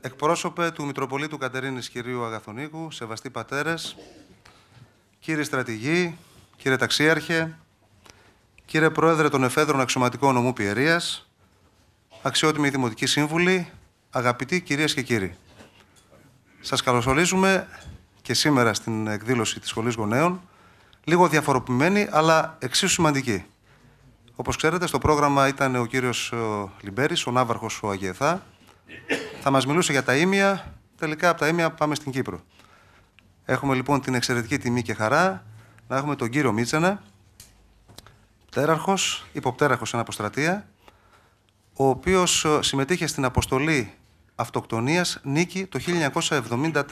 εκπρόσωπε του Μητροπολίτου Κατερίνης κυρίου Αγαθονίκου, σεβαστοί πατέρες, κύριε στρατηγοί, κύριε ταξίαρχε, κύριε πρόεδρε των εφέδρων αξιωματικών Ομού Πιερίας, αξιότιμοι δημοτικοί σύμβουλοι, αγαπητοί κυρίες και κύριοι. Σας καλωσορίζουμε και σήμερα στην εκδήλωση της Σχολής Γονέων, λίγο διαφοροποιημένη αλλά εξίσου σημαντική. Όπως ξέρετε, στο πρόγραμμα ήταν ο κύριος Λιμπέρης, ο ναύαρχος ο Αγιεθά, θα μας μιλούσε για τα ίμια. Τελικά από τα ίμια πάμε στην Κύπρο. Έχουμε λοιπόν την εξαιρετική τιμή και χαρά να έχουμε τον κύριο Μίτσανα, πτέραρχο, υποπτέραρχο στην αποστρατεία, ο οποίος ε, συμμετείχε στην αποστολή αυτοκτονίας Νίκη το 1974.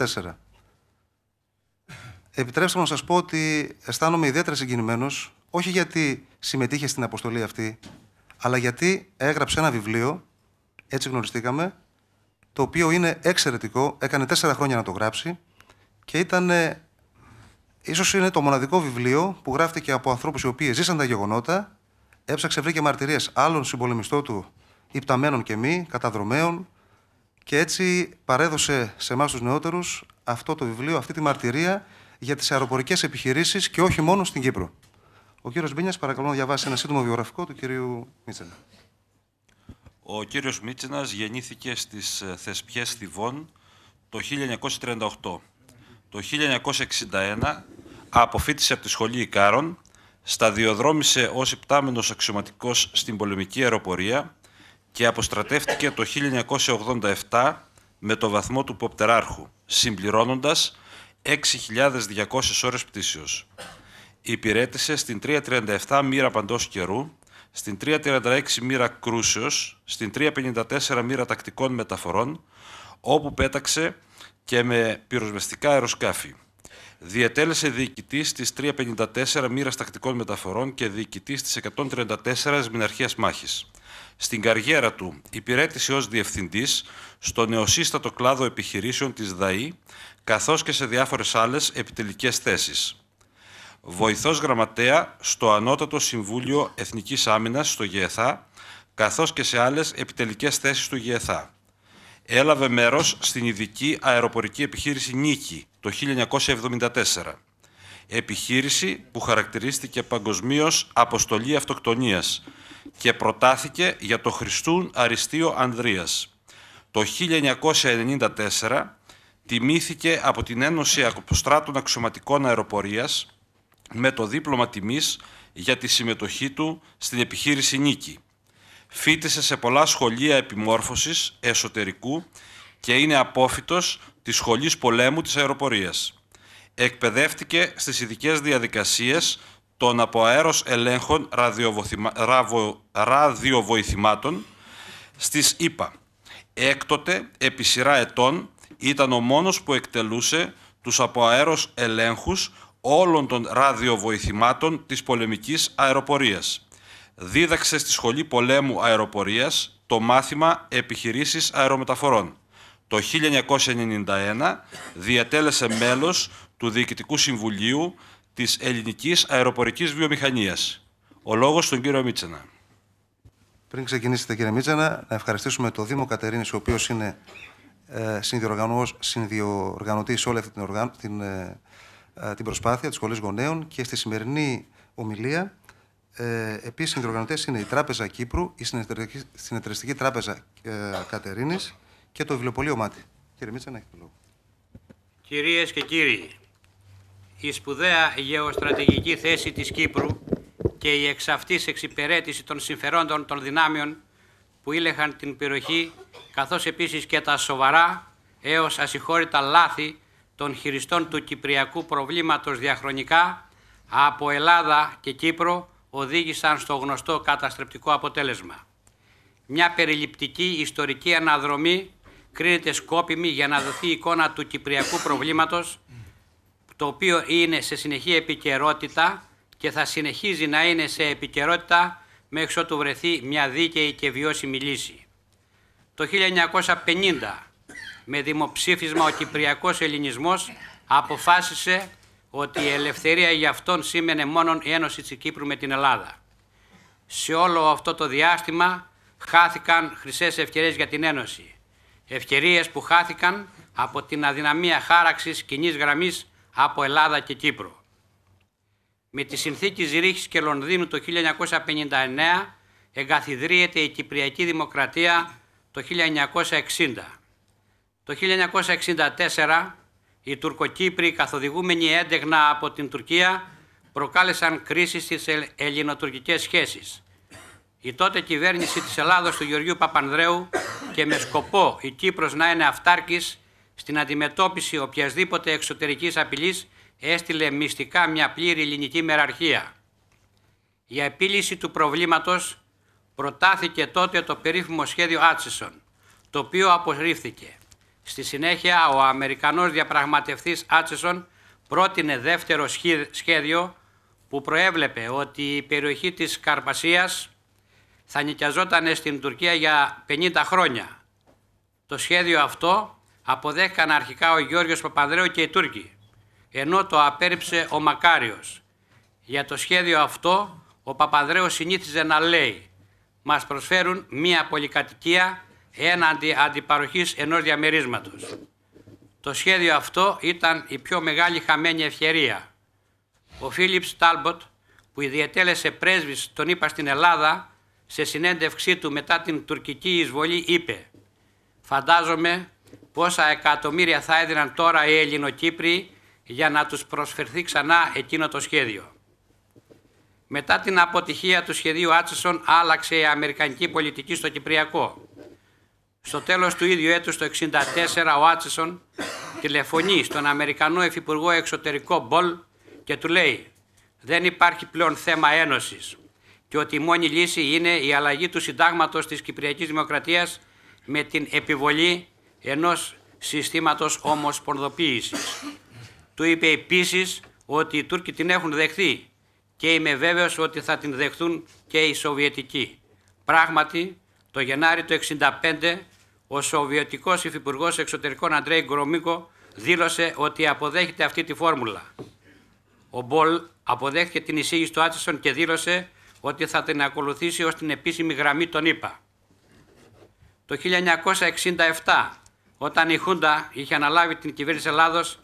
Επιτρέψτε μου να σας πω ότι αισθάνομαι ιδιαίτερα συγκινημένος, όχι γιατί συμμετείχε στην αποστολή αυτή, αλλά γιατί έγραψε ένα βιβλίο, έτσι γνωριστήκαμε, το οποίο είναι εξαιρετικό. Έκανε τέσσερα χρόνια να το γράψει και ήταν. ίσως είναι το μοναδικό βιβλίο που γράφτηκε από ανθρώπους οι οποίοι ζήσαν τα γεγονότα, έψαξε, βρήκε μαρτυρίες άλλων συμπολεμιστών του, υπταμένων και μη, καταδρομέων, και έτσι παρέδωσε σε εμάς τους νεότερους αυτό το βιβλίο, αυτή τη μαρτυρία για τις αεροπορικές επιχειρήσεις και όχι μόνο στην Κύπρο. Ο κύριος Μπίνιας, παρακαλώ να διαβάσει ένα σύντομο βιογραφικό του κυρίου Μίτσελ. Ο κύριος Μίτσινας γεννήθηκε στις ε, Θεσπιές Θηβών το 1938. Το 1961 αποφύτησε από τη σχολή Ικάρων, σταδιοδρόμησε ως υπτάμενος αξιωματικός στην πολεμική αεροπορία και αποστρατεύτηκε το 1987 με το βαθμό του Ποπτεράρχου, συμπληρώνοντας 6.200 ώρες πτήσεως. Υπηρέτησε στην 337 μοίρα παντός καιρού, στην 3.36 μοίρα κρούσεως, στην 3.54 μοίρα τακτικών μεταφορών, όπου πέταξε και με πυροσβεστικά αεροσκάφη. Διετέλεσε διοικητή τη 354 μοίρας τακτικών μεταφορών και διοικητή τη 134 Ισμηναρχία Μάχης. Στην καριέρα του υπηρέτησε ως διευθυντής στο νεοσύστατο κλάδο επιχειρήσεων της ΔΑΗ, καθώς και σε διάφορες άλλες επιτελικές θέσεις. Βοηθός γραμματέα στο Ανώτατο Συμβούλιο Εθνικής Άμυνας στο ΓΕΘΑ, καθώς και σε άλλες επιτελικές θέσεις του ΓΕΘΑ. Έλαβε μέρος στην ειδική αεροπορική επιχείρηση Νίκη το 1974. Επιχείρηση που χαρακτηρίστηκε παγκοσμίως αποστολή αυτοκτονίας και προτάθηκε για το Χριστούν Αριστείο Ανδρίας. Το 1994 τιμήθηκε από την Ένωση Αποστράτων Αξιωματικών Αεροπορίας με το δίπλωμα τιμής για τη συμμετοχή του στην επιχείρηση Νίκη. Φίτησε σε πολλά σχολεία επιμόρφωσης εσωτερικού και είναι απόφυτος της Σχολής Πολέμου της Αεροπορίας. Εκπαιδεύτηκε στις ειδικές διαδικασίες των από ελέγχων ραδιοβοηθημάτων στις ΙΠΑ. Έκτοτε, επί σειρά ετών, ήταν ο μόνος που εκτελούσε τους από ελέγχους όλων των ραδιοβοηθημάτων της πολεμικής αεροπορίας. Δίδαξε στη Σχολή Πολέμου Αεροπορίας το μάθημα Επιχειρήσεις Αερομεταφορών. Το 1991 διατέλεσε μέλος του Διοικητικού Συμβουλίου της Ελληνικής Αεροπορικής Βιομηχανίας. Ο λόγος στον κύριο Μίτσενα. Πριν ξεκινήσετε κύριε Μίτσενα, να ευχαριστήσουμε το Δήμο Κατερίνης, ο οποίος είναι ε, συνδιοργανωτής όλη αυτή την, οργάνωση... την ε, ε, την προσπάθεια, της Σχολής γονέων και στη σημερινή ομιλία. Ε, Επίσης, οι διοργανωτέ είναι η Τράπεζα Κύπρου, η Συνεταιριστική Τράπεζα ε, και το Βιβλιοπολείο Μάτι. Κύριε Μίτσα, να έχετε λόγο. Κυρίες και κύριοι, η σπουδαία γεωστρατηγική θέση της Κύπρου και η εξ εξυπηρέτηση των συμφερόντων των δυνάμεων που ήλεχαν την περιοχή, καθώς επίσης και τα σοβαρά έως ασυγχώρητα λάθη των χειριστών του κυπριακού προβλήματος διαχρονικά από Ελλάδα και Κύπρο οδήγησαν στο γνωστό καταστρεπτικό αποτέλεσμα. Μια περιληπτική ιστορική αναδρομή κρίνεται σκόπιμη για να δοθεί εικόνα του κυπριακού προβλήματος, το οποίο είναι σε συνεχή επικαιρότητα και θα συνεχίζει να είναι σε επικαιρότητα μέχρι ότου βρεθεί μια δίκαιη και βιώσιμη λύση. Το 1950 με δημοψήφισμα ο Κυπριακός Ελληνισμός αποφάσισε ότι η ελευθερία για αυτόν σήμαινε μόνον η Ένωση της Κύπρου με την Ελλάδα. Σε όλο αυτό το διάστημα χάθηκαν χρυσές ευκαιρίες για την Ένωση. Ευκαιρίες που χάθηκαν από την αδυναμία χάραξης κοινής γραμμής από Ελλάδα και Κύπρο. Με τη συνθήκη Ζηρίχης και Λονδίνου το 1959 εγκαθιδρύεται η Κυπριακή Δημοκρατία το 1960 το 1964 οι Τουρκοκύπροι καθοδηγούμενοι έντεγνα από την Τουρκία προκάλεσαν κρίση στις ε, ελληνοτουρκικές σχέσεις. Η τότε κυβέρνηση της Ελλάδος του Γεωργίου Παπανδρέου και με σκοπό η Κύπρος να είναι αυτάρκης στην αντιμετώπιση οποιασδήποτε εξωτερικής απειλής έστειλε μυστικά μια πλήρη ελληνική μεραρχία. Η επίλυση του προβλήματος προτάθηκε τότε το περίφημο σχέδιο Άτσισον, το οποίο απορρίφθηκε. Στη συνέχεια, ο Αμερικανός διαπραγματευτής Άτσεσον πρότεινε δεύτερο σχέδιο που προέβλεπε ότι η περιοχή της Καρπασίας θα νοικιαζόταν στην Τουρκία για 50 χρόνια. Το σχέδιο αυτό αποδέχτηκαν αρχικά ο Γιώργος Παπαδρέου και οι Τούρκοι, ενώ το απέρριψε ο Μακάριος. Για το σχέδιο αυτό ο Παπαδρέος συνήθιζε να λέει «Μας προσφέρουν μία πολυκατοικία έναντι αντιπαροχής ενός διαμερίσματος. Το σχέδιο αυτό ήταν η πιο μεγάλη χαμένη ευκαιρία. Ο Φίλιπς Τάλμποτ, που ιδιαιτέλεσε πρέσβης, τον είπα στην Ελλάδα, σε συνέντευξή του μετά την τουρκική εισβολή, είπε «Φαντάζομαι πόσα εκατομμύρια θα έδιναν τώρα οι Ελληνοκύπροι για να τους προσφερθεί ξανά εκείνο το σχέδιο». Μετά την αποτυχία του σχεδίου Άτσισον άλλαξε η Αμερικανική πολιτική στο Κυπριακό. Στο τέλος του ίδιου έτους το 1964 ο Άτσισον τηλεφωνεί στον Αμερικανό Υφυπουργό Εξωτερικό Μπολ και του λέει «Δεν υπάρχει πλέον θέμα ένωσης και ότι η μόνη λύση είναι η αλλαγή του συντάγματος της Κυπριακής Δημοκρατίας με την επιβολή ενός συστήματος ομοσπονδοποίησης». του είπε επίσης ότι οι Τούρκοι την έχουν δεχθεί και είμαι βέβαιος ότι θα την δεχθούν και οι Σοβιετικοί. Πράγματι, το Γενάρη του 1965 ο Σοβιετικός Υφυπουργός Εξωτερικών Αντρέι Γκρομίκο δήλωσε ότι αποδέχεται αυτή τη φόρμουλα. Ο Μπολ αποδέχθηκε την εισήγηση του Άτσισον και δήλωσε ότι θα την ακολουθήσει ως την επίσημη γραμμή των ΗΠΑ. Το 1967, όταν η Χούντα είχε αναλάβει την κυβέρνηση Ελλάδος,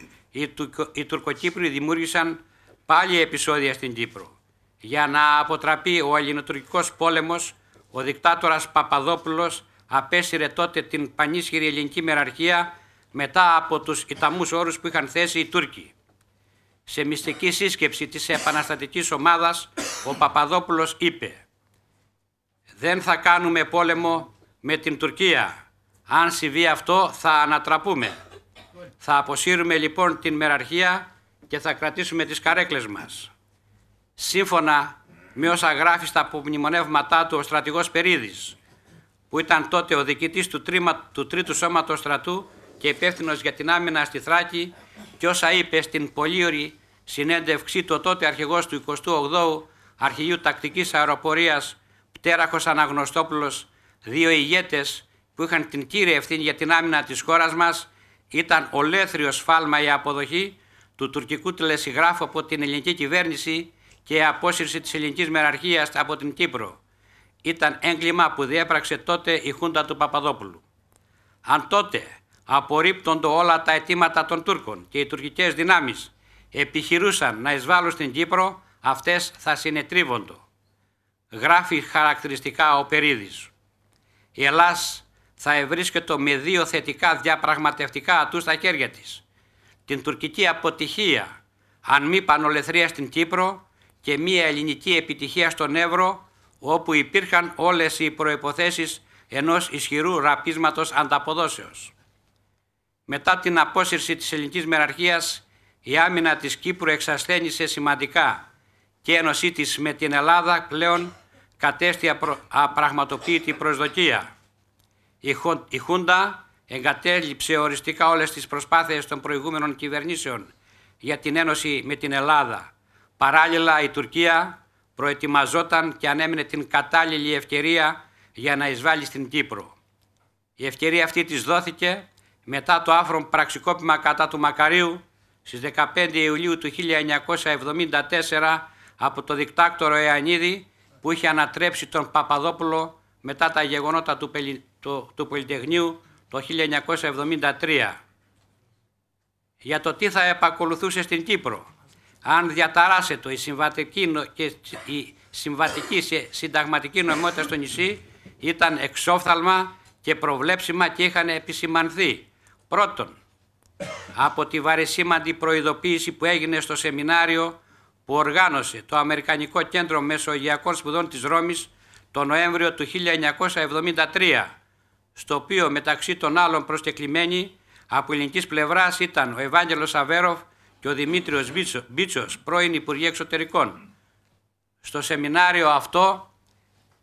οι, Τουρκοκύπροι δημιούργησαν πάλι επεισόδια στην Κύπρο. Για να αποτραπεί ο Αγινοτουρκικό πόλεμος, ο δικτάτορας Παπαδόπουλος απέσυρε τότε την πανίσχυρη ελληνική μεραρχία μετά από τους ιταμούς όρους που είχαν θέσει οι Τούρκοι. Σε μυστική σύσκεψη της επαναστατικής ομάδας, ο Παπαδόπουλος είπε «Δεν θα κάνουμε πόλεμο με την Τουρκία. Αν συμβεί αυτό θα ανατραπούμε. Θα αποσύρουμε λοιπόν την μεραρχία και θα κρατήσουμε τις καρέκλες μας». Σύμφωνα με όσα γράφει στα απομνημονεύματά του ο στρατηγός Περίδης, που ήταν τότε ο διοικητής του, του Τρίτου Σώματος Στρατού και υπεύθυνο για την άμυνα στη Θράκη και όσα είπε στην πολύωρη συνέντευξή το τότε αρχηγός του 28ου Αρχηγείου Τακτικής Αεροπορίας, πτέραχος Αναγνωστόπουλος, δύο ηγέτες που είχαν την κύρια ευθύνη για την άμυνα της χώρας μας, ήταν ολέθριος σφάλμα η αποδοχή του τουρκικού τηλεσυγράφου από την ελληνική κυβέρνηση και η απόσυρση της ελληνικής μεραρχίας από την Κύπρο ήταν έγκλημα που διέπραξε τότε η Χούντα του Παπαδόπουλου. Αν τότε απορρίπτονται όλα τα αιτήματα των Τούρκων και οι τουρκικές δυνάμεις επιχειρούσαν να εισβάλλουν στην Κύπρο, αυτές θα συνετρίβοντο. Γράφει χαρακτηριστικά ο Περίδης. Η Ελλάς θα ευρίσκεται με δύο θετικά διαπραγματευτικά ατού στα χέρια της. Την τουρκική αποτυχία, αν μη πανολεθρία στην Κύπρο, και μία ελληνική επιτυχία στον Εύρο όπου υπήρχαν όλες οι προϋποθέσεις ενός ισχυρού ραπίσματος ανταποδόσεως. Μετά την απόσυρση της ελληνικής μεραρχίας, η άμυνα της Κύπρου εξασθένησε σημαντικά και η ένωσή της με την Ελλάδα πλέον κατέστη απραγματοποιητή προσδοκία. Η Χούντα εγκατέλειψε οριστικά όλες τις προσπάθειες των προηγούμενων κυβερνήσεων για την ένωση με την Ελλάδα. Παράλληλα, η Τουρκία προετοιμαζόταν και ανέμενε την κατάλληλη ευκαιρία για να εισβάλλει στην Κύπρο. Η ευκαιρία αυτή της δόθηκε μετά το άφρον πραξικόπημα κατά του Μακαρίου στις 15 Ιουλίου του 1974 από το δικτάκτορο Εανίδη που είχε ανατρέψει τον Παπαδόπουλο μετά τα γεγονότα του, του, του Πολυτεχνείου το 1973. Για το τι θα επακολουθούσε στην Κύπρο αν διαταράσσεται η συμβατική, και η συνταγματική νομιμότητα στο νησί ήταν εξόφθαλμα και προβλέψιμα και είχαν επισημανθεί. Πρώτον, από τη βαρισίμαντη προειδοποίηση που έγινε στο σεμινάριο που οργάνωσε το Αμερικανικό Κέντρο Μεσογειακών Σπουδών της Ρώμης το Νοέμβριο του 1973, στο οποίο μεταξύ των άλλων προσκεκλημένοι από ελληνικής πλευράς ήταν ο Ευάγγελος Αβέροφ, και ο Δημήτριος Μπίτσος, πρώην Υπουργέ Εξωτερικών. Στο σεμινάριο αυτό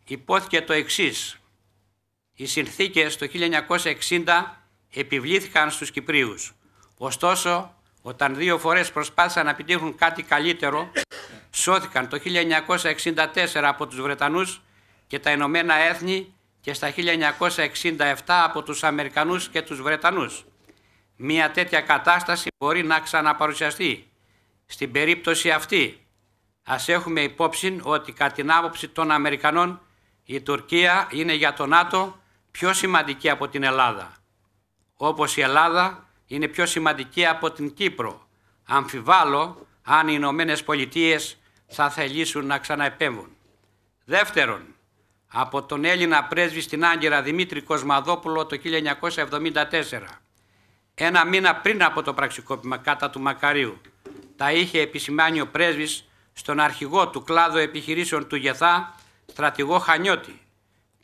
υπόθηκε το εξής. Οι συνθήκες το 1960 επιβλήθηκαν στους Κυπρίους. Ωστόσο, όταν δύο φορές προσπάθησαν να επιτύχουν κάτι καλύτερο, σώθηκαν το 1964 από τους Βρετανούς και τα Ηνωμένα Έθνη και στα 1967 από τους Αμερικανούς και τους Βρετανούς μια τέτοια κατάσταση μπορεί να ξαναπαρουσιαστεί. Στην περίπτωση αυτή, ας έχουμε υπόψη ότι κατά την άποψη των Αμερικανών η Τουρκία είναι για τον ΝΑΤΟ πιο σημαντική από την Ελλάδα. Όπως η Ελλάδα είναι πιο σημαντική από την Κύπρο. Αμφιβάλλω αν οι Ηνωμένες Πολιτείες θα θελήσουν να ξαναεπέμβουν. Δεύτερον, από τον Έλληνα πρέσβη στην Άγκυρα Δημήτρη Κοσμαδόπουλο το 1974 ένα μήνα πριν από το πραξικόπημα κατά του Μακαρίου. Τα είχε επισημάνει ο πρέσβης στον αρχηγό του κλάδου επιχειρήσεων του Γεθά, στρατηγό Χανιώτη,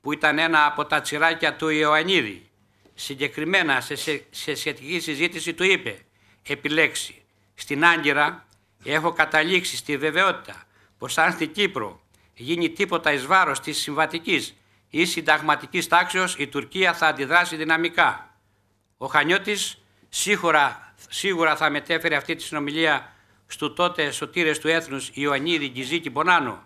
που ήταν ένα από τα τσιράκια του Ιωαννίδη. Συγκεκριμένα σε, σε σχετική συζήτηση του είπε, επιλέξει, στην Άγκυρα έχω καταλήξει στη βεβαιότητα πως αν στην Κύπρο γίνει τίποτα εις βάρος της συμβατικής ή συνταγματικής τάξεως, η Τουρκία θα αντιδράσει δυναμικά. Ο Χανιώτης σίγουρα, σίγουρα θα μετέφερε αυτή τη συνομιλία στου τότε σωτήρες του έθνους Ιωαννίδη, Γκυζή και Μπονάνο,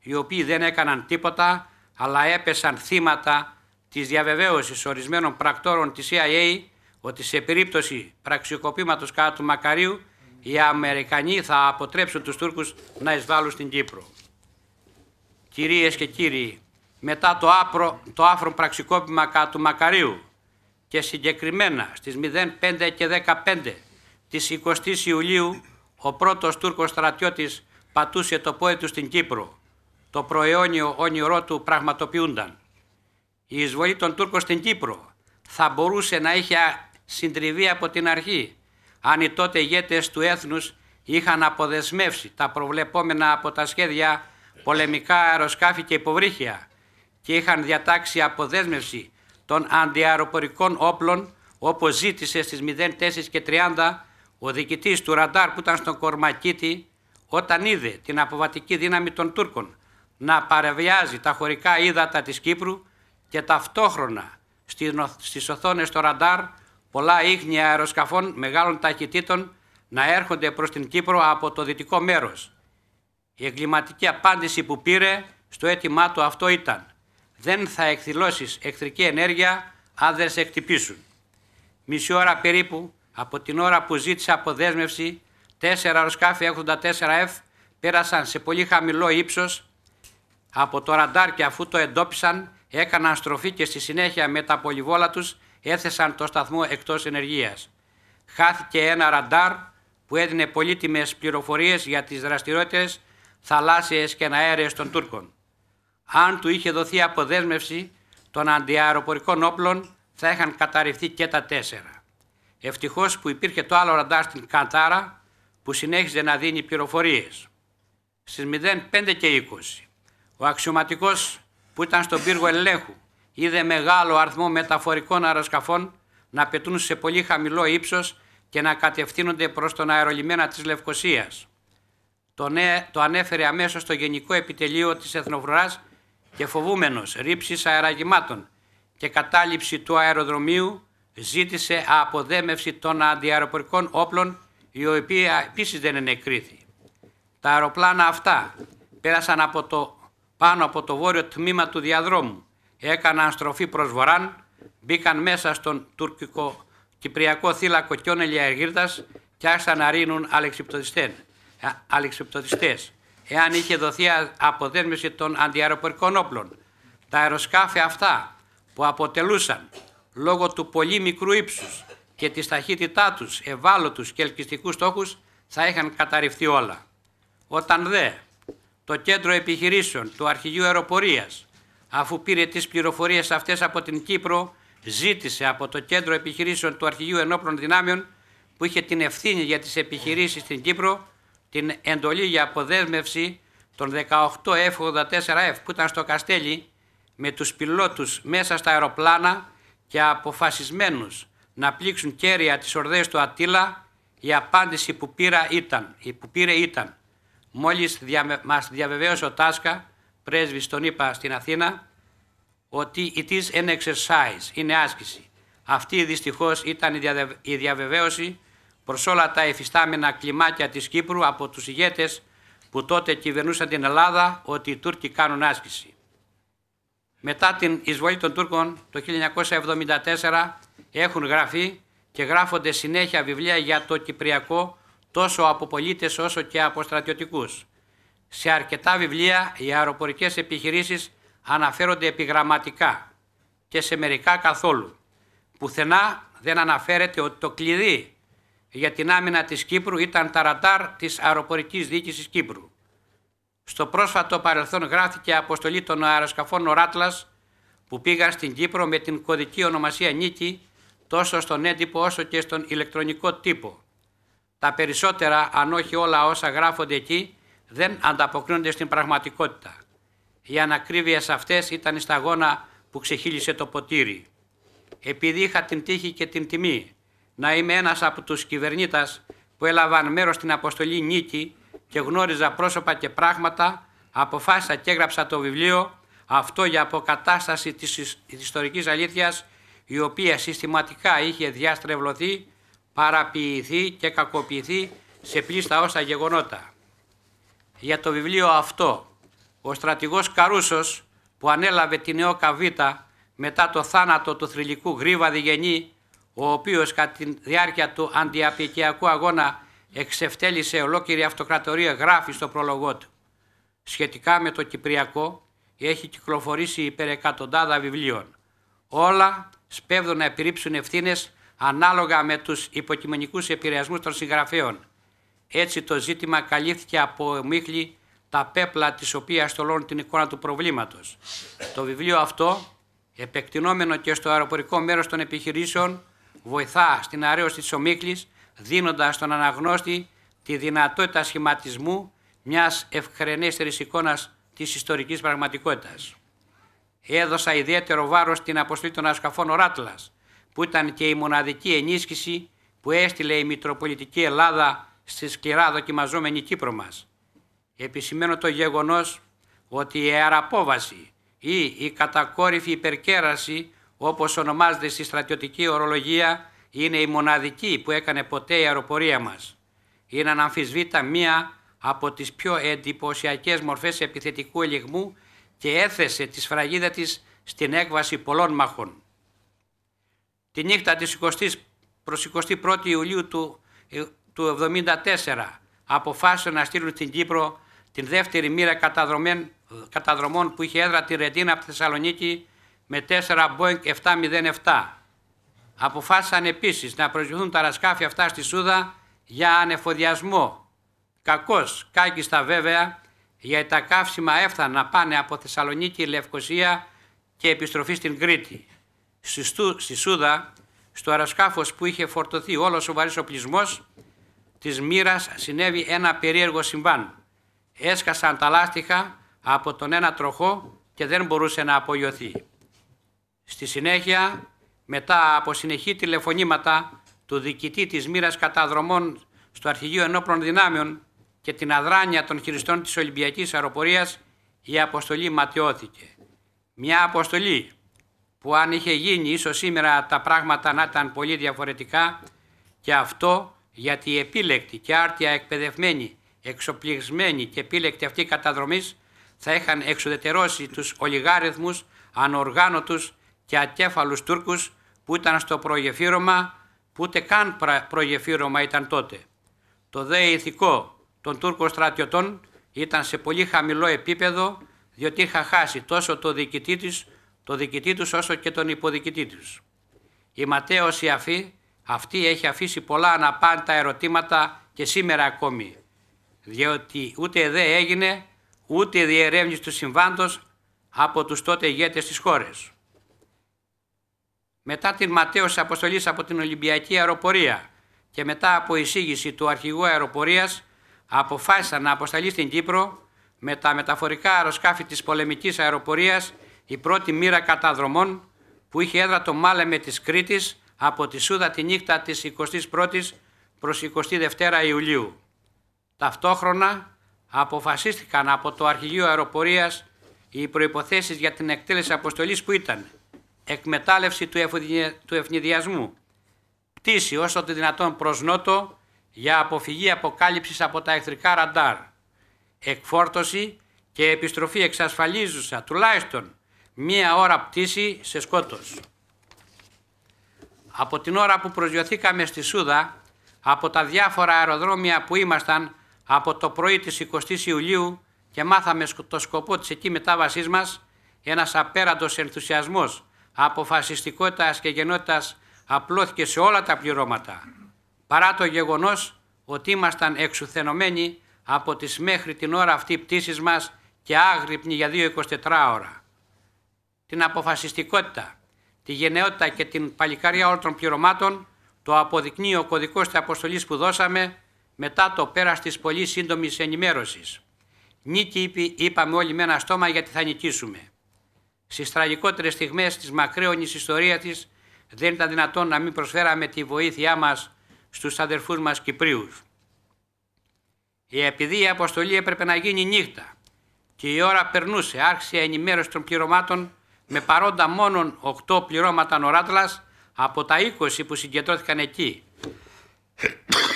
οι οποίοι δεν έκαναν τίποτα, αλλά έπεσαν θύματα της διαβεβαίωσης ορισμένων πρακτόρων της CIA ότι σε περίπτωση πραξικοπήματος κάτω του Μακαρίου οι Αμερικανοί θα αποτρέψουν τους Τούρκους να εισβάλλουν στην Κύπρο. Κυρίες και κύριοι, μετά το, άπρο, το πραξικόπημα κάτω του Μακαρίου, και συγκεκριμένα στις 05 και 15 της 20ης Ιουλίου ο πρώτος Τούρκος στρατιώτης πατούσε το πόδι του στην Κύπρο. Το προαιώνιο όνειρό του πραγματοποιούνταν. Η εισβολή των Τούρκων στην Κύπρο θα μπορούσε να είχε συντριβεί από την αρχή αν οι τότε ηγέτες του έθνους είχαν αποδεσμεύσει τα προβλεπόμενα από τα σχέδια πολεμικά αεροσκάφη και υποβρύχια και είχαν διατάξει αποδέσμευση των αντιαεροπορικών όπλων, όπως ζήτησε στις 04 και 30 ο διοικητής του ραντάρ που ήταν στον Κορμακίτη, όταν είδε την αποβατική δύναμη των Τούρκων να παρεβιάζει τα χωρικά ύδατα της Κύπρου και ταυτόχρονα στις οθόνες του ραντάρ πολλά ίχνη αεροσκαφών μεγάλων ταχυτήτων να έρχονται προς την Κύπρο από το δυτικό μέρος. Η εγκληματική απάντηση που πήρε στο αίτημά του αυτό ήταν δεν θα εκδηλώσεις εχθρική ενέργεια αν δεν σε εκτυπήσουν. Μισή ώρα περίπου από την ώρα που ζητησε αποδεσμευση αποδέσμευση, τέσσερα αεροσκάφη 84F πέρασαν σε πολύ χαμηλό ύψος από το ραντάρ και αφού το εντόπισαν, έκαναν στροφή και στη συνέχεια με τα πολυβόλα τους έθεσαν το σταθμό εκτός ενεργείας. Χάθηκε ένα ραντάρ που έδινε πολύτιμες πληροφορίες για τις δραστηριότητες θαλάσσιες και αέρες των Τούρκων αν του είχε δοθεί αποδέσμευση των αντιαεροπορικών όπλων, θα είχαν καταρριφθεί και τα τέσσερα. Ευτυχώς που υπήρχε το άλλο ραντάρ στην Καντάρα που συνέχιζε να δίνει πληροφορίες. Στις 05 και 20, ο αξιωματικός που ήταν στον πύργο ελέγχου είδε μεγάλο αριθμό μεταφορικών αεροσκαφών να πετούν σε πολύ χαμηλό ύψος και να κατευθύνονται προς τον αερολιμένα της Λευκοσίας. Το, το ανέφερε αμέσως στο Γενικό Επιτελείο της Εθνοβρουράς και φοβούμενος ρήψης αεραγημάτων και κατάληψη του αεροδρομίου ζήτησε αποδέμευση των αντιαεροπορικών όπλων η οποία επίσης δεν ενεκρίθη. Τα αεροπλάνα αυτά πέρασαν από το, πάνω από το βόρειο τμήμα του διαδρόμου, έκαναν στροφή προς βοράν, μπήκαν μέσα στον τουρκικό κυπριακό θύλακο Κιόνελια Εργύρτας και άρχισαν να ρίνουν αλεξιπτοτιστές εάν είχε δοθεί αποδέσμευση των αντιαεροπορικών όπλων. Τα αεροσκάφη αυτά που αποτελούσαν λόγω του πολύ μικρού ύψους και της ταχύτητά τους ευάλωτους και ελκυστικούς στόχους θα είχαν καταρριφθεί όλα. Όταν δε το κέντρο επιχειρήσεων του Αρχηγείου Αεροπορίας αφού πήρε τις πληροφορίες αυτές από την Κύπρο ζήτησε από το κέντρο επιχειρήσεων του Αρχηγείου Ενόπλων Δυνάμεων που είχε την ευθύνη για τις επιχειρήσεις στην Κύπρο την εντολή για αποδέσμευση των 18 F-84F που ήταν στο Καστέλι με τους πιλότους μέσα στα αεροπλάνα και αποφασισμένους να πλήξουν κέρια τις ορδές του Ατήλα, η απάντηση που, πήρα ήταν, που πήρε ήταν. Μόλις δια, μας διαβεβαίωσε ο Τάσκα, πρέσβης τον είπα στην Αθήνα, ότι it is an exercise, είναι άσκηση. Αυτή δυστυχώς ήταν η διαβεβαίωση προς όλα τα εφιστάμενα κλιμάκια της Κύπρου από τους ηγέτες που τότε κυβερνούσαν την Ελλάδα ότι οι Τούρκοι κάνουν άσκηση. Μετά την εισβολή των Τούρκων το 1974 έχουν γραφεί και γράφονται συνέχεια βιβλία για το Κυπριακό τόσο από πολίτες όσο και από στρατιωτικούς. Σε αρκετά βιβλία οι αεροπορικές επιχειρήσεις αναφέρονται επιγραμματικά και σε μερικά καθόλου. Πουθενά δεν αναφέρεται ότι το κλειδί για την άμυνα της Κύπρου ήταν τα ραντάρ της αεροπορικής διοίκησης Κύπρου. Στο πρόσφατο παρελθόν γράφτηκε αποστολή των αεροσκαφών Ράτλας που πήγαν στην Κύπρο με την κωδική ονομασία Νίκη τόσο στον έντυπο όσο και στον ηλεκτρονικό τύπο. Τα περισσότερα, αν όχι όλα όσα γράφονται εκεί, δεν ανταποκρίνονται στην πραγματικότητα. Οι ανακρίβειες αυτές ήταν η σταγόνα που ξεχύλισε το ποτήρι. Επειδή είχα την τύχη και την τιμή να είμαι ένας από τους κυβερνήτας που έλαβαν μέρος στην αποστολή νίκη και γνώριζα πρόσωπα και πράγματα, αποφάσισα και έγραψα το βιβλίο αυτό για αποκατάσταση της ιστορικής αλήθειας η οποία συστηματικά είχε διαστρεβλωθεί, παραποιηθεί και κακοποιηθεί σε πλήστα όσα γεγονότα. Για το βιβλίο αυτό, ο στρατηγός Καρούσος που ανέλαβε τη νέο μετά το θάνατο του θρηλυκού Γρήβα Διγενή ο οποίος κατά τη διάρκεια του αντιαπικιακού αγώνα εξεφτέλησε ολόκληρη αυτοκρατορία, γράφει στο προλογό του. Σχετικά με το Κυπριακό έχει κυκλοφορήσει υπερεκατοντάδα βιβλίων. Όλα σπέβδουν να επιρρύψουν ευθύνες ανάλογα με τους υποκειμενικούς επηρεασμούς των συγγραφέων. Έτσι το ζήτημα καλύφθηκε από μίχλη τα πέπλα της οποίας στολώνουν την εικόνα του προβλήματος. Το βιβλίο αυτό, επεκτηνόμενο και στο αεροπορικό μέρος των επιχειρήσεων, βοηθά στην αρέωση της ομίκλης, δίνοντας στον αναγνώστη τη δυνατότητα σχηματισμού μιας ευχρενέστερης εικόνας της ιστορικής πραγματικότητας. Έδωσα ιδιαίτερο βάρος στην αποστολή των ασκαφών Οράτλας, που ήταν και η μοναδική ενίσχυση που έστειλε η Μητροπολιτική Ελλάδα στη σκληρά δοκιμαζόμενη Κύπρο μας. Επισημαίνω το γεγονός ότι η αεραπόβαση ή η κατακόρυφη υπερκέραση όπως ονομάζεται στη στρατιωτική ορολογία, είναι η μοναδική που έκανε ποτέ η αεροπορία μας. Είναι αναμφισβήτα μία από τις πιο εντυπωσιακές μορφές επιθετικού ελιγμού και έθεσε τη σφραγίδα της στην έκβαση πολλών μαχών. Τη νύχτα της 20 προς 21 Ιουλίου του, ε, του 1974 αποφάσισε να στείλουν στην Κύπρο την δεύτερη μοίρα ε, καταδρομών που είχε έδρα τη Ρεντίνα από τη Θεσσαλονίκη με 4 Boeing 707. Αποφάσισαν επίσης να προσβληθούν τα ρασκάφια αυτά στη Σούδα για ανεφοδιασμό. Κακώς, κάκιστα βέβαια, για τα καύσιμα έφταναν να πάνε από Θεσσαλονίκη, Λευκοσία και επιστροφή στην Κρήτη. Στη Σούδα, στο αεροσκάφος που είχε φορτωθεί όλος ο βαρύς οπλισμός, της μοίρας συνέβη ένα περίεργο συμβάν. Έσκασαν τα λάστιχα από τον ένα τροχό και δεν μπορούσε να απογειωθεί. Στη συνέχεια, μετά από συνεχή τηλεφωνήματα του διοικητή της μοίρας καταδρομών στο Αρχηγείο Ενόπλων Δυνάμεων και την αδράνεια των χειριστών της Ολυμπιακής Αεροπορίας, η αποστολή ματιώθηκε. Μια αποστολή που αν είχε γίνει ίσως σήμερα τα πράγματα να ήταν πολύ διαφορετικά και αυτό γιατί οι επίλεκτοι και άρτια εκπαιδευμένοι, εξοπλισμένοι και επίλεκτη αυτή καταδρομής θα είχαν εξουδετερώσει τους ολιγάριθμους, ανοργάνωτους και ακέφαλους Τούρκους που ήταν στο προγεφύρωμα που ούτε καν προγεφύρωμα ήταν τότε. Το δε ηθικό των Τούρκων στρατιωτών ήταν σε πολύ χαμηλό επίπεδο διότι είχα χάσει τόσο το διοικητή το διοικητή τους όσο και τον υποδιοικητή τους. Η Ματέος η αυτή έχει αφήσει πολλά αναπάντα ερωτήματα και σήμερα ακόμη, διότι ούτε δε έγινε ούτε διερεύνηση του συμβάντος από τους τότε ηγέτες της χώρας μετά την ματέωση αποστολής από την Ολυμπιακή Αεροπορία και μετά από εισήγηση του αρχηγού αεροπορίας, αποφάσισαν να αποσταλεί στην Κύπρο με τα μεταφορικά αεροσκάφη της πολεμικής αεροπορίας η πρώτη μοίρα καταδρομών που είχε έδρα το μάλεμε της Κρήτης από τη Σούδα τη νύχτα της 21ης προς 22 Ιουλίου. Ταυτόχρονα αποφασίστηκαν από το Αρχηγείο Αεροπορίας οι προϋποθέσεις για την εκτέλεση αποστολής που ήταν εκμετάλλευση του ευνηδιασμού, πτήση όσο το δυνατόν προς νότο για αποφυγή αποκάλυψης από τα εχθρικά ραντάρ, εκφόρτωση και επιστροφή εξασφαλίζουσα τουλάχιστον μία ώρα πτήση σε σκότος. Από την ώρα που προσγειωθήκαμε στη Σούδα, από τα διάφορα αεροδρόμια που ήμασταν από το πρωί της 20ης Ιουλίου και μάθαμε το σκοπό της εκεί μετάβασής μας, ένας απέραντος ενθουσιασμός αποφασιστικότητας και γενότητας απλώθηκε σε όλα τα πληρώματα, παρά το γεγονός ότι ήμασταν εξουθενωμένοι από τις μέχρι την ώρα αυτή πτήσεις μας και άγρυπνοι για δύο 24 ώρα. Την αποφασιστικότητα, τη γενναιότητα και την παλικάρια όλων των πληρωμάτων το αποδεικνύει ο κωδικός της αποστολής που δώσαμε μετά το πέρας της πολύ σύντομης ενημέρωσης. Νίκη είπαμε όλοι με ένα στόμα γιατί θα νικήσουμε. Στις τραγικότερες στιγμές της μακραίωνης ιστορίας της, δεν ήταν δυνατόν να μην προσφέραμε τη βοήθειά μας στους αδερφούς μας Κυπρίους. Η επειδή η αποστολή έπρεπε να γίνει νύχτα και η ώρα περνούσε, άρχισε η ενημέρωση των πληρωμάτων με παρόντα μόνον 8 πληρώματα νοράτλας από τα 20 που συγκεντρώθηκαν εκεί.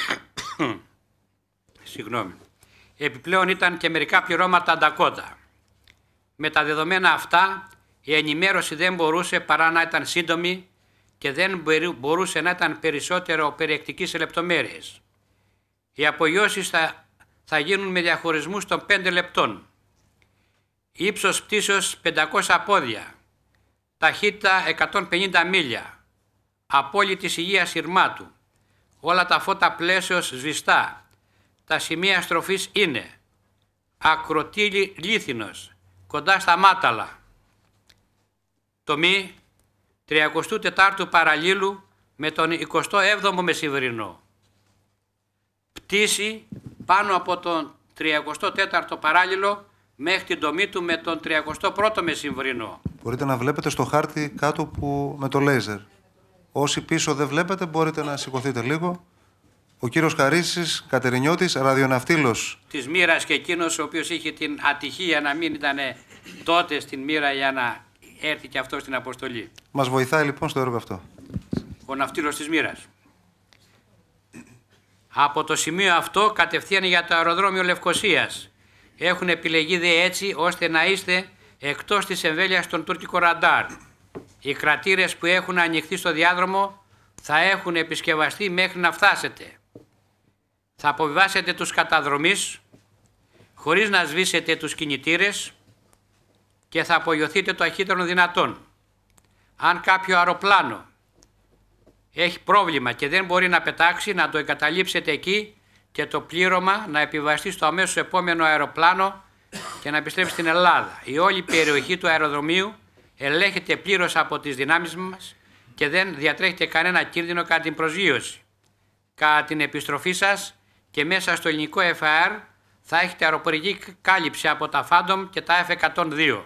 Συγγνώμη. Επιπλέον ήταν και μερικά πληρώματα αντακότα. Με τα δεδομένα αυτά η ενημέρωση δεν μπορούσε παρά να ήταν σύντομη και δεν μπορούσε να ήταν περισσότερο περιεκτικής σε λεπτομέρειες. Οι απογειώσεις θα, θα γίνουν με διαχωρισμούς των 5 λεπτών. Ήψος πτήσεως 500 πόδια. Ταχύτητα 150 μίλια. Απόλυτη υγεία σειρμάτου. Όλα τα φώτα πλαίσεως σβηστά. Τα σημεία στροφής είναι ακροτήλι λίθινος, κοντά στα μάταλα τομή 34ου παραλίλου με τον 27ο μεσημβρινό. Πτήση πάνω από τον 34ο παράλληλο μέχρι την τομή του με τον 31ο μεσημβρινό. Μπορείτε να βλέπετε στο χάρτη κάτω που με το λέιζερ. Όσοι πίσω δεν βλέπετε μπορείτε να σηκωθείτε λίγο. Ο κύριος Χαρίσης Κατερινιώτης, ραδιοναυτήλος. Της μοίρας και εκείνος ο οποίος είχε την ατυχία να μην ήταν τότε στην μοίρα για να έρθει και αυτός στην αποστολή. Μας βοηθάει λοιπόν στο έργο αυτό. Ο ναυτίλος της μοίρας. Από το σημείο αυτό κατευθείαν για το αεροδρόμιο Λευκοσίας. Έχουν επιλεγεί δε έτσι ώστε να είστε εκτός της εμβέλειας των τουρκικών ραντάρ. Οι κρατήρες που έχουν ανοιχθεί στο διάδρομο θα έχουν επισκευαστεί μέχρι να φτάσετε. Θα αποβιβάσετε τους καταδρομείς χωρίς να σβήσετε τους κινητήρες και θα απογειωθείτε το αχύτερο δυνατόν. Αν κάποιο αεροπλάνο έχει πρόβλημα και δεν μπορεί να πετάξει, να το εγκαταλείψετε εκεί και το πλήρωμα να επιβαστεί στο αμέσως επόμενο αεροπλάνο και να επιστρέψει στην Ελλάδα. Η όλη περιοχή του αεροδρομίου ελέγχεται πλήρως από τις δυνάμεις μας και δεν διατρέχετε κανένα κίνδυνο κατά την προσγείωση. Κατά την επιστροφή σας και μέσα στο ελληνικό FR θα έχετε αεροπορική κάλυψη από τα Phantom και τα F-102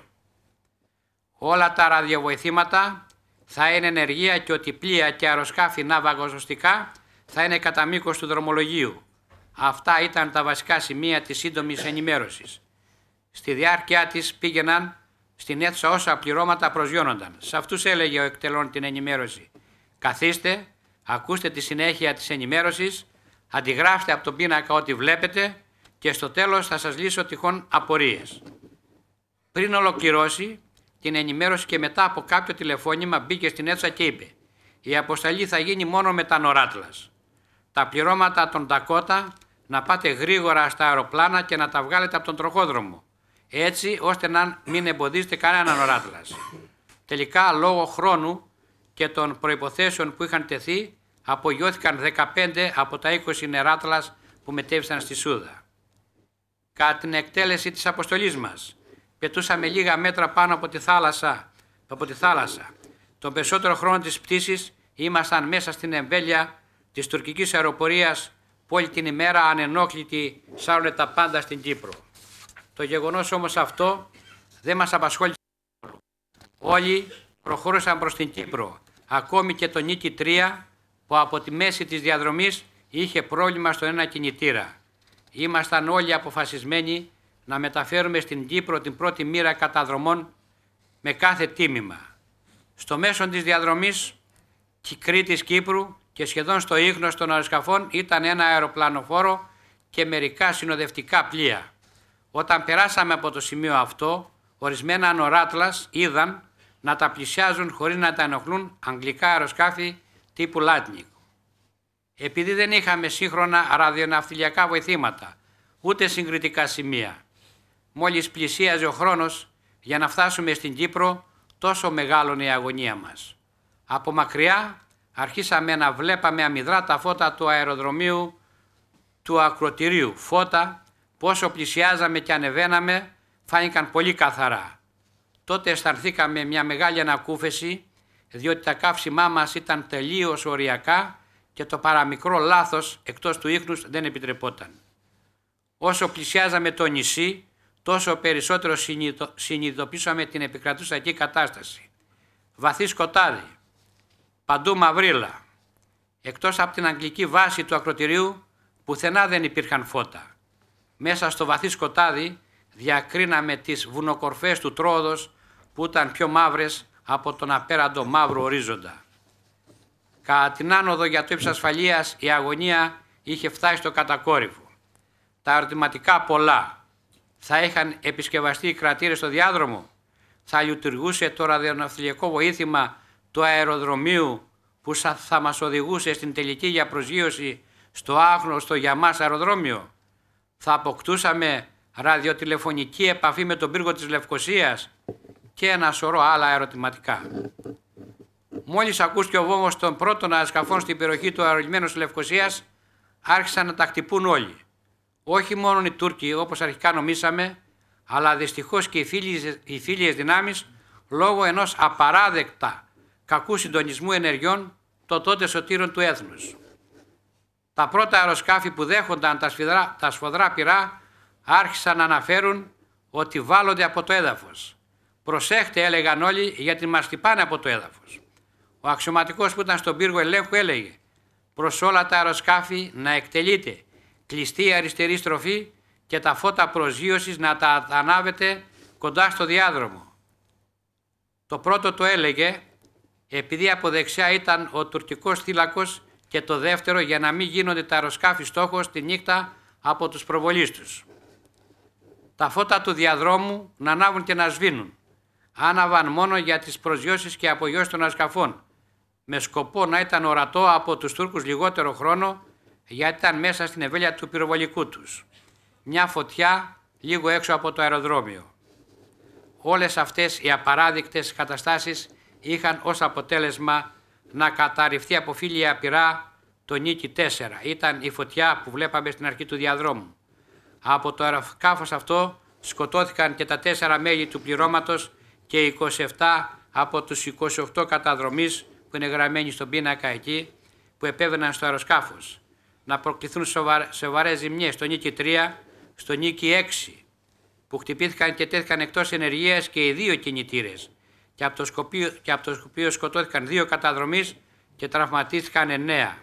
όλα τα ραδιοβοηθήματα θα είναι ενεργεία και ότι πλοία και αεροσκάφη ναυαγοζωστικά θα είναι κατά μήκος του δρομολογίου. Αυτά ήταν τα βασικά σημεία της σύντομης ενημέρωσης. Στη διάρκεια της πήγαιναν στην αίθουσα όσα πληρώματα προσγιώνονταν. Σε αυτούς έλεγε ο εκτελών την ενημέρωση. Καθίστε, ακούστε τη συνέχεια της ενημέρωσης, αντιγράφτε από τον πίνακα ό,τι βλέπετε και στο τέλος θα σας λύσω τυχόν απορίες. Πριν ολοκληρώσει, την ενημέρωση και μετά από κάποιο τηλεφώνημα μπήκε στην αίθουσα και είπε «Η αποσταλή θα γίνει μόνο με τα νοράτλας. Τα πληρώματα των Τακότα να πάτε γρήγορα στα αεροπλάνα και να τα βγάλετε από τον τροχόδρομο, έτσι ώστε να μην εμποδίζετε κανένα νοράτλας». Τελικά, λόγω χρόνου και των προϋποθέσεων που είχαν τεθεί, απογειώθηκαν 15 από τα 20 νεράτλας που μετέβησαν στη Σούδα. Κατά την εκτέλεση της αποστολής μας, πετούσαμε λίγα μέτρα πάνω από τη θάλασσα. Από τη θάλασσα. Τον περισσότερο χρόνο της πτήσης ήμασταν μέσα στην εμβέλεια της τουρκικής αεροπορίας που όλη την ημέρα ανενόχλητοι σάρουνε τα πάντα στην Κύπρο. Το γεγονός όμως αυτό δεν μας απασχόλησε Όλοι προχώρησαν προς την Κύπρο. Ακόμη και το Νίκη 3 που από τη μέση της διαδρομής είχε πρόβλημα στον ένα κινητήρα. Ήμασταν όλοι αποφασισμένοι να μεταφέρουμε στην Κύπρο την πρώτη μοίρα καταδρομών με κάθε τίμημα. Στο μέσο της διαδρομής Κρήτης Κύπρου και σχεδόν στο ίχνος των αεροσκαφών ήταν ένα αεροπλανοφόρο και μερικά συνοδευτικά πλοία. Όταν περάσαμε από το σημείο αυτό, ορισμένα ανοράτλας είδαν να τα πλησιάζουν χωρίς να τα ενοχλούν αγγλικά αεροσκάφη τύπου Λάτνικ. Επειδή δεν είχαμε σύγχρονα ραδιοναυτιλιακά βοηθήματα, ούτε συγκριτικά σημεία, μόλις πλησίαζε ο χρόνος για να φτάσουμε στην Κύπρο, τόσο μεγάλωνε η αγωνία μας. Από μακριά αρχίσαμε να βλέπαμε αμυδρά τα φώτα του αεροδρομίου του ακροτηρίου. Φώτα, όσο πλησιάζαμε και ανεβαίναμε, φάνηκαν πολύ καθαρά. Τότε αισθανθήκαμε μια μεγάλη ανακούφιση, διότι τα καύσιμά μας ήταν τελείως οριακά και το παραμικρό λάθος εκτός του ίχνους δεν επιτρεπόταν. Όσο πλησιάζαμε το νησί, τόσο περισσότερο συνειδητο, συνειδητοποίησαμε την επικρατούσα εκεί κατάσταση. Βαθύ σκοτάδι, παντού μαυρίλα. Εκτός από την αγγλική βάση του ακροτηρίου, πουθενά δεν υπήρχαν φώτα. Μέσα στο βαθύ σκοτάδι διακρίναμε τις βουνοκορφές του Τρόδος που ήταν πιο μαύρες από τον απέραντο μαύρο ορίζοντα. Κατά την άνοδο για το ύψος η αγωνία είχε φτάσει στο κατακόρυφο. Τα ερωτηματικά πολλά θα είχαν επισκευαστεί οι κρατήρες στο διάδρομο, θα λειτουργούσε το ραδιοναυτιλιακό βοήθημα του αεροδρομίου που θα μας οδηγούσε στην τελική για προσγείωση στο άγνωστο για μας αεροδρόμιο. Θα αποκτούσαμε ραδιοτηλεφωνική επαφή με τον πύργο της Λευκοσίας και ένα σωρό άλλα ερωτηματικά. Μόλις ακούστηκε ο βόμος των πρώτων ασκαφών στην περιοχή του αερολιμένου της Λευκοσίας, άρχισαν να τα χτυπούν όλοι όχι μόνο οι Τούρκοι όπως αρχικά νομίσαμε, αλλά δυστυχώς και οι φίλοι, οι δυνάμεις λόγω ενός απαράδεκτα κακού συντονισμού ενεργειών το τότε σωτήρων του έθνους. Τα πρώτα αεροσκάφη που δέχονταν τα, τα σφοδρά πυρά άρχισαν να αναφέρουν ότι βάλλονται από το έδαφος. Προσέχτε έλεγαν όλοι γιατί μας τυπάνε από το έδαφος. Ο αξιωματικός που ήταν στον πύργο ελέγχου έλεγε προς όλα τα αεροσκάφη να εκτελείται κλειστή αριστερή στροφή και τα φώτα προσγείωσης να τα ανάβετε κοντά στο διάδρομο. Το πρώτο το έλεγε επειδή από δεξιά ήταν ο τουρκικός θύλακος και το δεύτερο για να μην γίνονται τα αεροσκάφη στόχος τη νύχτα από τους προβολείς τους. Τα φώτα του διαδρόμου να ανάβουν και να σβήνουν. Άναβαν μόνο για τις προσγειώσεις και απογειώσεις των ασκαφών, με σκοπό να ήταν ορατό από τους Τούρκους λιγότερο χρόνο γιατί ήταν μέσα στην ευέλεια του πυροβολικού τους. Μια φωτιά λίγο έξω από το αεροδρόμιο. Όλες αυτές οι απαράδεικτες καταστάσεις είχαν ως αποτέλεσμα να καταρριφθεί από φίλια απειρά το νίκη 4. Ήταν η φωτιά που βλέπαμε στην αρχή του διαδρόμου. Από το αεροσκάφος αυτό σκοτώθηκαν και τα τέσσερα μέλη του πληρώματος και 27 από τους 28 καταδρομής που είναι γραμμένοι στον πίνακα εκεί που επέβαιναν στο αεροσκάφος να προκληθούν σοβαρέ ζημιές στο νίκη 3, στο νίκη 6, που χτυπήθηκαν και τέθηκαν εκτός ενεργείας και οι δύο κινητήρες, και από το σκοπείο, και από σκοτώθηκαν δύο καταδρομής και τραυματίστηκαν εννέα.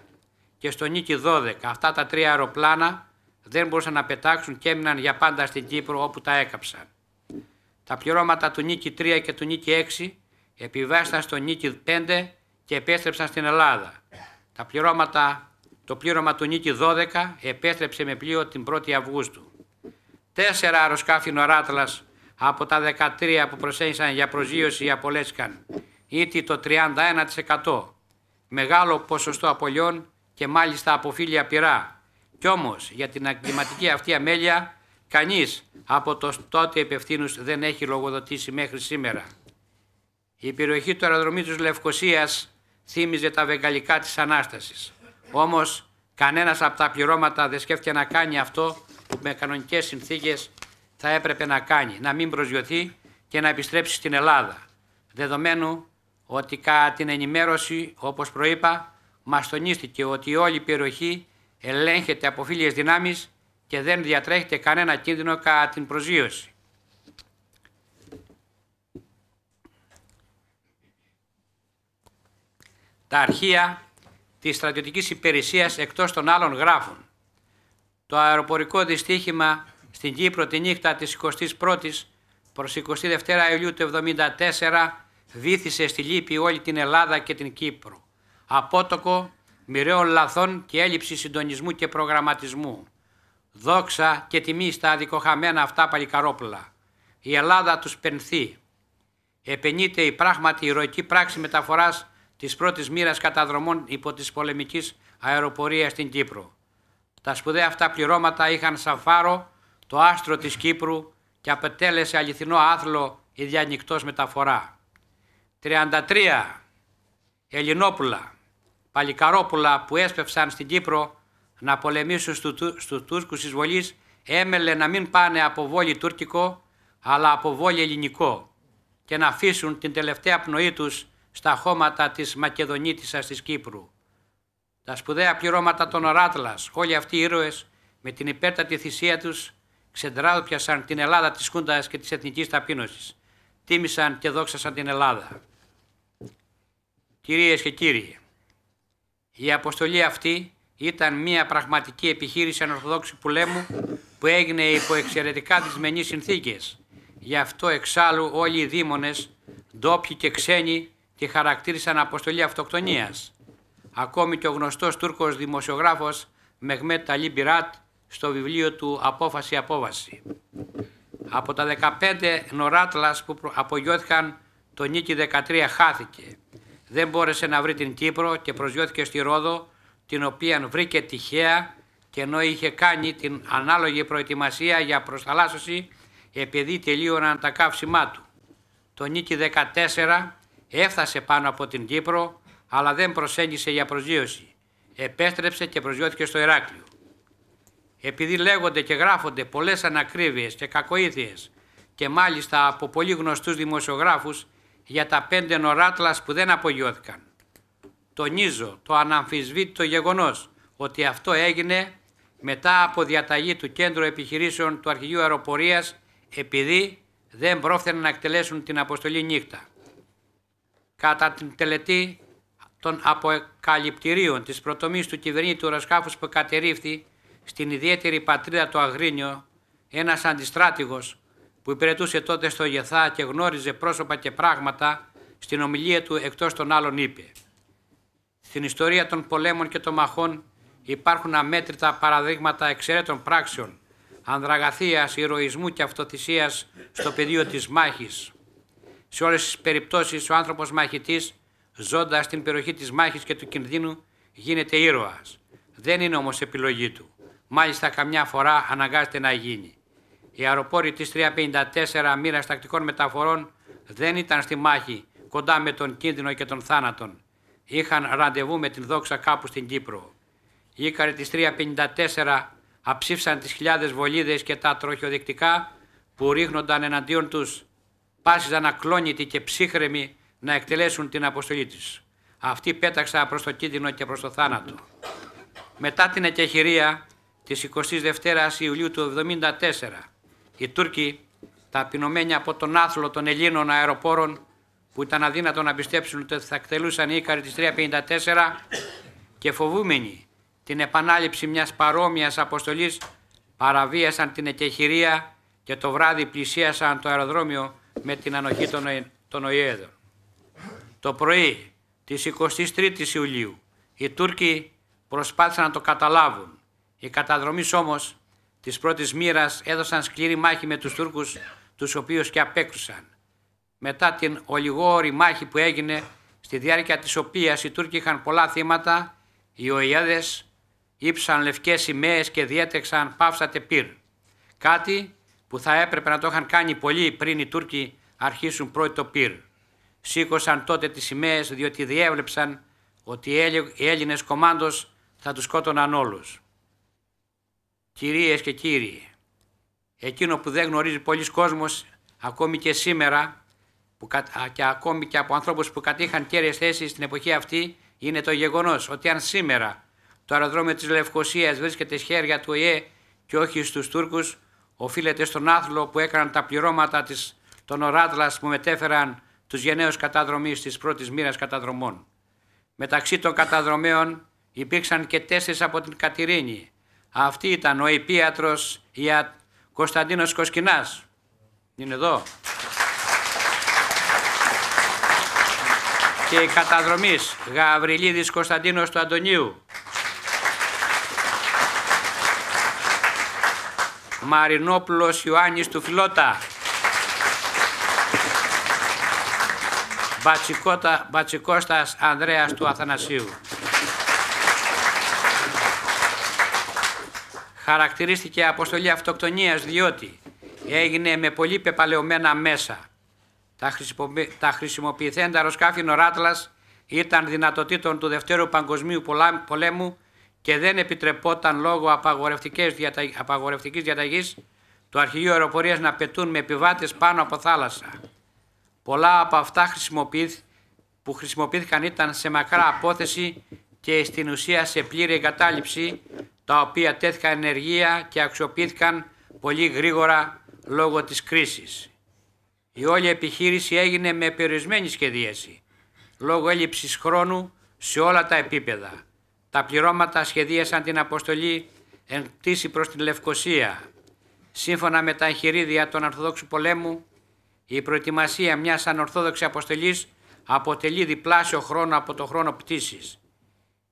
Και στο νίκη 12 αυτά τα τρία αεροπλάνα δεν μπορούσαν να πετάξουν και έμειναν για πάντα στην Κύπρο όπου τα έκαψαν. Τα πληρώματα του νίκη 3 και του νίκη 6 επιβάστηκαν στο νίκη 5 και επέστρεψαν στην Ελλάδα. Τα πληρώματα το πλήρωμα του Νίκη 12 επέστρεψε με πλοίο την 1η Αυγούστου. Τέσσερα αεροσκάφη Νοράτλας από τα 13 που προσέγγισαν για προσγείωση απολέσκαν, ήτι το 31%. Μεγάλο ποσοστό απολειών και μάλιστα από φίλια πυρά. Κι όμως για την ακτιματική αυτή αμέλεια κανείς από το τότε υπευθύνους δεν έχει λογοδοτήσει μέχρι σήμερα. Η περιοχή του αεροδρομίου της Λευκοσίας θύμιζε τα βεγγαλικά της ανάστασης. Όμως κανένας από τα πληρώματα δεν σκέφτηκε να κάνει αυτό που με κανονικές συνθήκες θα έπρεπε να κάνει, να μην προσγειωθεί και να επιστρέψει στην Ελλάδα. Δεδομένου ότι κατά την ενημέρωση, όπως προείπα, μας τονίστηκε ότι όλη η περιοχή ελέγχεται από φίλιες δυνάμεις και δεν διατρέχεται κανένα κίνδυνο κατά την προσγείωση. Τα αρχεία της στρατιωτικής υπηρεσίας εκτός των άλλων γράφων. Το αεροπορικό δυστύχημα στην Κύπρο τη νύχτα της 21 η προς 22 Ιουλίου του 1974 βήθησε στη λύπη όλη την Ελλάδα και την Κύπρο. Απότοκο μοιραίων λαθών και έλλειψη συντονισμού και προγραμματισμού. Δόξα και τιμή στα αδικοχαμένα αυτά παλικαρόπουλα. Η Ελλάδα τους πενθεί. Επενείται η πράγματι ηρωική πράξη μεταφοράς Της πρώτης μοίρας καταδρομών υπό της πολεμικής αεροπορίας στην Κύπρο. Τα σπουδαία αυτά πληρώματα είχαν σαν φάρο το άστρο της Κύπρου και απετέλεσε αληθινό άθλο η διανυκτός μεταφορά. 33. Ελληνόπουλα, παλικαρόπουλα που έσπευσαν στην Κύπρο να πολεμήσουν στου Τούρκους εισβολή, έμελε να μην πάνε από βόλιο τουρκικό αλλά από βόλιο ελληνικό και να αφήσουν την τελευταία πνοή τους στα χώματα της Μακεδονίτισσας της Κύπρου. Τα σπουδαία πληρώματα των Ράτλας, όλοι αυτοί οι ήρωες με την υπέρτατη θυσία τους ξεντράδοπιασαν την Ελλάδα της Χούντας και της εθνικής ταπείνωσης. Τίμησαν και δόξασαν την Ελλάδα. Κυρίες και κύριοι, η αποστολή αυτή ήταν μια πραγματική επιχείρηση ανορθοδόξου Πουλέμου που έγινε υπό εξαιρετικά δυσμενείς συνθήκες. Γι' αυτό εξάλλου όλοι οι δήμονες, ντόπιοι και ξένοι, και χαρακτήρισαν αποστολή αυτοκτονίας. Ακόμη και ο γνωστός Τούρκος δημοσιογράφος Μεγμέτ Ταλί στο βιβλίο του «Απόφαση Απόβαση». Από τα 15 νοράτλας που απογιώθηκαν, το Νίκη 13 χάθηκε. Δεν μπόρεσε να βρει την Κύπρο και προσγιώθηκε στη Ρόδο, την οποία βρήκε τυχαία και ενώ είχε κάνει την ανάλογη προετοιμασία για προσταλάσσωση επειδή τελείωναν τα καύσιμά του. Το Νίκη Έφτασε πάνω από την Κύπρο, αλλά δεν προσέγγισε για προσγείωση. Επέστρεψε και προσγειώθηκε στο Ηράκλειο. Επειδή λέγονται και γράφονται πολλές ανακρίβειες και κακοήθειες και μάλιστα από πολύ γνωστούς δημοσιογράφους για τα πέντε νοράτλας που δεν απογειώθηκαν. Τονίζω το αναμφισβήτητο γεγονός ότι αυτό έγινε μετά από διαταγή του Κέντρου Επιχειρήσεων του Αρχηγείου Αεροπορίας επειδή δεν πρόφθαιναν να εκτελέσουν την αποστολή νύχτα κατά την τελετή των αποκαλυπτηρίων της προτομής του κυβερνήτου ρασκάφους που κατερρίφθη στην ιδιαίτερη πατρίδα του Αγρίνιο, ένας αντιστράτηγος που υπηρετούσε τότε στο Γεθά και γνώριζε πρόσωπα και πράγματα, στην ομιλία του εκτός των άλλων είπε «Στην ιστορία των πολέμων και των μαχών υπάρχουν αμέτρητα παραδείγματα εξαιρέτων πράξεων, ανδραγαθίας, ηρωισμού και αυτοθυσίας στο πεδίο της μάχης. Σε όλες τις περιπτώσεις, ο άνθρωπος μαχητής, ζώντας στην περιοχή της μάχης και του κινδύνου, γίνεται ήρωας. Δεν είναι όμως επιλογή του. Μάλιστα, καμιά φορά αναγκάζεται να γίνει. Οι αεροπόροι της 354 μοίρας τακτικών μεταφορών δεν ήταν στη μάχη κοντά με τον κίνδυνο και τον θάνατον. Είχαν ραντεβού με την δόξα κάπου στην Κύπρο. Οι Ήκαροι της 354 αψήφισαν τις χιλιάδες βολίδες και τα τροχιοδεικτικά που ρίχνονταν εναντίον τους πάσιζαν ακλόνητοι και ψύχρεμη να εκτελέσουν την αποστολή της. Αυτή πέταξαν προς το κίνδυνο και προς το θάνατο. Μετά την εκεχηρία της 22ης Ιουλίου του 1974, οι Τούρκοι, ταπεινωμένοι από τον άθλο των Ελλήνων αεροπόρων, που ήταν αδύνατο να πιστέψουν ότι θα εκτελούσαν οι Ίκαροι της 354 και φοβούμενοι την επανάληψη μιας παρόμοιας αποστολής παραβίασαν την εκεχηρία και το βράδυ πλησίασαν το αεροδρόμιο με την ανοχή των, των Το πρωί της 23ης Ιουλίου οι Τούρκοι προσπάθησαν να το καταλάβουν. Οι καταδρομής όμως της πρώτης μοίρας έδωσαν σκληρή μάχη με τους Τούρκους, τους οποίους και απέκρουσαν. Μετά την ολιγόρη μάχη που έγινε, στη διάρκεια της οποίας οι Τούρκοι είχαν πολλά θύματα, οι ΟΗΕΔΕΣ ύψαν λευκές σημαίες και διέτρεξαν πάυσα πυρ. Κάτι που θα έπρεπε να το είχαν κάνει πολύ πριν οι Τούρκοι αρχίσουν πρώτη το πυρ. Σήκωσαν τότε τις σημαίες διότι διέβλεψαν ότι οι Έλληνες κομμάντος θα τους σκότωναν όλους. Κυρίες και κύριοι, εκείνο που δεν γνωρίζει πολλοί κόσμος ακόμη και σήμερα που, και ακόμη και από ανθρώπους που κατήχαν κέρδες θέσεις στην εποχή αυτή είναι το γεγονός ότι αν σήμερα το αεροδρόμιο της Λευκοσίας βρίσκεται χέρια του ΟΗΕ και όχι στους Τούρκους οφείλεται στον άθλο που έκαναν τα πληρώματα της, των οράτλας που μετέφεραν τους γενναίους καταδρομής της πρώτης μοίρας καταδρομών. Μεταξύ των καταδρομέων υπήρξαν και τέσσερις από την Κατηρίνη. Αυτή ήταν ο ιππίατρος Ια... Κωνσταντίνος Κοσκινάς. Είναι εδώ. Και η καταδρομής Γαβριλίδης Κωνσταντίνος του Αντωνίου. Μαρινόπουλος Ιωάννης του Φιλότα. Μπατσικότα, Μπατσικώστας Ανδρέας του Αθανασίου. Χαρακτηρίστηκε αποστολή αυτοκτονίας διότι έγινε με πολύ πεπαλαιωμένα μέσα. Τα χρησιμοποιηθέντα αεροσκάφη Νοράτλας ήταν δυνατοτήτων του Δευτέρου Παγκοσμίου Πολέμου και δεν επιτρεπόταν λόγω απαγορευτικής διαταγής του Αρχηγείου Αεροπορίας να πετούν με επιβάτες πάνω από θάλασσα. Πολλά από αυτά που χρησιμοποιήθηκαν ήταν σε μακρά απόθεση και στην ουσία σε πλήρη εγκατάλειψη, τα οποία τέθηκαν ενεργεία και αξιοποιήθηκαν πολύ γρήγορα λόγω της κρίσης. Η όλη επιχείρηση έγινε με περιορισμένη σχεδίαση, λόγω έλλειψης χρόνου σε όλα τα επίπεδα τα πληρώματα σχεδίασαν την αποστολή εν πτήση προς την Λευκοσία. Σύμφωνα με τα εγχειρίδια των Ορθοδόξου πολέμου, η προετοιμασία μιας ανορθόδοξης αποστολής αποτελεί διπλάσιο χρόνο από το χρόνο πτήσης.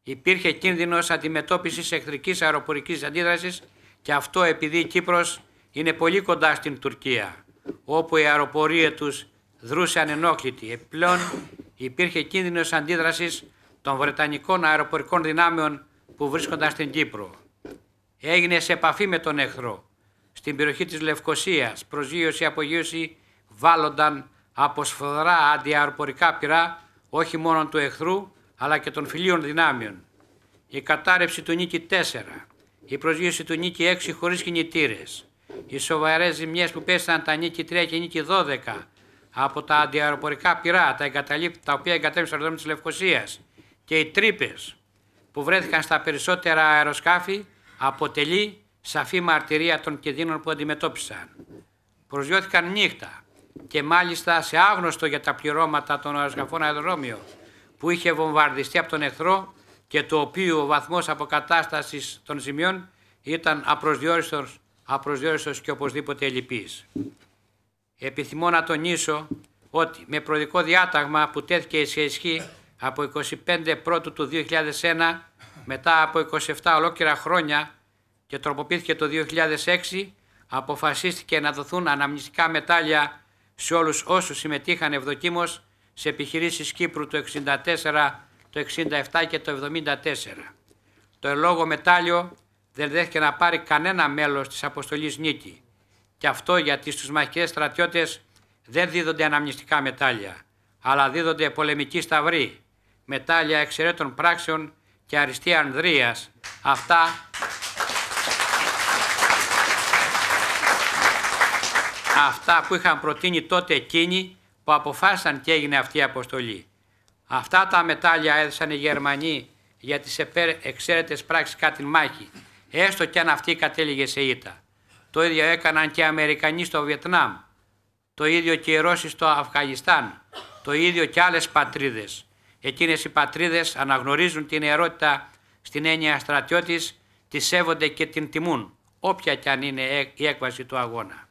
Υπήρχε κίνδυνος αντιμετώπισης εχθρικής αεροπορικής αντίδρασης και αυτό επειδή η Κύπρος είναι πολύ κοντά στην Τουρκία, όπου η αεροπορία τους δρούσε ανενόχλητη. Επιπλέον υπήρχε κίνδυνος αντίδρασης των Βρετανικών αεροπορικών δυνάμεων που βρίσκονταν στην Κύπρο. Έγινε σε επαφή με τον εχθρό. Στην περιοχή της Λευκοσίας προσγείωση-απογείωση βάλλονταν από σφοδρά αντιαεροπορικά πυρά όχι μόνο του εχθρού αλλά και των φιλίων δυνάμεων. Η κατάρρευση του Νίκη 4, η προσγείωση του Νίκη 6 χωρίς κινητήρες, οι σοβαρές ζημιές που πέσαν τα Νίκη 3 και Νίκη 12 από τα αντιαεροπορικά πυρά τα, τα οποία εγκατέλειψαν το δρόμο της Λευκοσίας και οι τρύπες που βρέθηκαν στα περισσότερα αεροσκάφη αποτελεί σαφή μαρτυρία των κινδύνων που αντιμετώπισαν. Προσδιώθηκαν νύχτα και μάλιστα σε άγνωστο για τα πληρώματα των αεροσκαφών αεροδρόμιο που είχε βομβαρδιστεί από τον εχθρό και το οποίο ο βαθμός αποκατάστασης των ζημιών ήταν απροσδιόριστος, απροσδιόριστος και οπωσδήποτε ελλειπής. Επιθυμώ να τονίσω ότι με προδικό διάταγμα που τέθηκε σε ισχύ από 25 πρώτου του 2001 μετά από 27 ολόκληρα χρόνια και τροποποιήθηκε το 2006 αποφασίστηκε να δοθούν αναμνηστικά μετάλλια σε όλους όσους συμμετείχαν ευδοκίμως σε επιχειρήσεις Κύπρου το 64, το 67 και το 74. Το ελόγο μετάλλιο δεν δέχτηκε να πάρει κανένα μέλος της αποστολής νίκη. Και αυτό γιατί στους μαχητές στρατιώτες δεν δίδονται αναμνηστικά μετάλλια, αλλά δίδονται πολεμικοί σταυροί, μετάλλια εξαιρέτων πράξεων και αριστεία Ανδρείας. Αυτά... Αυτά που είχαν προτείνει τότε εκείνοι που αποφάσισαν και έγινε αυτή η αποστολή. Αυτά τα μετάλλια έδωσαν οι Γερμανοί για τις εξαίρετες πράξεις κάτι μάχη, έστω και αν αυτή κατέληγε σε ήττα. Το ίδιο έκαναν και οι Αμερικανοί στο Βιετνάμ, το ίδιο και οι Ρώσοι στο Αφγανιστάν, το ίδιο και άλλες πατρίδες. Εκείνες οι πατρίδες αναγνωρίζουν την ιερότητα στην έννοια στρατιώτης, τη σέβονται και την τιμούν, όποια κι αν είναι ε, η έκβαση του αγώνα.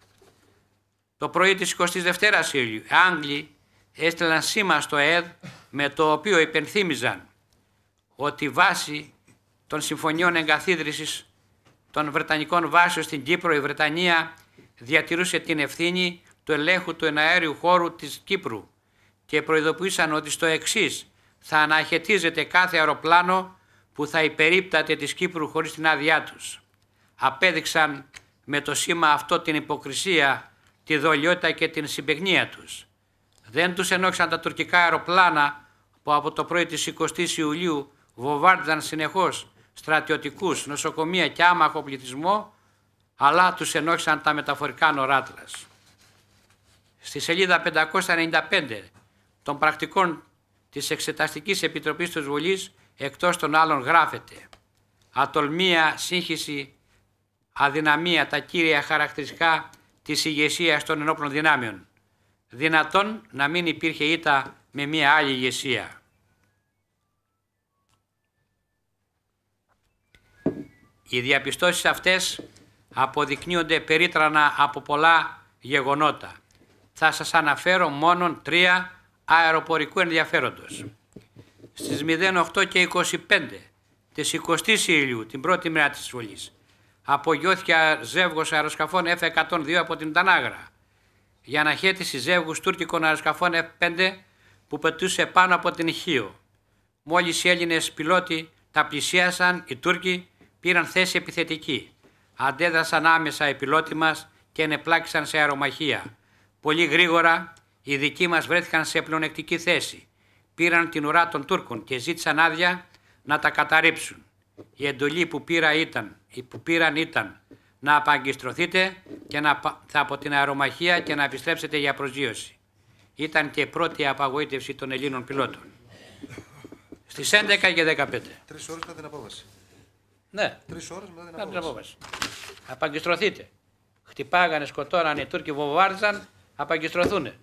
Το πρωί της 22ης Ιουλίου, οι Άγγλοι έστειλαν σήμα στο ΕΔ με το οποίο υπενθύμιζαν ότι βάση των συμφωνιών εγκαθίδρυσης των Βρετανικών βάσεων στην Κύπρο, η Βρετανία διατηρούσε την ευθύνη του ελέγχου του εναέριου χώρου της Κύπρου και προειδοποιήσαν ότι στο εξής θα αναχαιτίζεται κάθε αεροπλάνο που θα υπερίπταται της Κύπρου χωρίς την άδειά τους. Απέδειξαν με το σήμα αυτό την υποκρισία, τη δολιότητα και την συμπαιγνία τους. Δεν τους ενόξαν τα τουρκικά αεροπλάνα που από το πρωί της 20ης Ιουλίου βομβάρδισαν συνεχώς στρατιωτικούς, νοσοκομεία και άμαχο πληθυσμό, αλλά τους ενόχισαν τα μεταφορικά νοράτλας. Στη σελίδα 595 των πρακτικών της Εξεταστικής Επιτροπής της Βουλής εκτός των άλλων γράφεται ατολμία, σύγχυση, αδυναμία τα κύρια χαρακτηριστικά της ηγεσίας των ενόπλων δυνάμεων. Δυνατόν να μην υπήρχε ήττα με μία άλλη ηγεσία. Οι διαπιστώσεις αυτές αποδεικνύονται περίτρανα από πολλά γεγονότα. Θα σας αναφέρω μόνο τρία αεροπορικού ενδιαφέροντος. Στις 08 και 25 της 20ης Ιουλίου, την πρώτη μέρα της εισβολής, απογειώθηκε ζεύγος αεροσκαφών F-102 από την Τανάγρα για αναχέτηση ζεύγους τουρκικών αεροσκαφών F-5 που πετούσε πάνω από την Χίο. Μόλις οι Έλληνες πιλότοι τα πλησίασαν, οι Τούρκοι πήραν θέση επιθετική. Αντέδρασαν άμεσα οι πιλότοι μας και ενεπλάκησαν σε αερομαχία. Πολύ γρήγορα οι δικοί μας βρέθηκαν σε πλεονεκτική θέση. Πήραν την ουρά των Τούρκων και ζήτησαν άδεια να τα καταρρύψουν. Η εντολή που, πήρα ήταν, που πήραν ήταν να απαγκιστρωθείτε και να, από την αερομαχία και να επιστρέψετε για προσγείωση. Ήταν και πρώτη απαγοήτευση των Ελλήνων πιλότων. Στις 11 και 15. Τρεις ώρες μετά την απόβαση. Ναι. Τρεις ώρες μετά την απόβαση. Απαγκιστρωθείτε. Χτυπάγανε, σκοτώνανε, οι Τούρκοι βομβάρδιζαν, απαγκιστρωθούνε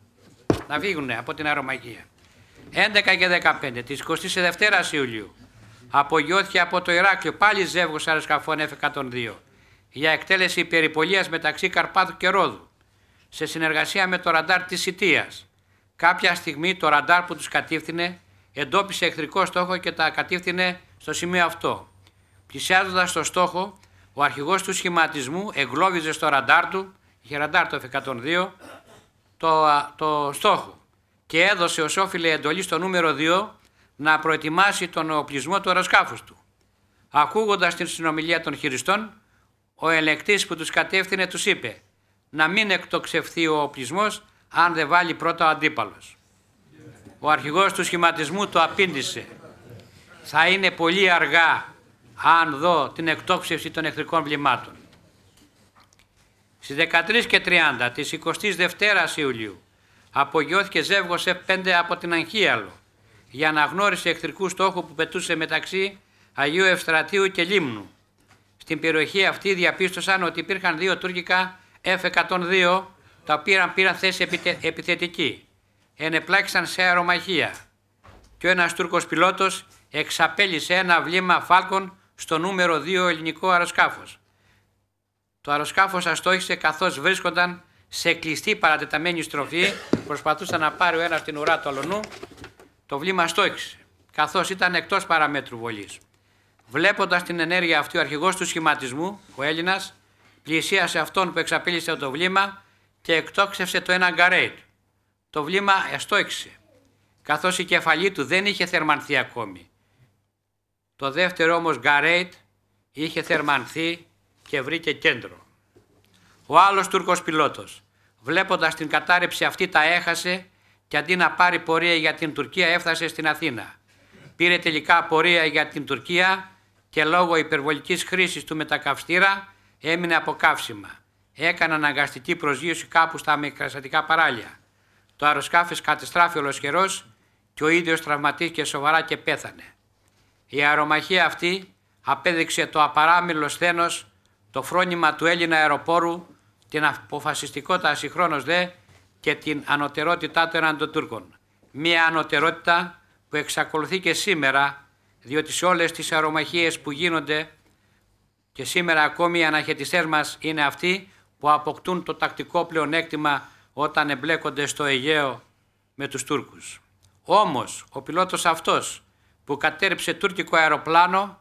να φύγουν από την αερομαγεία. 11 και 15 της 22ης Ιουλίου απογειώθηκε από το Ηράκλειο πάλι ζεύγος αεροσκαφών F-102 για εκτέλεση περιπολίας μεταξύ Καρπάθου και Ρόδου σε συνεργασία με το ραντάρ της Σιτίας. Κάποια στιγμή το ραντάρ που τους κατήφθηνε εντόπισε εχθρικό στόχο και τα κατήφθηνε στο σημείο αυτό. Πλησιάζοντας το στόχο, ο αρχηγός του σχηματισμού εγκλώβιζε στο ραντάρ του, είχε ραντάρ το F-102, το, το στόχο και έδωσε ως όφιλε εντολή στο νούμερο 2 να προετοιμάσει τον οπλισμό του αεροσκάφους του. Ακούγοντας την συνομιλία των χειριστών, ο ελεκτής που τους κατεύθυνε τους είπε να μην εκτοξευθεί ο οπλισμός αν δεν βάλει πρώτα ο αντίπαλος. Ο αρχηγός του σχηματισμού το απήντησε. Θα είναι πολύ αργά αν δω την εκτόξευση των εχθρικών βλημάτων. Στις 13 και 30 της 22 Ιουλίου απογειώθηκε ζεύγος F5 από την Αγχίαλο για να γνώρισε εχθρικού στόχου που πετούσε μεταξύ Αγίου Ευστρατείου και Λίμνου. Στην περιοχή αυτή διαπίστωσαν ότι υπήρχαν δύο τουρκικά F102 τα οποία πήραν θέση επιθετική. Ενεπλάξαν σε αερομαχία και ο ένας Τούρκος πιλότος εξαπέλυσε ένα βλήμα φάλκων στο νούμερο 2 ελληνικό αεροσκάφος. Το αεροσκάφος αστόχησε καθώς βρίσκονταν σε κλειστή παρατεταμένη στροφή. Προσπαθούσαν να πάρει ο ένας την ουρά του αλωνού. Το βλήμα στόχησε, καθώς ήταν εκτός παραμέτρου βολής. Βλέποντας την ενέργεια αυτή, ο αρχηγός του σχηματισμού, ο Έλληνας, πλησίασε αυτόν που εξαπείλησε το βλήμα και εκτόξευσε το ένα γκαρέιτ. Το βλήμα αστόηξε καθώς η κεφαλή του δεν είχε θερμανθεί ακόμη. Το δεύτερο όμως γκαρέιτ είχε θερμανθεί και βρήκε κέντρο. Ο άλλος Τούρκος πιλότος, βλέποντας την κατάρρευση αυτή τα έχασε και αντί να πάρει πορεία για την Τουρκία έφτασε στην Αθήνα. Πήρε τελικά πορεία για την Τουρκία και λόγω υπερβολικής χρήσης του μετακαυστήρα έμεινε από καύσιμα. Έκανε αναγκαστική προσγείωση κάπου στα μικρασιατικά παράλια. Το αεροσκάφης κατεστράφει ολοσχερός και ο ίδιος τραυματίστηκε σοβαρά και πέθανε. Η αερομαχία αυτή απέδειξε το απαράμιλο σθένος το φρόνημα του Έλληνα αεροπόρου, την αποφασιστικότητα συγχρόνως δε και την ανωτερότητά του εναντίον των Τούρκων. Μία ανωτερότητα που εξακολουθεί και σήμερα, διότι σε όλες τις αερομαχίες που γίνονται και σήμερα ακόμη οι αναχαιτιστές μας είναι αυτοί που αποκτούν το τακτικό πλεονέκτημα όταν εμπλέκονται στο Αιγαίο με τους Τούρκους. Όμως, ο πιλότος αυτός που κατέρριψε τουρκικό αεροπλάνο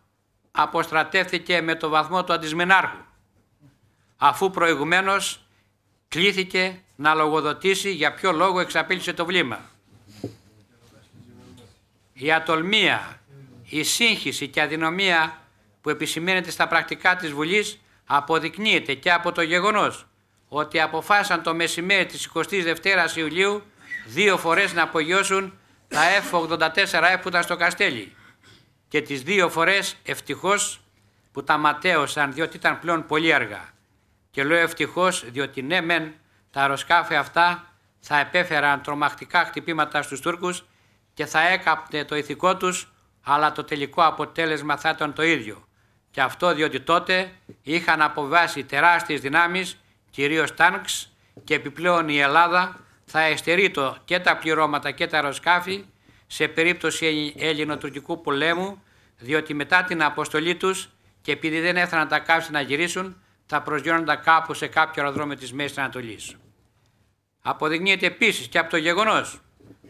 αποστρατεύθηκε με το βαθμό του αντισμενάρχου, αφού προηγουμένως κλήθηκε να λογοδοτήσει για ποιο λόγο εξαπήλυσε το βλήμα. Η ατολμία, η σύγχυση και αδυναμία που επισημαίνεται στα πρακτικά της Βουλής αποδεικνύεται και από το γεγονός ότι αποφάσαν το μεσημέρι της 22ης Ιουλίου δύο φορές να απογειώσουν τα F-84F που ήταν στο Καστέλι και τις δύο φορές ευτυχώς που τα ματέωσαν διότι ήταν πλέον πολύ αργά. Και λέω ευτυχώς διότι ναι μεν τα αεροσκάφη αυτά θα επέφεραν τρομακτικά χτυπήματα στους Τούρκους και θα έκαπτε το ηθικό τους, αλλά το τελικό αποτέλεσμα θα ήταν το ίδιο. Και αυτό διότι τότε είχαν αποβάσει τεράστιες δυνάμεις, κυρίως τάνκς και επιπλέον η Ελλάδα θα εστερεί το και τα πληρώματα και τα αεροσκάφη σε περίπτωση ελληνοτουρκικού πολέμου, διότι μετά την αποστολή τους και επειδή δεν έφταναν τα κάψη να γυρίσουν, θα προσγειώνονταν κάπου σε κάποιο αεροδρόμιο της Μέσης Ανατολής. Αποδεικνύεται επίσης και από το γεγονός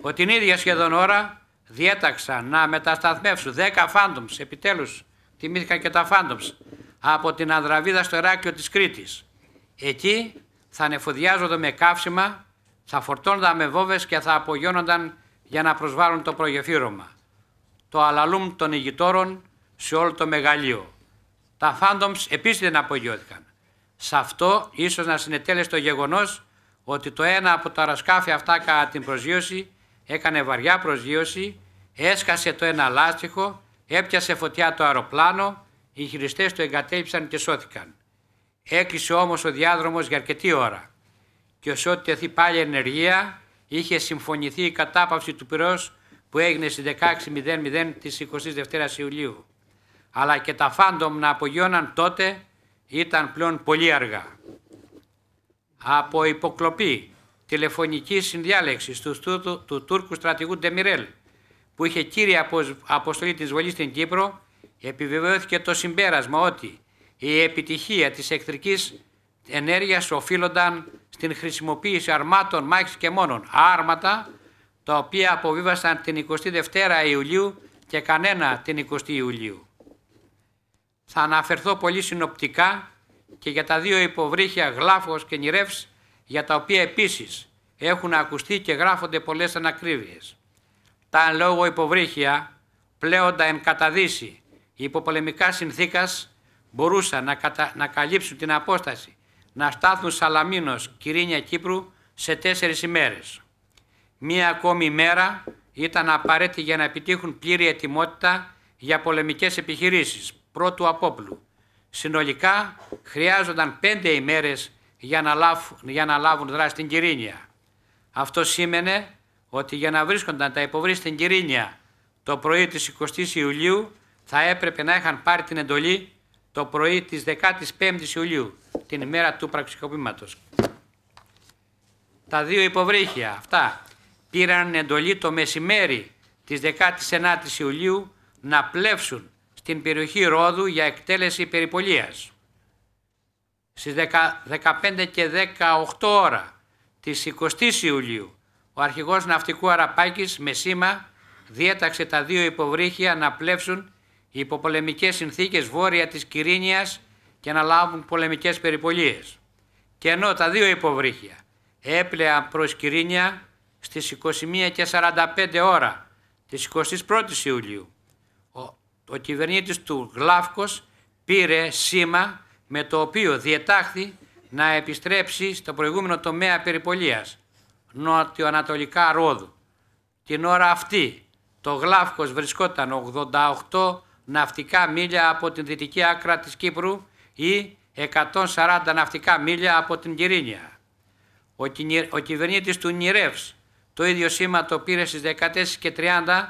ότι την ίδια σχεδόν ώρα διέταξαν να μετασταθμεύσουν 10 φάντομς, επιτέλους τιμήθηκαν και τα φάντομς, από την Ανδραβίδα στο Ράκιο της Κρήτης. Εκεί θα ανεφοδιάζονται με καύσιμα, θα φορτώνονταν με βόβες και θα απογειώνονταν για να προσβάλλουν το προγεφύρωμα, το αλαλούμ των ηγητόρων σε όλο το μεγαλείο. Τα φάντομς επίσης δεν απογειώθηκαν. Σε αυτό ίσως να συνετέλεσε το γεγονός ότι το ένα από τα αεροσκάφη αυτά κατά την προσγείωση έκανε βαριά προσγείωση, έσκασε το ένα λάστιχο, έπιασε φωτιά το αεροπλάνο, οι χειριστές το εγκατέλειψαν και σώθηκαν. Έκλεισε όμως ο διάδρομος για αρκετή ώρα και ως ό,τι τεθεί πάλι ενεργεία είχε συμφωνηθεί η κατάπαυση του πυρός που έγινε στις 16.00 της 22 Ιουλίου. Αλλά και τα φάντομ να απογειώναν τότε ήταν πλέον πολύ αργά. Από υποκλοπή τηλεφωνική συνδιάλεξη του, του, του Τούρκου στρατηγού Ντεμιρέλ, που είχε κύρια αποστολή της βολής στην Κύπρο, επιβεβαιώθηκε το συμπέρασμα ότι η επιτυχία της εχθρικής Ενέργειας οφείλονταν στην χρησιμοποίηση αρμάτων μάχης και μόνον άρματα, τα οποία αποβίβασαν την 22η Ιουλίου και κανένα την 20η Ιουλίου. Θα αναφερθώ πολύ συνοπτικά και για τα δύο υποβρύχια Γλάφος και Νιρεύς, για τα οποία επίσης έχουν ακουστεί και γράφονται πολλές ανακρίβειες. Τα λόγω υποβρύχια, πλέοντα εν καταδύση υποπολεμικά συνθήκας, μπορούσαν να, να καλύψουν την απόσταση να στάθουν Σαλαμίνος, Κυρίνια Κύπρου σε τέσσερις ημέρες. Μία ακόμη ημέρα ήταν απαραίτητη για να επιτύχουν πλήρη ετοιμότητα για πολεμικές επιχειρήσεις πρώτου απόπλου. Συνολικά χρειάζονταν πέντε ημέρες για να, λάβουν, να λάβουν δράση στην Κυρίνια. Αυτό σήμαινε ότι για να βρίσκονταν τα υποβρύ στην Κυρίνια το πρωί της 20 Ιουλίου θα έπρεπε να είχαν πάρει την εντολή το πρωί της 15ης Ιουλίου, την ημέρα του πραξικοπήματος. Τα δύο υποβρύχια αυτά πήραν εντολή το μεσημέρι της 19ης Ιουλίου να πλέψουν στην περιοχή Ρόδου για εκτέλεση περιπολίας. Στις 15 και 18 ώρα της 20ης Ιουλίου, ο αρχηγός ναυτικού Αραπάκης με σήμα διέταξε τα δύο υποβρύχια να πλέψουν υπό πολεμικές συνθήκες βόρεια της Κυρίνιας και να λάβουν πολεμικές περιπολίες. Και ενώ τα δύο υποβρύχια έπλεαν προς Κυρίνια στις 21 και 45 ώρα της 21ης Ιουλίου, ο, ο κυβερνήτης του Γλάφκος πήρε σήμα με το οποίο διετάχθη να επιστρέψει στο προηγούμενο τομέα περιπολίας, νότιο-ανατολικά Ρόδου. Την ώρα αυτή το Γλάφκος βρισκόταν 88 ναυτικά μίλια από την δυτική άκρα της Κύπρου ή 140 ναυτικά μίλια από την Κυρίνια. Ο, κυβερνήτη κυβερνήτης του Νιρεύς το ίδιο σήμα το πήρε στις 14.30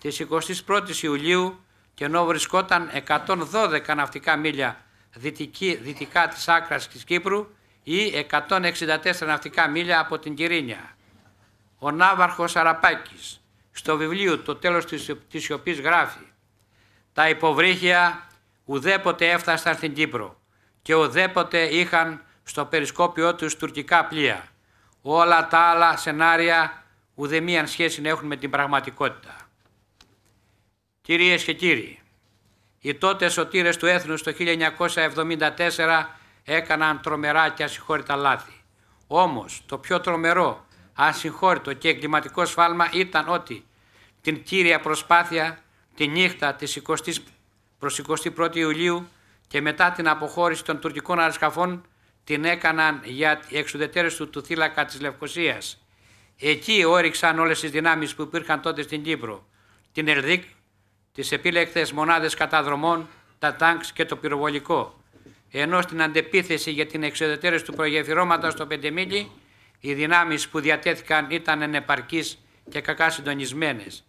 της 21ης Ιουλίου και ενώ βρισκόταν 112 ναυτικά μίλια δυτική, δυτικά της άκρας της Κύπρου ή 164 ναυτικά μίλια από την Κυρίνια. Ο Ναύαρχος Αραπάκης στο βιβλίο «Το τέλος της, της σιωπής» γράφει τα υποβρύχια ουδέποτε έφτασαν στην Κύπρο και ουδέποτε είχαν στο περισκόπιό τους τουρκικά πλοία. Όλα τα άλλα σενάρια ουδέμιαν σχέση έχουν με την πραγματικότητα. Κυρίες και κύριοι, οι τότε σωτήρες του έθνους το 1974 έκαναν τρομερά και ασυγχώρητα λάθη. Όμως το πιο τρομερό, ασυγχώρητο και εγκληματικό σφάλμα ήταν ότι την κύρια προσπάθεια τη νύχτα της 20 προς 21η Ιουλίου και μετά την αποχώρηση των τουρκικών αεροσκαφών την έκαναν για εξουδετέρες του, του θύλακα της Λευκοσίας. Εκεί όριξαν όλες τις δυνάμεις που υπήρχαν τότε στην Κύπρο, την Ελδίκ, τις επίλεκτες μονάδες καταδρομών, τα τάγκ και το πυροβολικό. Ενώ στην αντεπίθεση για την εξουδετέρες του προγεφυρώματος στο Πεντεμίλι, οι δυνάμεις που διατέθηκαν ήταν ενεπαρκείς και κακά συντονισμένες.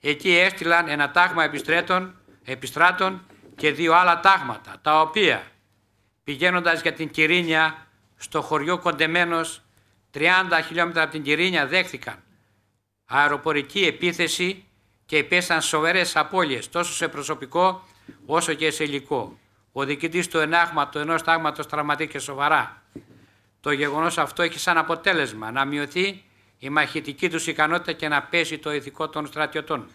Εκεί έστειλαν ένα τάγμα επιστρέτων, επιστράτων και δύο άλλα τάγματα, τα οποία πηγαίνοντας για την Κυρίνια στο χωριό Κοντεμένος, 30 χιλιόμετρα από την Κυρίνια δέχθηκαν αεροπορική επίθεση και υπέσαν σοβαρές απώλειες τόσο σε προσωπικό όσο και σε υλικό. Ο διοικητής του ενάγματο ενός τάγματος τραυματίστηκε σοβαρά. Το γεγονός αυτό έχει σαν αποτέλεσμα να μειωθεί η μαχητική τους ικανότητα και να πέσει το ηθικό των στρατιωτών.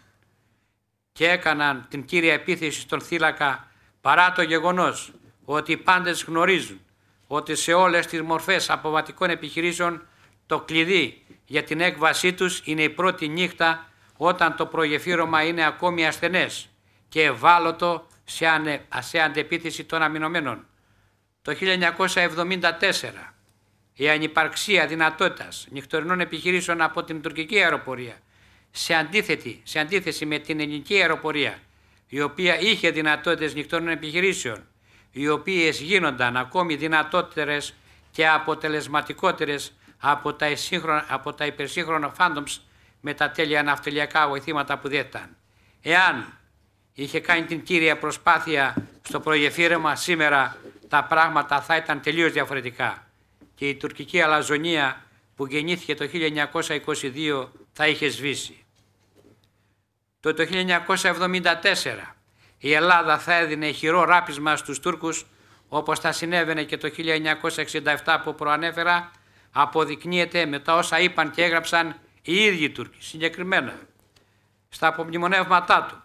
Και έκαναν την κύρια επίθεση στον θύλακα παρά το γεγονός ότι οι πάντες γνωρίζουν ότι σε όλες τις μορφές αποβατικών επιχειρήσεων το κλειδί για την έκβασή τους είναι η πρώτη νύχτα όταν το προγεφύρωμα είναι ακόμη ασθενές και ευάλωτο σε αντεπίθεση των αμυνωμένων. Το 1974 η ανυπαρξία δυνατότητας νυχτωρινών επιχειρήσεων από την τουρκική αεροπορία σε, αντίθετη, σε αντίθεση με την ελληνική αεροπορία η οποία είχε δυνατότητες νυχτωρινών επιχειρήσεων οι οποίες γίνονταν ακόμη δυνατότερες και αποτελεσματικότερες από τα, από τα υπερσύγχρονα phantoms με τα τέλεια ναυτιλιακά βοηθήματα που ήταν. Εάν είχε κάνει την κύρια προσπάθεια στο προγεφύρεμα σήμερα τα πράγματα θα ήταν τελείως διαφορετικά η τουρκική αλαζονία που γεννήθηκε το 1922 θα είχε σβήσει. Το 1974 η Ελλάδα θα έδινε χειρό ράπισμα στους Τούρκους όπως θα συνέβαινε και το 1967 που προανέφερα αποδεικνύεται με τα όσα είπαν και έγραψαν οι ίδιοι Τούρκοι συγκεκριμένα. Στα απομνημονεύματά του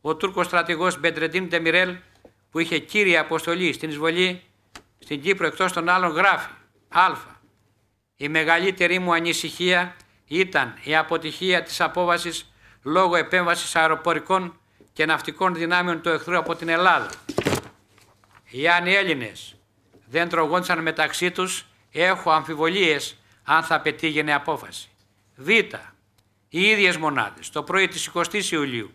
ο Τούρκος στρατηγός Μπεντρεντίν Τεμιρέλ που είχε κύρια αποστολή στην εισβολή στην Κύπρο εκτός των άλλων γράφει Α. Η μεγαλύτερη μου ανησυχία ήταν η αποτυχία της απόβασης λόγω επέμβασης αεροπορικών και ναυτικών δυνάμεων του εχθρού από την Ελλάδα. Οι αν Έλληνες δεν τρογόντουσαν μεταξύ τους, έχω αμφιβολίες αν θα πετύγαινε απόφαση. Β. Οι ίδιες μονάδες, το πρωί της 20ης Ιουλίου,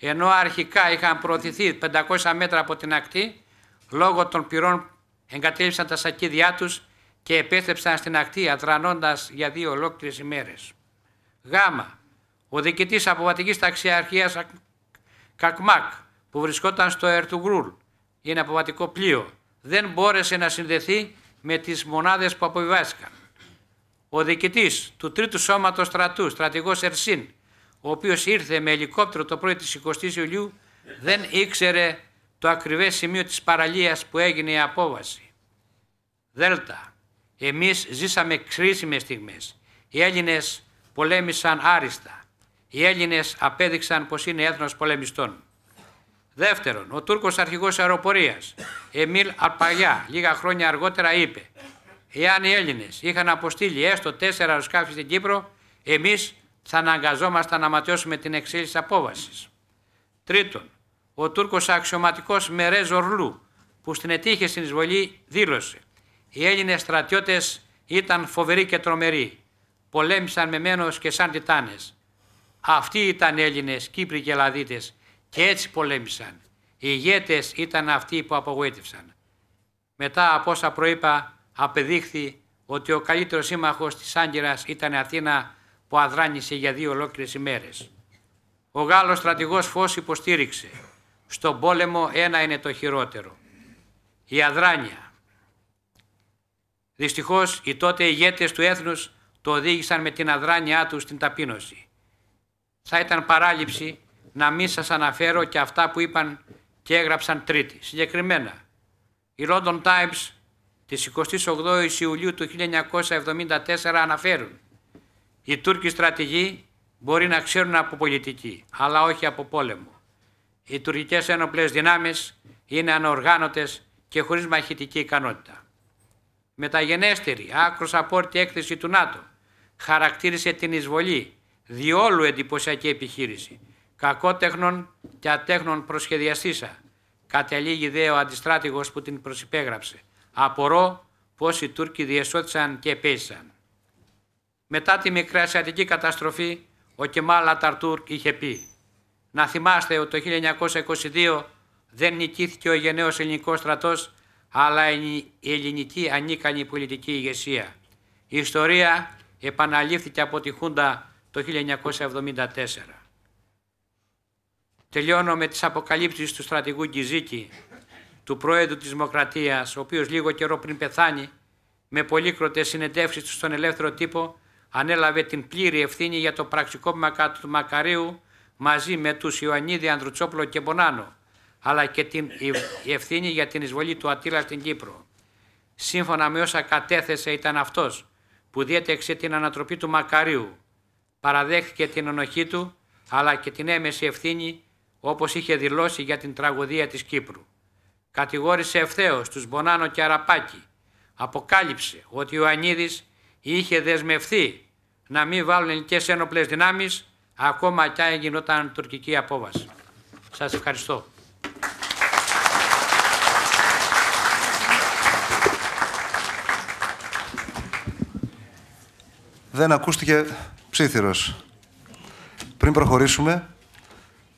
ενώ αρχικά είχαν προωθηθεί 500 μέτρα από την ακτή, λόγω των πυρών εγκατέλειψαν τα σακίδιά τους και επέστρεψαν στην ακτία δρανώντας για δύο ολόκληρες ημέρες. Γ. Ο διοικητής αποβατικής ταξιαρχίας Κακμάκ που βρισκόταν στο Ερτουγκρούλ, είναι αποβατικό πλοίο, δεν μπόρεσε να συνδεθεί με τις μονάδες που αποβιβάστηκαν. Ο διοικητής του τρίτου σώματος στρατού, στρατηγός Ερσίν, ο οποίος ήρθε με ελικόπτερο το πρωί της 20ης Ιουλίου, δεν ήξερε το ακριβές σημείο της παραλίας που έγινε η απόβαση. Δέλτα. Εμείς ζήσαμε κρίσιμες στιγμές. Οι Έλληνες πολέμησαν άριστα. Οι Έλληνες απέδειξαν πως είναι έθνος πολεμιστών. Δεύτερον, ο Τούρκος αρχηγός αεροπορίας, Εμίλ Αρπαγιά, λίγα χρόνια αργότερα είπε «Εάν οι Έλληνες είχαν αποστείλει έστω τέσσερα αεροσκάφη στην Κύπρο, εμείς θα αναγκαζόμασταν να ματιώσουμε την εξέλιξη απόβασης». Τρίτον, ο Τούρκος αξιωματικός Μερέ Ζορλού, που στην ετύχη δήλωσε οι Έλληνες στρατιώτες ήταν φοβεροί και τρομεροί. Πολέμησαν με μένος και σαν τιτάνες. Αυτοί ήταν Έλληνες, Κύπροι και Ελλαδίτες και έτσι πολέμησαν. Οι ηγέτες ήταν αυτοί που απογοήτευσαν. Μετά από όσα προείπα, απεδείχθη ότι ο καλύτερος σύμμαχος της Άγκυρας ήταν η Αθήνα που αδράνησε για δύο ολόκληρες ημέρες. Ο Γάλλος στρατηγός Φως υποστήριξε. Στον πόλεμο ένα είναι το χειρότερο. Η αδράνεια. Δυστυχώς οι τότε ηγέτες του έθνους το οδήγησαν με την αδράνειά τους στην ταπείνωση. Θα ήταν παράληψη να μην σας αναφέρω και αυτά που είπαν και έγραψαν τρίτη. Συγκεκριμένα, οι London Times της 28 Ιουλίου του 1974 αναφέρουν «Οι Τούρκοι στρατηγοί μπορεί να ξέρουν από πολιτική, αλλά όχι από πόλεμο. Οι τουρκικές ένοπλες δυνάμεις είναι ανοργάνωτες και χωρίς μαχητική ικανότητα μεταγενέστερη, άκρος απόρριτη έκθεση του ΝΑΤΟ, χαρακτήρισε την εισβολή διόλου εντυπωσιακή επιχείρηση, κακότεχνων και ατέχνων προσχεδιαστήσα, κατελήγει δε ο αντιστράτηγος που την προσυπέγραψε. Απορώ πως οι Τούρκοι διεσώθησαν και επέζησαν. Μετά τη ασιατική καταστροφή, ο Κεμάλ Αταρτούρκ είχε πει «Να θυμάστε ότι το 1922 δεν νικήθηκε ο γενναίος ελληνικός στρατός αλλά η ελληνική ανίκανη πολιτική ηγεσία. Η ιστορία επαναλήφθηκε από τη Χούντα το 1974. Τελειώνω με τις αποκαλύψεις του στρατηγού Γκυζίκη, του πρόεδρου της Δημοκρατίας, ο οποίος λίγο καιρό πριν πεθάνει, με πολύκροτες συνεντεύξεις του στον ελεύθερο τύπο, ανέλαβε την πλήρη ευθύνη για το πραξικόπημα κάτω του Μακαρίου μαζί με τους Ιωαννίδη Ανδρουτσόπουλο και Μπονάνο αλλά και την ευθύνη για την εισβολή του Ατήλα στην Κύπρο. Σύμφωνα με όσα κατέθεσε ήταν αυτός που διέτεξε την ανατροπή του Μακαρίου, παραδέχθηκε την ενοχή του, αλλά και την έμεση ευθύνη όπως είχε δηλώσει για την τραγωδία της Κύπρου. Κατηγόρησε ευθέως τους Μπονάνο και Αραπάκη. Αποκάλυψε ότι ο Ανίδης είχε δεσμευθεί να μην βάλουν ελληνικές ένοπλες δυνάμεις ακόμα κι αν γινόταν τουρκική απόβαση. Σας ευχαριστώ. δεν ακούστηκε ψήθυρος. Πριν προχωρήσουμε,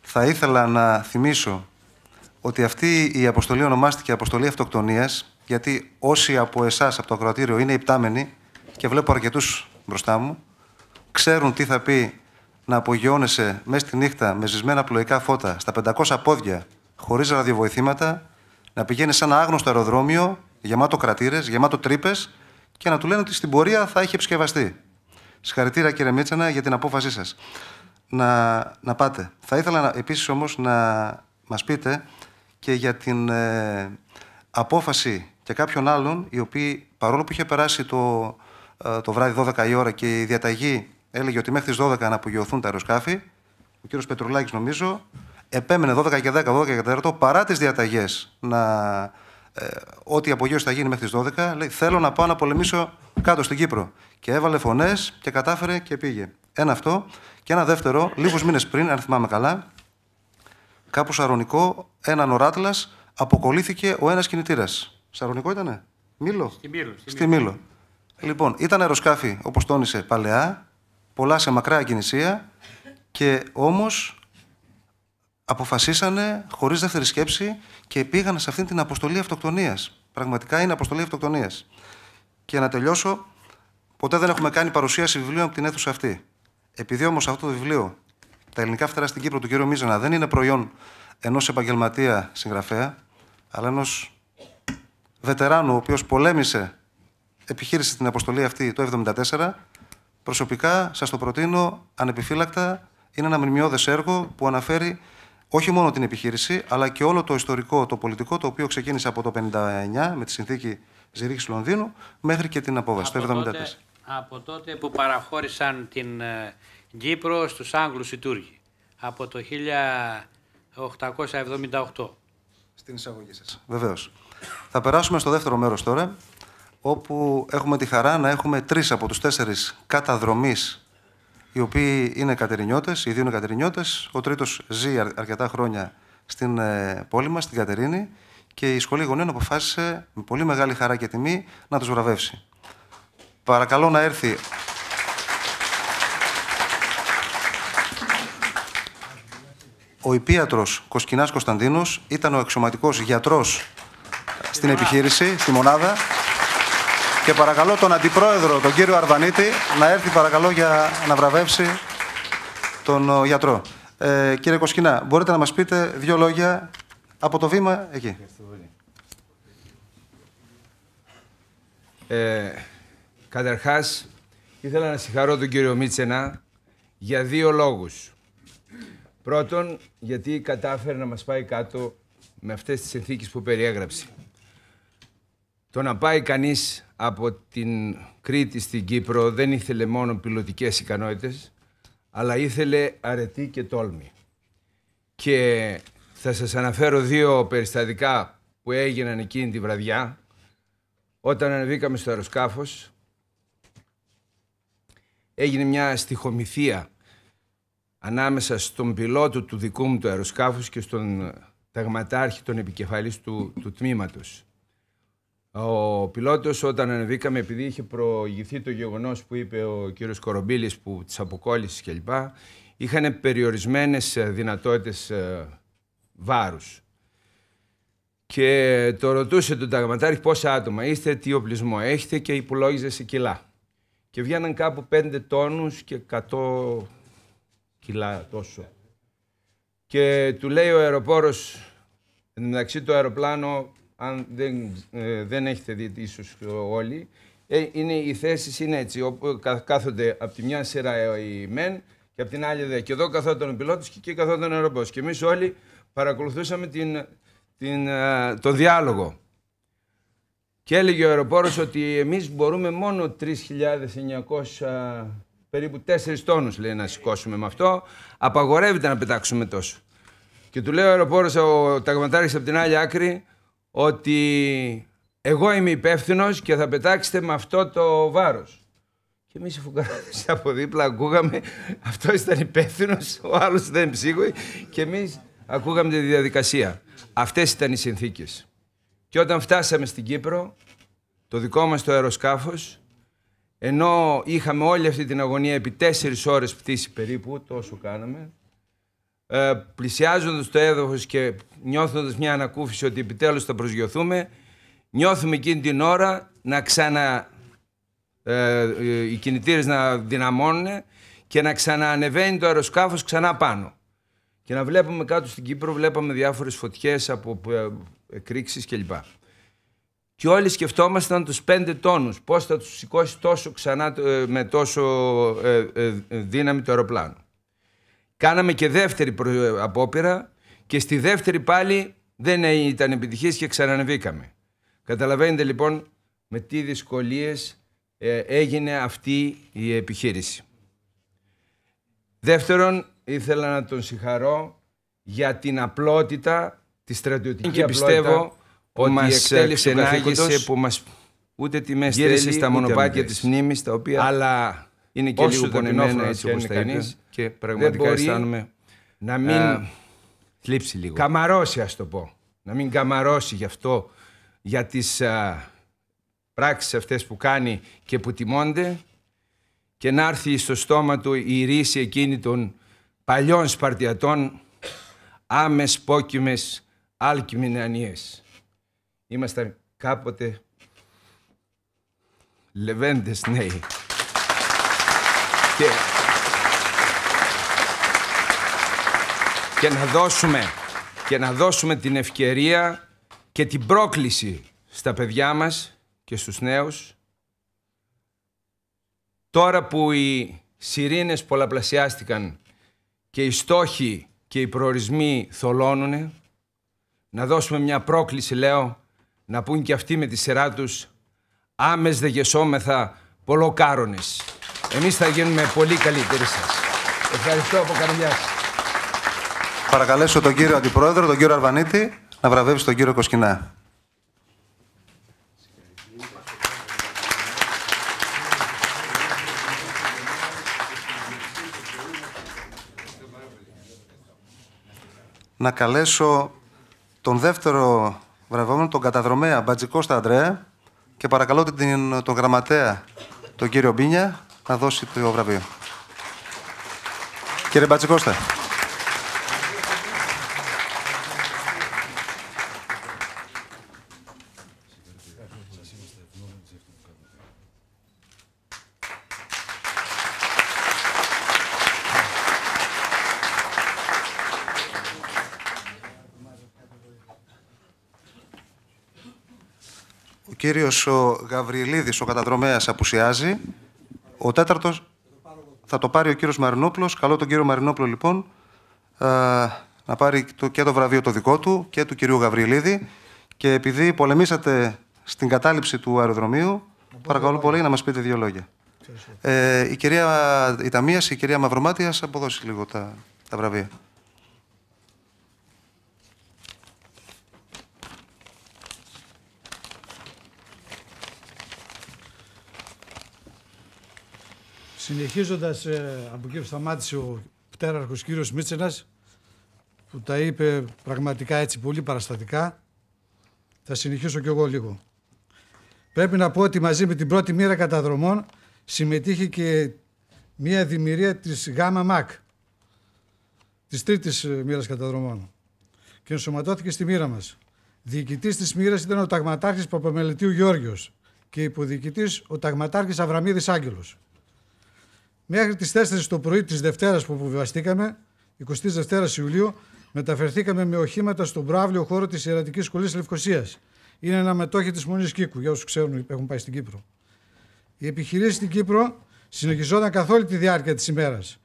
θα ήθελα να θυμίσω ότι αυτή η αποστολή ονομάστηκε Αποστολή Αυτοκτονίας, γιατί όσοι από εσάς, από το ακροατήριο, είναι υπτάμενοι και βλέπω αρκετούς μπροστά μου, ξέρουν τι θα πει να απογειώνεσαι μέσα στη νύχτα με ζυσμένα πλοϊκά φώτα στα 500 πόδια, χωρίς ραδιοβοηθήματα, να πηγαίνεις σε ένα άγνωστο αεροδρόμιο, γεμάτο κρατήρες, γεμάτο τρύπες και να του λένε ότι στην πορεία θα έχει επισκευαστεί. Συγχαρητήρια κύριε Μίτσανα για την απόφασή σας να, να πάτε. Θα ήθελα επίσης όμως να μας πείτε και για την ε, απόφαση και κάποιων άλλων οι οποίοι παρόλο που είχε περάσει το, ε, το βράδυ 12 η ώρα και η διαταγή έλεγε ότι μέχρι τις 12 να απογειωθούν τα αεροσκάφη, ο κύριος Πετρουλάκης νομίζω επέμενε 12 και 10, 12 και 4 παρά τις διαταγές να, ε, ό,τι απογείωση θα γίνει μέχρι τις 12, λέει θέλω να πάω να πολεμήσω κάτω στην Κύπρο. Και έβαλε φωνές και κατάφερε και πήγε. Ένα αυτό. Και ένα δεύτερο, λίγους μήνες πριν, αν θυμάμαι καλά, κάπου Σαρωνικό, έναν οράτλα αποκολλήθηκε ο ένας κινητήρας. Σαρονικό ήτανε. Μήλο. Στη Μήλο. Στη Μήλο. Λοιπόν, ήταν αεροσκάφη, όπως τόνισε, παλαιά, πολλά σε μακρά κινησία και όμως αποφασίσανε χωρίς δεύτερη σκέψη και πήγαν σε αυτή την αποστολή αυτοκτονίας. Πραγματικά είναι αποστολή αυτοκτονίας. Και να τελειώσω Ποτέ δεν έχουμε κάνει παρουσίαση βιβλίων από την αίθουσα αυτή. Επειδή όμως αυτό το βιβλίο, τα ελληνικά φτερά στην Κύπρο του κ. Μίζανα, δεν είναι προϊόν ενός επαγγελματία συγγραφέα, αλλά ενός βετεράνου, ο οποίος πολέμησε, επιχείρησε την αποστολή αυτή το 1974, προσωπικά σας το προτείνω ανεπιφύλακτα. Είναι ένα μνημειώδες έργο που αναφέρει όχι μόνο την επιχείρηση, αλλά και όλο το ιστορικό, το πολιτικό, το οποίο ξεκίνησε από το 1959 με τη συνθήκη Ζηρίχης Λονδίνου μέχρι και την απόβαση το 1974 από τότε που παραχώρησαν την ε, Κύπρο στους Άγγλους οι από το 1878. Στην εισαγωγή σας. Βεβαίως. Θα περάσουμε στο δεύτερο μέρος τώρα, όπου έχουμε τη χαρά να έχουμε τρεις από τους τέσσερις καταδρομείς οι οποίοι είναι Κατερινιώτες, οι δύο είναι Κατερινιώτες, ο τρίτος ζει αρκετά χρόνια στην ε, πόλη μας, στην Κατερίνη, και η Σχολή Γονέων αποφάσισε με πολύ μεγάλη χαρά και τιμή να τους βραβεύσει. Παρακαλώ να έρθει. Ο υπίατρος Κοσκινάς Κωνσταντίνος ήταν ο εξωματικός γιατρός στην επιχείρηση, στη μονάδα. Και παρακαλώ τον αντιπρόεδρο, τον κύριο Αρβανίτη, να έρθει παρακαλώ για να βραβεύσει τον ε, γιατρό. Ε, κύριε Κοσκινά, μπορείτε να μας πείτε δύο λόγια από το βήμα εκεί. Ε, Καταρχάς, ήθελα να συγχαρώ τον κύριο Μίτσενα για δύο λόγους. Πρώτον, γιατί κατάφερε να μας πάει κάτω με αυτές τις συνθήκες που περιέγραψε. Το να πάει κανείς από την Κρήτη στην Κύπρο δεν ήθελε μόνο πιλωτικές ικανότητες, αλλά ήθελε αρετή και τόλμη. Και θα σας αναφέρω δύο περιστατικά που έγιναν εκείνη τη βραδιά, όταν ανεβήκαμε στο αεροσκάφος έγινε μια στοιχομηθεία ανάμεσα στον πιλότο του δικού μου του αεροσκάφους και στον ε, ταγματάρχη, τον επικεφαλής του, του τμήματος. Ο πιλότος όταν ανεβήκαμε, επειδή είχε προηγηθεί το γεγονός που είπε ο κύριος Κορομπίλης, που τις αποκόλλησης κλπ, είχαν περιορισμένες ε, δυνατότητες ε, βάρους. Και το ρωτούσε τον ταγματάρχη πόσα άτομα είστε, τι οπλισμό έχετε και υπολόγιζε σε κιλά και βγαίναν κάπου 5 τόνους και 100 κιλά τόσο. Και του λέει ο αεροπόρος, εν μεταξύ το αεροπλάνο, αν δεν, ε, δεν έχετε δει ίσως όλοι, ε, είναι, οι θέσεις είναι έτσι, όπου κάθονται από τη μια σειρά οι μεν και από την άλλη δε. Και εδώ καθόταν ο πιλότος και εκεί καθόταν ο αεροπόρος. Και εμείς όλοι παρακολουθούσαμε την, την, ε, τον διάλογο. Και έλεγε ο αεροπόρος ότι εμείς μπορούμε μόνο 3.900 περίπου 4 τόνους λέει να σηκώσουμε με αυτό. Απαγορεύεται να πετάξουμε τόσο. Και του λέει ο αεροπόρος, ο ταγματάρχης από την άλλη άκρη, ότι εγώ είμαι υπεύθυνος και θα πετάξετε με αυτό το βάρος. Και εμείς οι από δίπλα ακούγαμε, αυτό ήταν υπεύθυνος, ο άλλος δεν ψύχο, και εμείς ακούγαμε τη διαδικασία. Αυτές ήταν οι συνθήκες. Και όταν φτάσαμε στην Κύπρο, το δικό μας το αεροσκάφος, ενώ είχαμε όλη αυτή την αγωνία επί τέσσερις ώρες πτήση περίπου, τόσο κάναμε, ε, πλησιάζοντας το έδαφος και νιώθοντας μια ανακούφιση ότι επιτέλους θα προσγειωθούμε, νιώθουμε εκείνη την ώρα να ξανα... Ε, οι κινητήρες να δυναμώνουν και να ξαναανεβαίνει το αεροσκάφος ξανά πάνω. Και να βλέπουμε κάτω στην Κύπρο, βλέπαμε διάφορες φωτιές από ε, εκρήξεις κλπ. Και όλοι σκεφτόμασταν τους πέντε τόνους, πώς θα τους σηκώσει τόσο ξανά ε, με τόσο ε, ε, δύναμη το αεροπλάνο. Κάναμε και δεύτερη απόπειρα και στη δεύτερη πάλι δεν ήταν επιτυχής και ξανανεβήκαμε. Καταλαβαίνετε λοιπόν με τι δυσκολίες έγινε αυτή η επιχείρηση. Δεύτερον, ήθελα να τον συγχαρώ για την απλότητα τη στρατιωτική και πιστεύω ότι μας ε, ξενάγησε που μας ούτε τη θέλει στα μονοπάτια της μνήμης τα οποία αλλά είναι και λίγο πονεμένα έτσι όπως είναι και πραγματικά αισθάνομαι να μην ε, θλίψει λίγο. Καμαρώσει ας το πω. Να μην καμαρώσει γι' αυτό για τις α, ε, πράξεις αυτές που κάνει και που τιμώνται και να έρθει στο στόμα του η ρίση εκείνη των παλιών Σπαρτιατών άμες πόκιμες νεανίες, Είμαστε κάποτε λεβέντες νέοι. Και... να δώσουμε και να δώσουμε την ευκαιρία και την πρόκληση στα παιδιά μας και στους νέους. Τώρα που οι σιρήνες πολλαπλασιάστηκαν και οι στόχοι και οι προορισμοί θολώνουνε, να δώσουμε μια πρόκληση, λέω, να πούν και αυτοί με τη σειρά τους «Άμες δε γεσόμεθα πολλοκάρονες». Εμείς θα γίνουμε πολύ καλύτεροι σας. Ευχαριστώ από καρδιάς. Παρακαλέσω τον κύριο Αντιπρόεδρο, τον κύριο Αρβανίτη, να βραβεύσει τον κύριο Κοσκινά. Να καλέσω τον δεύτερο βραβευόμενο, τον καταδρομέα Μπατζικώστα Αντρέα και παρακαλώ την, τον γραμματέα, τον κύριο Μπίνια, να δώσει το βραβείο. Κύριε Μπατζικώστα. ο Γαβριλίδης, ο καταδρομέας, απουσιάζει. Ο τέταρτος θα το πάρει ο κύριος Μαρινόπλος. Καλό τον κύριο Μαρινόπλο, λοιπόν, ε, να πάρει και το βραβείο το δικό του και του κυρίου Γαβριλίδη. Και επειδή πολεμήσατε στην κατάληψη του αεροδρομίου, παρακαλώ πολύ να μας πείτε δύο λόγια. Ε, η κυρία Ιταμίας, η κυρία Μαυρομάτιας αποδώσει λίγο τα, τα βραβεία. Συνεχίζοντας ε, από εκεί που σταμάτησε ο πτέραρχος κύριος Μίτσενας, που τα είπε πραγματικά έτσι πολύ παραστατικά θα συνεχίσω κι εγώ λίγο. Πρέπει να πω ότι μαζί με την πρώτη μοίρα καταδρομών συμμετείχε και μια δημιουργία της ΓΑΜΑ ΜΑΚ της τρίτης ε, μοίρας καταδρομών και ενσωματώθηκε στη μοίρα μας. Διοικητής της μοίρας ήταν ο ταγματάρχης Παπαμελετίου Γεώργιος και υποδιοικητής ο ταγματάρχης Αβραμίδης Άγγελος. Μέχρι τις 4 το πρωί της Δευτέρας που αποβιβαστήκαμε, 20 Δευτέρας Ιουλίου, μεταφερθήκαμε με οχήματα στον πράβλιο χώρο της Ιερατικής Σχολής Λευκοσίας. Είναι ένα μετόχη της Μονής Κίκου, για όσους ξέρουν έχουν πάει στην Κύπρο. Η επιχειρήση στην Κύπρο συνεχιζόταν καθ' όλη τη διάρκεια της ημέρας.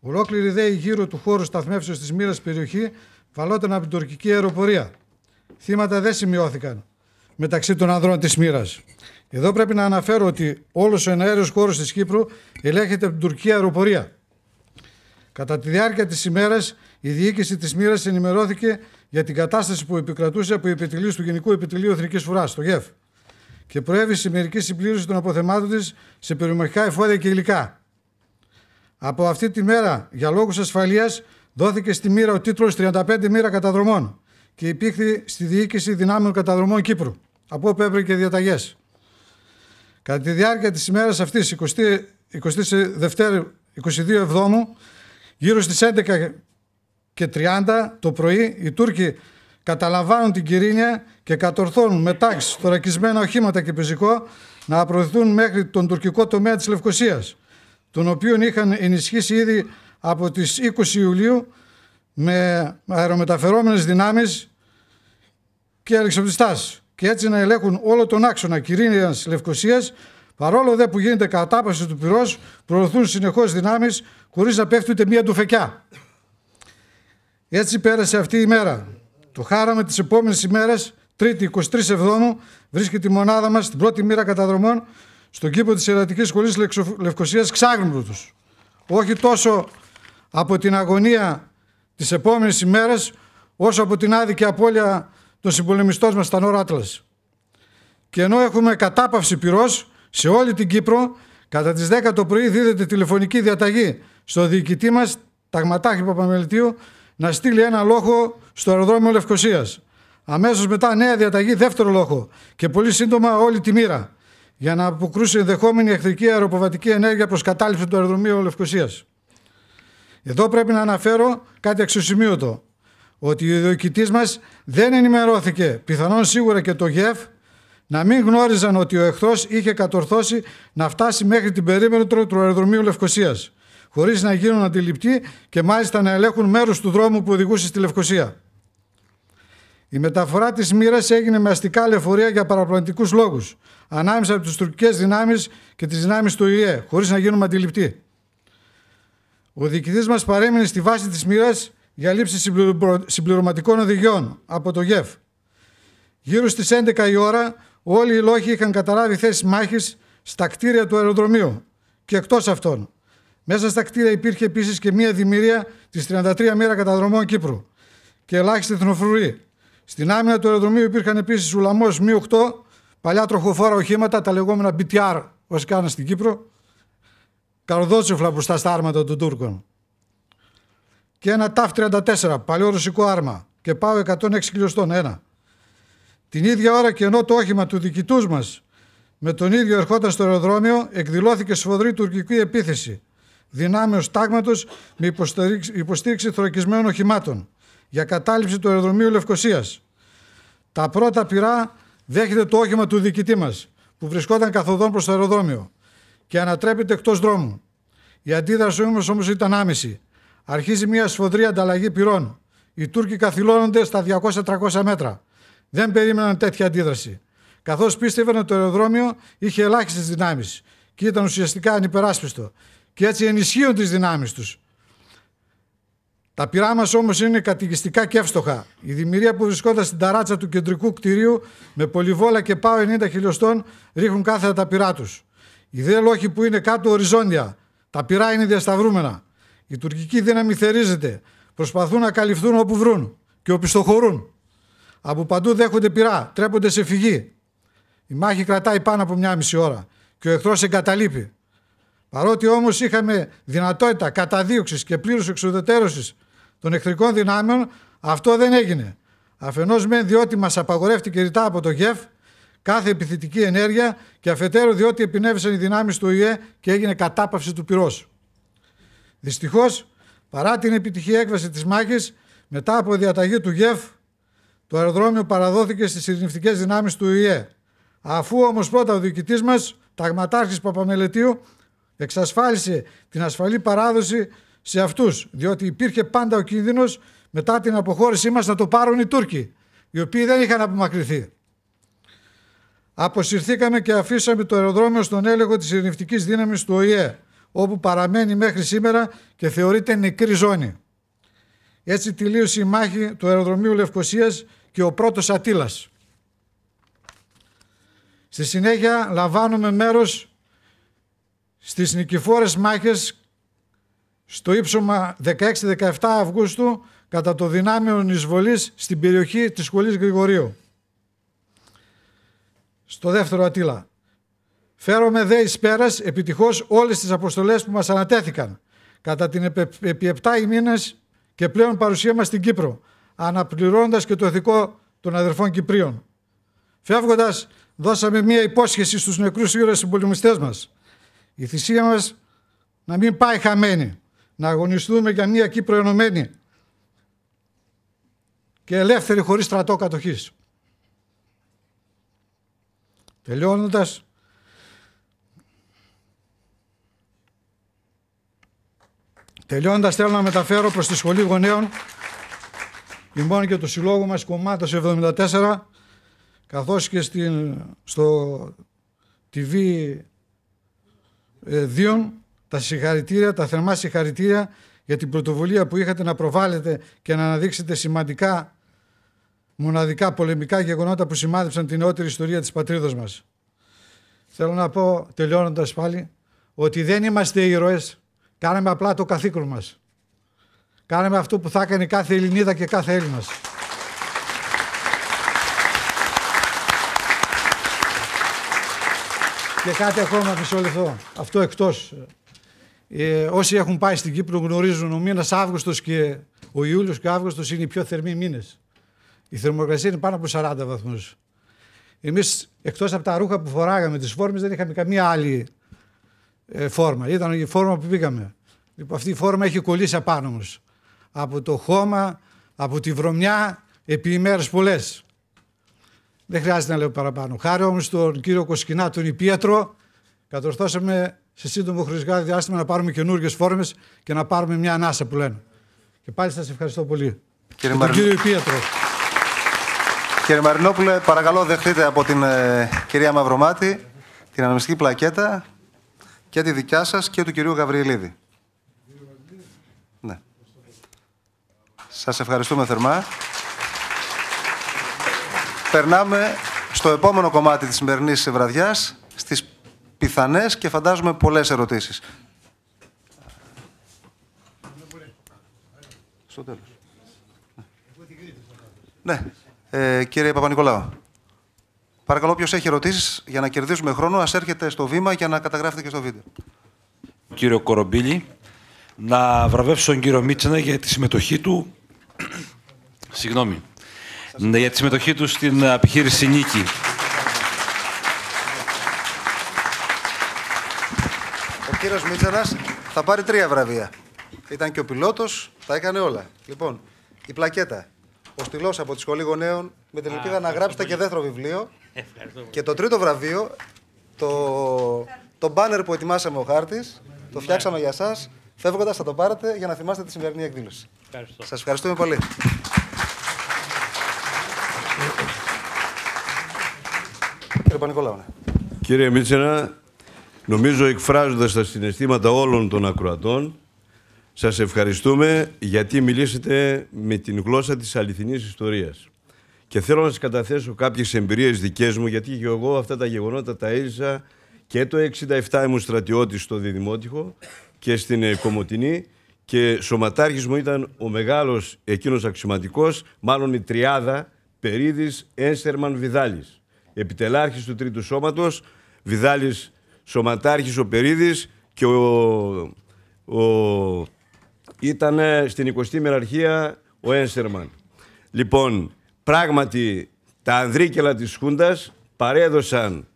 Ολόκληρη η γύρω του χώρου σταθμεύσεως της Μύρας περιοχή βαλόταν από την τουρκική αεροπορία. Θύματα δεν σημειώθηκαν μεταξύ των ανδρών της Μύρας. Εδώ πρέπει να αναφέρω ότι όλος ο εναέριος χώρος της Κύπρου ελέγχεται από την Τουρκία αεροπορία. Κατά τη διάρκεια της ημέρας, η διοίκηση της μοίρας ενημερώθηκε για την κατάσταση που επικρατούσε από επιτελείς του Γενικού Επιτελείου Εθνικής Φουρά, το ΓΕΦ, και προέβη η μερική συμπλήρωση των αποθεμάτων της σε περιοχικά εφόδια και υλικά. Από αυτή τη μέρα, για λόγους ασφαλείας, δόθηκε στη μοίρα ο τίτλος 35 μοίρα καταδρομών και υπήρχε στη διοίκηση δυνάμεων καταδρομών Κύπρου, από όπου έπρεπε και διαταγές. Κατά τη διάρκεια της ημέρας αυτής, 22 ε, Εβδόμου, γύρω στις 11 και 30 το πρωί, οι Τούρκοι καταλαμβάνουν την Κυρίνια και κατορθώνουν με τάξη, θωρακισμένα οχήματα και πεζικό να προωθούν μέχρι τον τουρκικό τομέα της Λευκοσίας, τον οποίο είχαν ενισχύσει ήδη από τις 20 Ιουλίου με αερομεταφερόμενες δυνάμεις και αλεξοπτιστάσεις και έτσι να ελέγχουν όλο τον άξονα κυρία Λευκοσίας, παρόλο δε που γίνεται κατάπαυση του πυρός, προωθούν συνεχώς δυνάμεις χωρίς να πέφτει ούτε μία ντουφεκιά. Έτσι πέρασε αυτή η μέρα. Το χάραμε τις επόμενες ημέρες, Τρίτη 23 Εβδόμου, βρίσκεται η μονάδα μας στην πρώτη μοίρα καταδρομών στον κήπο της Ιερατικής Σχολής Λευκοσία τους. Όχι τόσο από την αγωνία τη επόμενη ημέρα, όσο από την άδικη απώλεια τον συμπολεμιστό μας ήταν ο Ράτλα. Και ενώ έχουμε κατάπαυση πυρός σε όλη την Κύπρο, κατά τις 10 το πρωί δίδεται τηλεφωνική διαταγή στο διοικητή μας, Ταγματάρχη Παπαμελητίου, να στείλει ένα λόγο στο αεροδρόμιο Λευκοσίας. Αμέσως μετά νέα διαταγή, δεύτερο λόγο και πολύ σύντομα όλη τη μοίρα για να αποκρούσει ενδεχόμενη εχθρική αεροποβατική ενέργεια προς κατάληψη του αεροδρομίου Λευκοσίας. Εδώ πρέπει να αναφέρω κάτι αξιοσημείωτο ότι ο διοικητή μας δεν ενημερώθηκε, πιθανόν σίγουρα και το ΓΕΦ, να μην γνώριζαν ότι ο εχθρός είχε κατορθώσει να φτάσει μέχρι την περίμετρο του αεροδρομίου Λευκοσίας, χωρίς να γίνουν αντιληπτοί και μάλιστα να ελέγχουν μέρους του δρόμου που οδηγούσε στη Λευκοσία. Η μεταφορά της μοίρας έγινε με αστικά λεωφορεία για παραπλανητικούς λόγους, ανάμεσα από τις τουρκικές δυνάμεις και τις δυνάμεις του ΙΕ, χωρίς να γίνουμε αντιληπτοί. Ο διοικητής μας παρέμεινε στη βάση της μοίρας για λήψη συμπληρωματικών οδηγιών από το ΓΕΦ. Γύρω στις 11 η ώρα όλοι οι λόγοι είχαν καταλάβει θέσεις μάχης στα κτίρια του αεροδρομίου και εκτός αυτών. Μέσα στα κτίρια υπήρχε επίσης και μία δημιουργία της 33 μοίρα καταδρομών Κύπρου και ελάχιστη εθνοφρουρή. Στην άμυνα του αεροδρομίου υπήρχαν επίσης ουλαμός μη 8, παλιά τροχοφόρα οχήματα, τα λεγόμενα BTR, όσοι κάναν στην Κύπρο, καρδότσεφλα μπροστά στα άρματα των Τούρκων και ένα ΤΑΦ 34, παλιό ρωσικό άρμα και πάω 106 χιλιοστών ένα. Την ίδια ώρα και ενώ το όχημα του δικητούς μας με τον ίδιο ερχόταν στο αεροδρόμιο, εκδηλώθηκε σφοδρή τουρκική επίθεση δυνάμεως τάγματος με υποστήριξη, θροκισμένων οχημάτων για κατάληψη του αεροδρομίου Λευκοσίας. Τα πρώτα πυρά δέχεται το όχημα του διοικητή μας που βρισκόταν καθοδόν προς το αεροδρόμιο και ανατρέπεται εκτός δρόμου. Η αντίδραση όμω όμως ήταν άμεση Αρχίζει μια σφοδρή ανταλλαγή πυρών. Οι Τούρκοι καθυλώνονται στα 200-300 μέτρα. Δεν περίμεναν τέτοια αντίδραση. Καθώς πίστευαν ότι το αεροδρόμιο είχε ελάχιστες δυνάμεις και ήταν ουσιαστικά ανυπεράσπιστο. Και έτσι ενισχύουν τις δυνάμεις τους. Τα πυρά μας όμως είναι κατηγιστικά και εύστοχα. Η δημιουργία που βρισκόταν στην ταράτσα του κεντρικού κτηρίου με πολυβόλα και πάω 90 χιλιοστών ρίχνουν κάθετα τα πυρά τους. Οι δε λόγοι που είναι κάτω οριζόντια. Τα πυρά είναι διασταυρούμενα. Η τουρκική δύναμη θερίζεται. Προσπαθούν να καλυφθούν όπου βρουν και οπισθοχωρούν. Από παντού δέχονται πειρά, τρέπονται σε φυγή. Η μάχη κρατάει πάνω από μια μισή ώρα και ο εχθρός εγκαταλείπει. Παρότι όμως είχαμε δυνατότητα καταδίωξης και πλήρους εξουδετερώση των εχθρικών δυνάμεων, αυτό δεν έγινε. Αφενός μεν διότι μας απαγορεύτηκε ρητά από το ΓΕΦ κάθε επιθετική ενέργεια και αφετέρου διότι επινέβησαν οι δυνάμεις του ΟΗΕ και έγινε κατάπαυση του πυρός. Δυστυχώς, παρά την επιτυχή έκβαση της μάχης, μετά από διαταγή του ΓΕΦ, το αεροδρόμιο παραδόθηκε στις ειρηνευτικές δυνάμεις του ΙΕ. Αφού όμως πρώτα ο διοικητής μας, ταγματάρχης Παπαμελετίου, εξασφάλισε την ασφαλή παράδοση σε αυτούς, διότι υπήρχε πάντα ο κίνδυνος μετά την αποχώρησή μας να το πάρουν οι Τούρκοι, οι οποίοι δεν είχαν απομακρυνθεί. Αποσυρθήκαμε και αφήσαμε το αεροδρόμιο στον έλεγχο της ειρηνευτικής δύναμης του ΟΗΕ όπου παραμένει μέχρι σήμερα και θεωρείται νεκρή ζώνη. Έτσι τελείωσε η μάχη του αεροδρομίου Λευκοσίας και ο πρώτος Ατήλας. Στη συνέχεια λαμβάνουμε μέρος στις νικηφόρες μάχες στο ύψομα 16-17 Αυγούστου κατά το δυνάμιο εισβολής στην περιοχή της σχολής Γρηγορίου. Στο δεύτερο Ατήλα. Φέρομαι δε εις πέρας επιτυχώς όλες τις αποστολές που μας ανατέθηκαν κατά την επί 7 ημίνες και πλέον παρουσία μας στην Κύπρο, αναπληρώνοντας και το εθικό των αδερφών Κυπρίων. Φεύγοντας, δώσαμε μία υπόσχεση στους νεκρούς ήρωες συμπολιμιστές μας. Η θυσία μας να μην πάει χαμένη, να αγωνιστούμε για μία Κύπρο ενωμένη και ελεύθερη χωρίς στρατό κατοχής. Τελειώνοντας, Τελειώνοντας θέλω να μεταφέρω προς τη Σχολή Γονέων λοιπόν και τους Συλλόγους μας κομμάτω 74 καθώς και στο TV 2 ε, τα συγχαρητήρια, τα θερμά συγχαρητήρια για την πρωτοβουλία που είχατε να προβάλλετε και να αναδείξετε σημαντικά μοναδικά πολεμικά γεγονότα που σημάδεψαν την νεότερη ιστορία της πατρίδος μας. Θέλω να πω τελειώνοντας πάλι ότι δεν είμαστε ήρωες, Κάναμε απλά το καθήκον μας. Κάναμε αυτό που θα έκανε κάθε Ελληνίδα και κάθε Έλληνας. Και κάτι ακόμα μισό λεπτό. Αυτό εκτός. Ε, όσοι έχουν πάει στην Κύπρο γνωρίζουν ο μήνας Αύγουστος και ο Ιούλιος και ο Αύγουστος είναι οι πιο θερμοί μήνες. Η θερμοκρασία είναι πάνω από 40 βαθμούς. Εμείς εκτός από τα ρούχα που φοράγαμε, τις φόρμες, δεν είχαμε καμία άλλη ε, φόρμα. Ήταν η φόρμα που πήγαμε. Λοιπόν, αυτή η φόρμα έχει κολλήσει απάνω μας. Από το χώμα, από τη βρωμιά, επί ημέρες πολλές. Δεν χρειάζεται να λέω παραπάνω. Χάρη όμως τον κύριο Κοσκινά, τον Υπίατρο, κατορθώσαμε σε σύντομο χρονικό διάστημα να πάρουμε καινούργιες φόρμες και να πάρουμε μια ανάσα που λένε. Και πάλι σας ευχαριστώ πολύ. Κύριε, κύριο Υπίατρο. Κύριε Μαρινόπουλε, παρακαλώ δεχτείτε από την ε, κυρία Μαυρομάτη την αναμνηστική πλακέτα και τη δικιά σας και του κυρίου Γαβριελίδη. Ναι. Σας ευχαριστούμε θερμά. Περνάμε στο επόμενο κομμάτι της σημερινής βραδιάς, στις πιθανές και φαντάζομαι πολλές ερωτήσεις. Στο Ναι, ε, κύριε Παρακαλώ, όποιος έχει ερωτήσεις για να κερδίσουμε χρόνο, ας έρχεται στο βήμα για να καταγράφετε και στο βίντεο. Κύριο Κορομπίλη, να βραβεύσω τον κύριο Μίτσενα για τη συμμετοχή του. Συγγνώμη. Ναι, για τη συμμετοχή του στην επιχείρηση Νίκη. Ο κύριος Μίτσανας θα πάρει τρία βραβεία. Ήταν και ο πιλότος, τα έκανε όλα. Λοιπόν, η πλακέτα. Ο στυλός από τη Σχολή Γονέων με την ελπίδα να γράψει και δεύτερο βιβλίο. Και το τρίτο βραβείο, το, το μπάνερ που ετοιμάσαμε ο χάρτης, το ναι. φτιάξαμε για εσά. Φεύγοντας, θα το πάρετε για να θυμάστε τη σημερινή εκδήλωση. Σας ευχαριστούμε πολύ. Κύριε Πανικολάου. Ναι. Κύριε Μίτσενα, νομίζω εκφράζοντας τα συναισθήματα όλων των ακροατών, σας ευχαριστούμε γιατί μιλήσετε με την γλώσσα της αληθινής ιστορίας. Και θέλω να σας καταθέσω κάποιες εμπειρίες δικές μου, γιατί εγώ αυτά τα γεγονότα τα έζησα και το 67 ήμουν στρατιώτης στο Διδημότυχο και στην ε, Κομωτινή. Και σωματάρχης μου ήταν ο μεγάλος εκείνος αξιωματικός, μάλλον η τριάδα, Περίδης Ένστερμαν Βιδάλης. Επιτελάρχης του Τρίτου Σώματος, Βιδάλης Σωματάρχης ο Περίδης και ο, ο, ήταν στην 20η Μεραρχία ο Ένστερμαν. Λοιπόν, πράγματι τα ανδρίκελα της Χούντας παρέδωσαν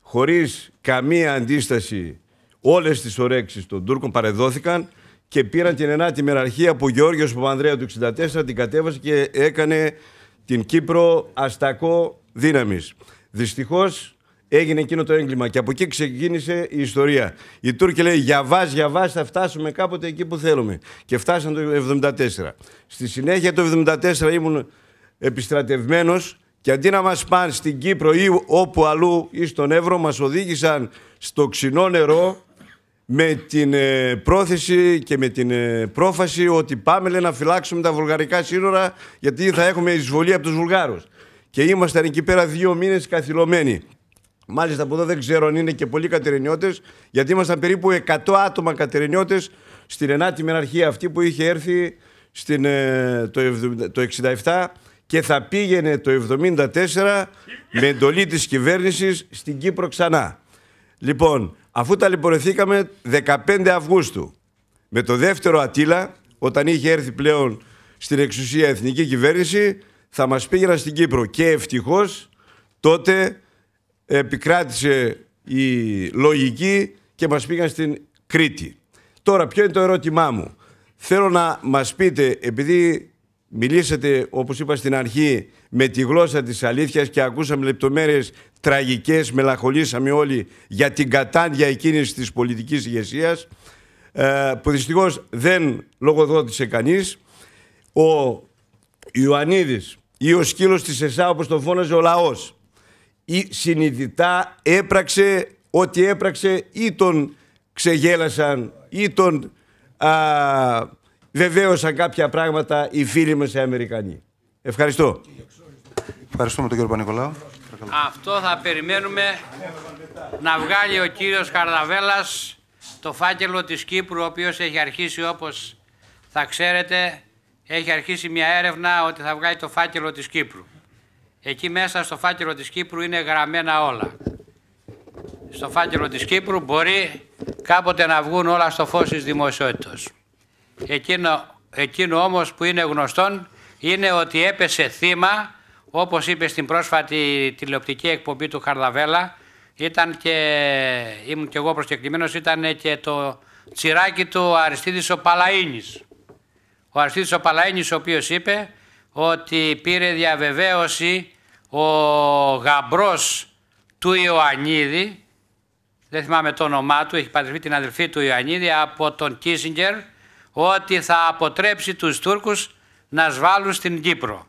χωρίς καμία αντίσταση όλες τις ορέξεις των Τούρκων παρεδόθηκαν και πήραν την ενάτη μεραρχία που ο Γεώργιος Παπανδρέας του 1964, την κατέβασε και έκανε την Κύπρο αστακό δύναμης. Δυστυχώς έγινε εκείνο το έγκλημα και από εκεί ξεκίνησε η ιστορία. Οι Τούρκοι λέει για βάζ, για βάζ θα φτάσουμε κάποτε εκεί που θέλουμε. Και φτάσαν το 1974. Στη συνέχεια το 1974 ήμουν επιστρατευμένος και αντί να μας πάνε στην Κύπρο ή όπου αλλού ή στον Εύρο μας οδήγησαν στο ξινό νερό με την ε, πρόθεση και με την ε, πρόφαση ότι πάμε να φυλάξουμε τα βουλγαρικά σύνορα γιατί θα έχουμε εισβολή από τους Βουλγάρους. Και ήμασταν εκεί πέρα δύο μήνες καθυλωμένοι. Μάλιστα από εδώ δεν ξέρω αν είναι και πολλοί κατερινιώτες γιατί ήμασταν περίπου 100 άτομα κατερινιώτες στην ενάτη μεναρχία αυτή που είχε έρθει στην, ε, το, 1967 και θα πήγαινε το 1974 με εντολή της κυβέρνησης στην Κύπρο ξανά. Λοιπόν, αφού ταλαιπωρηθήκαμε 15 Αυγούστου με το δεύτερο Ατήλα, όταν είχε έρθει πλέον στην εξουσία εθνική κυβέρνηση, θα μας πήγαιναν στην Κύπρο. Και ευτυχώς τότε ε, επικράτησε η λογική και μας πήγαν στην Κρήτη. Τώρα, ποιο είναι το ερώτημά μου. Θέλω να μας πείτε, επειδή Μιλήσατε, όπως είπα στην αρχή, με τη γλώσσα της αλήθειας και ακούσαμε λεπτομέρειες τραγικές, μελαχολήσαμε όλοι για την κατάντια εκείνη της πολιτικής ηγεσίας, ε, που δυστυχώς δεν λογοδότησε κανείς. Ο Ιωαννίδης ή ο σκύλος της ΕΣΑ, όπως τον φώναζε ο λαός, ή συνειδητά έπραξε ό,τι έπραξε ή τον ξεγέλασαν ή τον βεβαίωσαν κάποια πράγματα οι φίλοι μας οι Αμερικανοί. Ευχαριστώ. Ευχαριστούμε τον κύριο Πανικολάου. Αυτό θα περιμένουμε να βγάλει ο κύριος Καρδαβέλας το φάκελο της Κύπρου, ο οποίος έχει αρχίσει όπως θα ξέρετε, έχει αρχίσει μια έρευνα ότι θα βγάλει το φάκελο της Κύπρου. Εκεί μέσα στο φάκελο της Κύπρου είναι γραμμένα όλα. Στο φάκελο της Κύπρου μπορεί κάποτε να βγουν όλα στο φως της δημοσιότητας. Εκείνο, εκείνο όμως που είναι γνωστόν είναι ότι έπεσε θύμα, όπως είπε στην πρόσφατη τηλεοπτική εκπομπή του Χαρδαβέλα, ήταν και, ήμουν και εγώ προσκεκλημένος, ήταν και το τσιράκι του Αριστίδης ο Παλαΐνης. Ο Αριστίδης ο Παλαΐνης ο οποίος είπε ότι πήρε διαβεβαίωση ο γαμπρός του Ιωαννίδη, δεν θυμάμαι το όνομά του, έχει την αδελφή του Ιωαννίδη από τον Κίσιγκερ, ότι θα αποτρέψει τους Τούρκους να σβάλουν στην Κύπρο.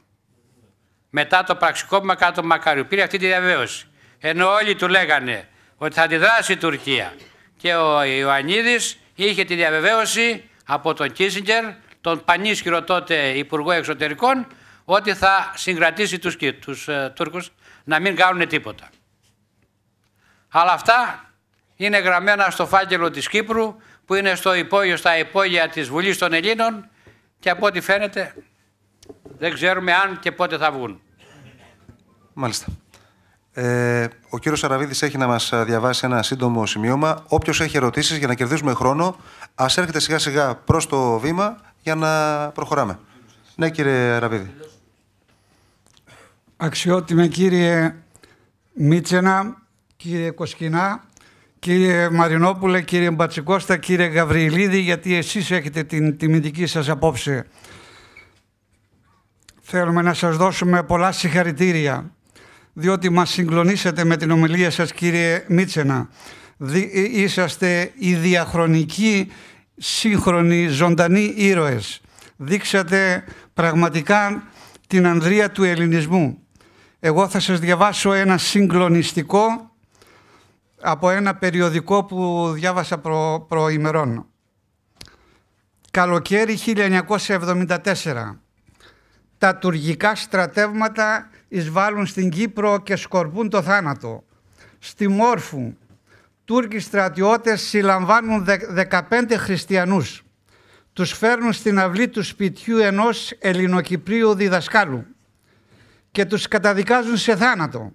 Μετά το πραξικόπημα κάτω Μακαριού πήρε αυτή τη διαβεβαίωση. Ενώ όλοι του λέγανε ότι θα αντιδράσει η Τουρκία. Και ο Ιωαννίδης είχε τη διαβεβαίωση από τον Κίσιγκερ, τον πανίσχυρο τότε Υπουργό Εξωτερικών, ότι θα συγκρατήσει τους, τους ε, Τούρκους να μην κάνουν τίποτα. Αλλά αυτά είναι γραμμένα στο φάκελο της Κύπρου που είναι στο υπόγειο, στα υπόγεια της Βουλής των Ελλήνων και από ό,τι φαίνεται δεν ξέρουμε αν και πότε θα βγουν. Μάλιστα. Ε, ο κύριος Αραβίδης έχει να μας διαβάσει ένα σύντομο σημείωμα. Όποιος έχει ερωτήσεις για να κερδίσουμε χρόνο, ας έρχεται σιγά σιγά προς το βήμα για να προχωράμε. Ναι κύριε Αραβίδη. Αξιότιμε κύριε Μίτσενα, κύριε Κοσκινά, Κύριε Μαρινόπουλε, κύριε Μπατσικώστα, κύριε Γαβριλίδη, γιατί εσείς έχετε την τιμητική σας απόψη. Θέλουμε να σας δώσουμε πολλά συγχαρητήρια, διότι μας συγκλονίσατε με την ομιλία σας, κύριε Μίτσενα. Ε, είσαστε οι διαχρονικοί, σύγχρονοι, ζωντανοί ήρωες. Δείξατε πραγματικά την ανδρεία του ελληνισμού. Εγώ θα σας διαβάσω ένα συγκλονιστικό από ένα περιοδικό που διάβασα προ, προημερών. Καλοκαίρι 1974. Τα τουρκικά στρατεύματα εισβάλλουν στην Κύπρο και σκορπούν το θάνατο. Στη Μόρφου, Τούρκοι στρατιώτες συλλαμβάνουν 15 χριστιανούς. Τους φέρνουν στην αυλή του σπιτιού ενός ελληνοκυπρίου διδασκάλου και τους καταδικάζουν σε θάνατο.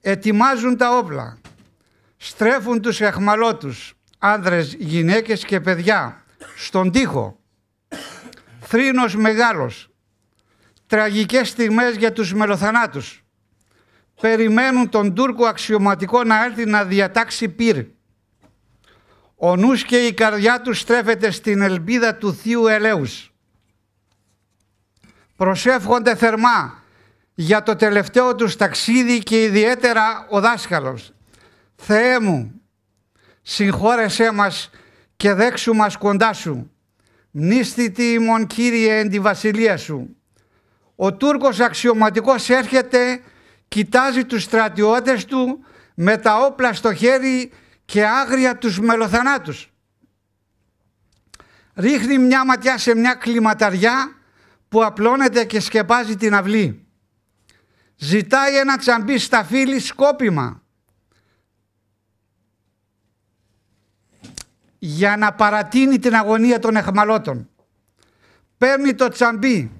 Ετοιμάζουν τα όπλα, στρέφουν τους εχμαλώτους, άνδρες, γυναίκες και παιδιά, στον τοίχο. Θρήνος μεγάλος. Τραγικές στιγμές για τους μελοθανάτους. Περιμένουν τον Τούρκο αξιωματικό να έρθει να διατάξει πύρ. Ο νους και η καρδιά τους στρέφεται στην ελπίδα του Θείου Ελέους. Προσεύχονται θερμά για το τελευταίο τους ταξίδι και ιδιαίτερα ο δάσκαλος Θεέ μου, συγχώρεσέ μας και δέξου μας κοντά σου. Μνήστητη ημών Κύριε εν τη βασιλεία σου. Ο Τούρκος αξιωματικός έρχεται, κοιτάζει τους στρατιώτες του με τα όπλα στο χέρι και άγρια τους μελοθανάτους. Ρίχνει μια ματιά σε μια κλιματαριά που απλώνεται και σκεπάζει την αυλή. Ζητάει ένα τσαμπί στα σκόπιμα για να παρατείνει την αγωνία των εχμαλώτων. Παίρνει το τσαμπί.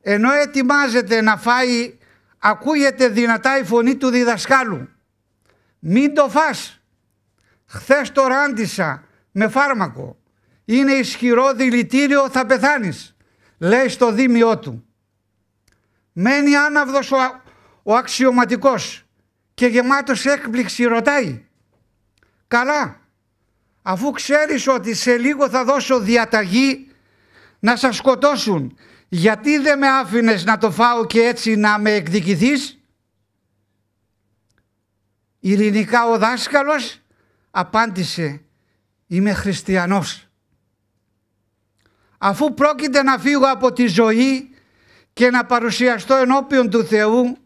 Ενώ ετοιμάζεται να φάει, ακούγεται δυνατά η φωνή του διδασκάλου. Μην το φας. Χθες το ράντισα με φάρμακο. Είναι ισχυρό δηλητήριο, θα πεθάνεις. Λέει στο δίμιό του. Μένει άναυδος ο, ο αξιωματικός και γεμάτος έκπληξη ρωτάει. Καλά, αφού ξέρεις ότι σε λίγο θα δώσω διαταγή να σας σκοτώσουν. Γιατί δεν με άφηνες να το φάω και έτσι να με εκδικηθείς. Ειρηνικά ο δάσκαλος απάντησε είμαι χριστιανός. Αφού πρόκειται να φύγω από τη ζωή και να παρουσιαστώ ενώπιον του Θεού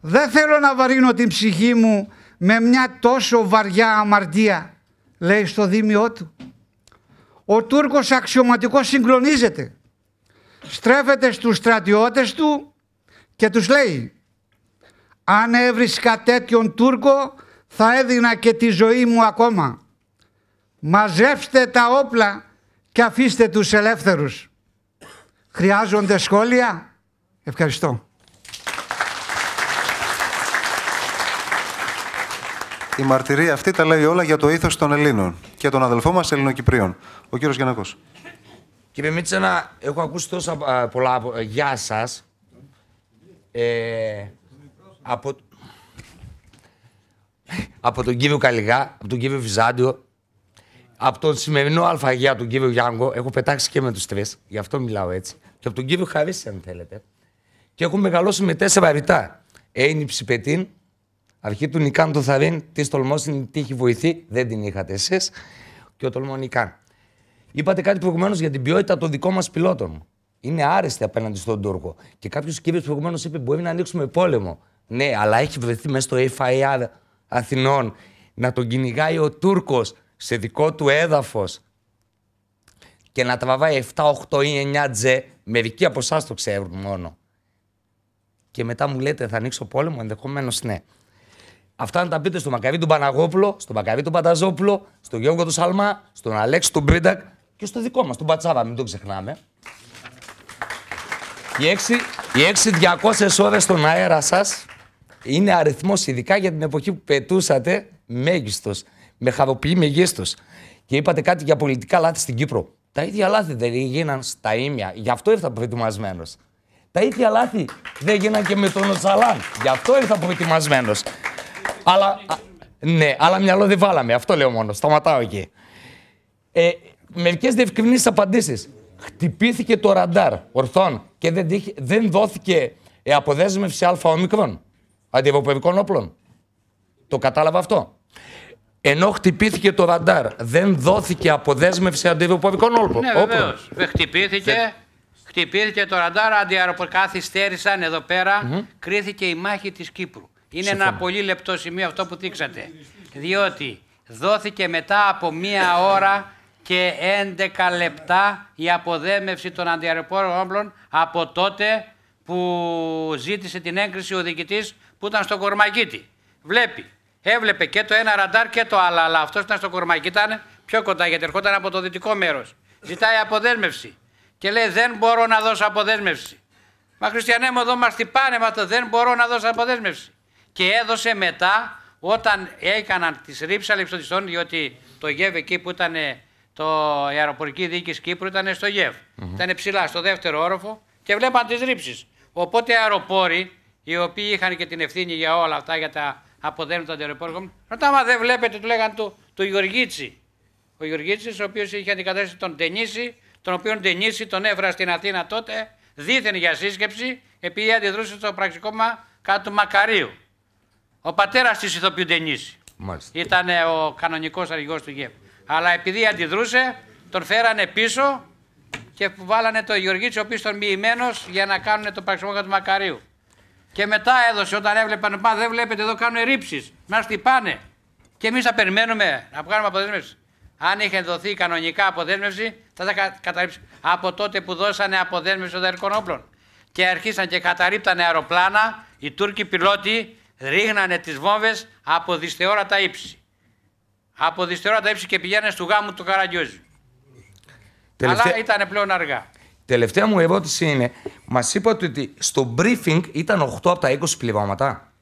δεν θέλω να βαρύνω την ψυχή μου με μια τόσο βαριά αμαρτία λέει στο δίμιό του. Ο Τούρκος αξιωματικός συγκλονίζεται. Στρέφεται στους στρατιώτες του και τους λέει «Αν έβρισκα τέτοιον Τούρκο θα έδινα και τη ζωή μου ακόμα. Μαζέψτε τα όπλα και αφήστε τους ελεύθερους». Χρειάζονται σχόλια. Ευχαριστώ. Η μαρτυρία αυτή τα λέει όλα για το ήθος των Ελλήνων και των αδελφό μας Ελληνοκυπρίων. Ο κύριος Γιανακό. Κύριε Μίτσανα, έχω ακούσει τόσα πολλά ε, για σας. Ε, από... από τον κύριο Καλιγά, από τον κύριο Βυζάντιο, από τον σημερινό Αλφαγία, τον κύριο Γιάνγκο, έχω πετάξει και με τους τρεις, γι' αυτό μιλάω έτσι. Και από τον κύριο Χαρίση, αν θέλετε. Και έχω μεγαλώσει με τέσσερα ρητά. Έινι πετίν, Αρχή του Νικάν του Θαρίν, τη είναι, τι έχει βοηθεί, δεν την είχατε εσείς. Και ο τολμό Νικάν. Είπατε κάτι προηγουμένως για την ποιότητα των δικών μας πιλότων. Είναι άρεστη απέναντι στον Τούρκο. Και κάποιος κύριος προηγουμένως είπε: Μπορεί να ανοίξουμε πόλεμο. Ναι, αλλά έχει βρεθεί μέσα στο FIR Αθηνών να τον κυνηγάει ο Τούρκος σε δικό του έδαφος και να τραβάει 7, 8 ή 9 τζε. Μερικοί από εσάς το ξέρουν μόνο. Και μετά μου λέτε: Θα ανοίξω πόλεμο, ενδεχομένως ναι. Αυτά να τα πείτε στο Μακαβί του Παναγόπουλο, στο Μακαβί του Πανταζόπουλο, στον Γιώργο του Σαλμά, στον Αλέξη του Μπρίντακ και στο δικό μας, τον Πατσάβα, μην το ξεχνάμε. Οι έξι, οι ώρες στον αέρα σας είναι αριθμός ειδικά για την εποχή που πετούσατε μέγιστος. Με χαροποιεί μεγίστο. Και είπατε κάτι για πολιτικά λάθη στην Κύπρο. Τα ίδια λάθη δεν έγιναν στα ίμια. Γι' αυτό ήρθα προετοιμασμένος. Τα ίδια λάθη δεν έγιναν και με τον Οτσαλάν. Γι' αυτό ήρθα προετοιμασμένος. Αλλά, ναι, αλλά μυαλό δεν βάλαμε. Αυτό λέω μόνο. Σταματάω εκεί. Ε, Μερικές διευκρινήσεις απαντήσεις. Χτυπήθηκε το ραντάρ ορθών και δεν, δεν δόθηκε ε, αποδέσμευση αλφα-ομικρών αντιευρωπαϊκών όπλων. Το κατάλαβα αυτό. Ενώ χτυπήθηκε το ραντάρ, δεν δόθηκε αποδέσμευση αντιευρωπαϊκών όπλων. Ναι, βεβαίως. χτυπήθηκε. Χτυπήθηκε το ραντάρ, αντιαεροπορικά θυστέρησαν εδώ πέρα. Mm Κρίθηκε η μάχη της Κύπρου. Είναι Συμφωνώ. ένα πολύ λεπτό σημείο αυτό που δείξατε. Διότι δόθηκε μετά από μία ώρα και 11 λεπτά η αποδέμευση των αντιαρροπών όμπλων από τότε που ζήτησε την έγκριση ο διοικητής που ήταν στο Κορμακίτη. Βλέπει. Έβλεπε και το ένα ραντάρ και το άλλο, αλλά αυτός ήταν στο Κορμακίτη, ήταν πιο κοντά γιατί ερχόταν από το δυτικό μέρος. Ζητάει αποδέσμευση και λέει δεν μπορώ να δώσω αποδέσμευση. Μα χριστιανέ μου εδώ μας τυπάνε μα το δεν μπορώ να δώσω αποδέσμευση και έδωσε μετά όταν έκαναν τις ρήψεις αλευστοτιστών διότι το ΓΕΒ εκεί που ήταν το αεροπορική διοίκηση Κύπρου ήταν στο ΓΕΒ. Mm -hmm. Ήταν ψηλά στο δεύτερο όροφο και βλέπαν τις ρήψεις. Οπότε οι αεροπόροι, οι οποίοι είχαν και την ευθύνη για όλα αυτά, για τα αποδέματα των αεροπόρων, ρωτάμε δεν βλέπετε, του λέγαν του, του Ο Γεωργίτση, ο οποίος είχε αντικαταστήσει τον Τενίση, τον οποίο Τενίση τον έφερα στην Αθήνα τότε, δίθεν για σύσκεψη, επειδή αντιδρούσε στο πραξικόπημα κάτω του Μακαρίου. Ο πατέρας της ηθοποιού Ντενίση. Ήταν ο κανονικός αρχηγός του ΓΕΠ. Αλλά επειδή αντιδρούσε, τον φέρανε πίσω και βάλανε τον Γεωργίτση, ο οποίος ήταν μοιημένος για να κάνουν το πραξιμόγιο του Μακαρίου. Και μετά έδωσε, όταν έβλεπαν, μα δεν βλέπετε εδώ κάνουν ρήψεις. Μας χτυπάνε. Και εμείς θα περιμένουμε να κάνουμε αποδέσμευση. Αν είχε δοθεί κανονικά αποδέσμευση, θα τα καταρρύψει. Από τότε που δώσανε αποδέσμευση των όπλων και αρχίσαν και καταρρύπτανε αεροπλάνα, οι Τούρκοι πιλότοι ρίχνανε τις βόμβες από δυστεόρατα ύψη. Από δυστεόρατα ύψη και πηγαίνανε στο γάμο του Καραγκιόζη. Αλλά ήταν πλέον αργά. Τελευταία μου ερώτηση είναι, μας είπατε ότι στο briefing ήταν 8 από τα 20 πληρώματα.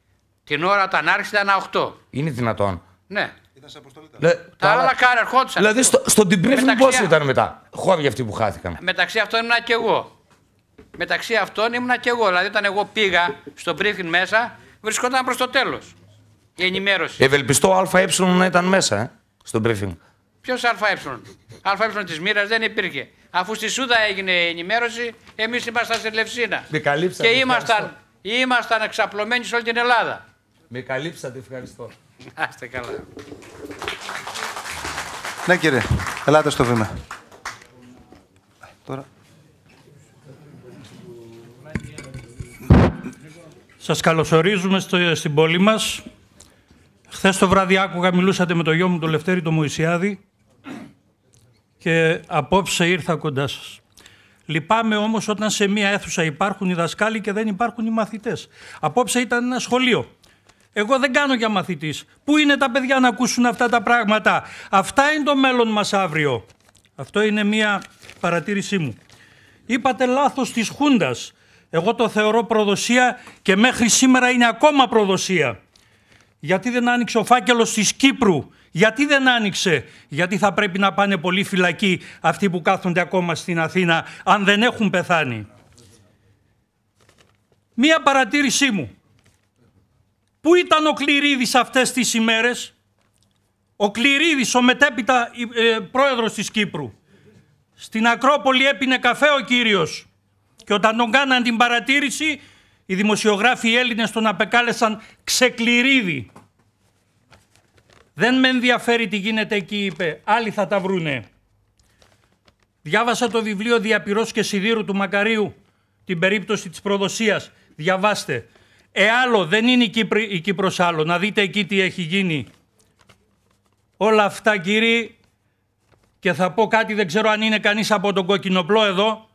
Την ώρα όταν άρχισε ήταν 8. Είναι δυνατόν. Ναι. Ήταν σε αποστολή. Τα άλλα κάνανε, ερχόντουσαν. Δηλαδή στο, στο debriefing Μεταξύ... πόσοι ήταν μετά. Χώρια αυτοί που χάθηκαν. Μεταξύ αυτών ήμουν και εγώ. Μεταξύ αυτών ήμουν και εγώ. Δηλαδή όταν εγώ πήγα στο briefing μέσα, βρισκόταν προς το τέλος. Η ενημέρωση. Ευελπιστώ ΑΕ να ήταν μέσα ε, στον briefing. Ποιος ΑΕ. ΑΕ της μοίρας δεν υπήρχε. Αφού στη Σούδα έγινε η ενημέρωση, εμείς ήμασταν σε Λευσίνα. Με καλύψατε. Και ήμασταν, ήμασταν εξαπλωμένοι σε όλη την Ελλάδα. Με καλύψατε, ευχαριστώ. Άστε καλά. Ναι κύριε, ελάτε στο βήμα. Τώρα. Σας καλωσορίζουμε στο, στην πόλη μας. Χθες το βράδυ άκουγα, μιλούσατε με το γιο μου τον Λευτέρη τον Μωυσιάδη και απόψε ήρθα κοντά σας. Λυπάμαι όμως όταν σε μία αίθουσα υπάρχουν οι δασκάλοι και δεν υπάρχουν οι μαθητές. Απόψε ήταν ένα σχολείο. Εγώ δεν κάνω για μαθητής. Πού είναι τα παιδιά να ακούσουν αυτά τα πράγματα. Αυτά είναι το μέλλον μας αύριο. Αυτό είναι μία παρατήρησή μου. Είπατε λάθος της Χούντας εγώ το θεωρώ προδοσία και μέχρι σήμερα είναι ακόμα προδοσία. Γιατί δεν άνοιξε ο φάκελος της Κύπρου. Γιατί δεν άνοιξε. Γιατί θα πρέπει να πάνε πολύ φυλακοί αυτοί που κάθονται ακόμα στην Αθήνα αν δεν έχουν πεθάνει. Μία παρατήρησή μου. Πού ήταν ο Κληρίδης αυτές τις ημέρες. Ο Κληρίδης, ο μετέπειτα ε, ε πρόεδρος της Κύπρου. Στην Ακρόπολη έπινε καφέ ο κύριος. Και όταν τον κάναν την παρατήρηση, οι δημοσιογράφοι Έλληνες τον απεκάλεσαν ξεκληρίδι. Δεν με ενδιαφέρει τι γίνεται εκεί, είπε. Άλλοι θα τα βρούνε. Διάβασα το βιβλίο «Διαπυρός και σιδήρου» του Μακαρίου, την περίπτωση της προδοσίας. Διαβάστε. Ε, άλλο, δεν είναι η, προς άλλο. Να δείτε εκεί τι έχει γίνει. Όλα αυτά, κύριοι, και θα πω κάτι, δεν ξέρω αν είναι κανείς από τον κοκκινοπλό εδώ,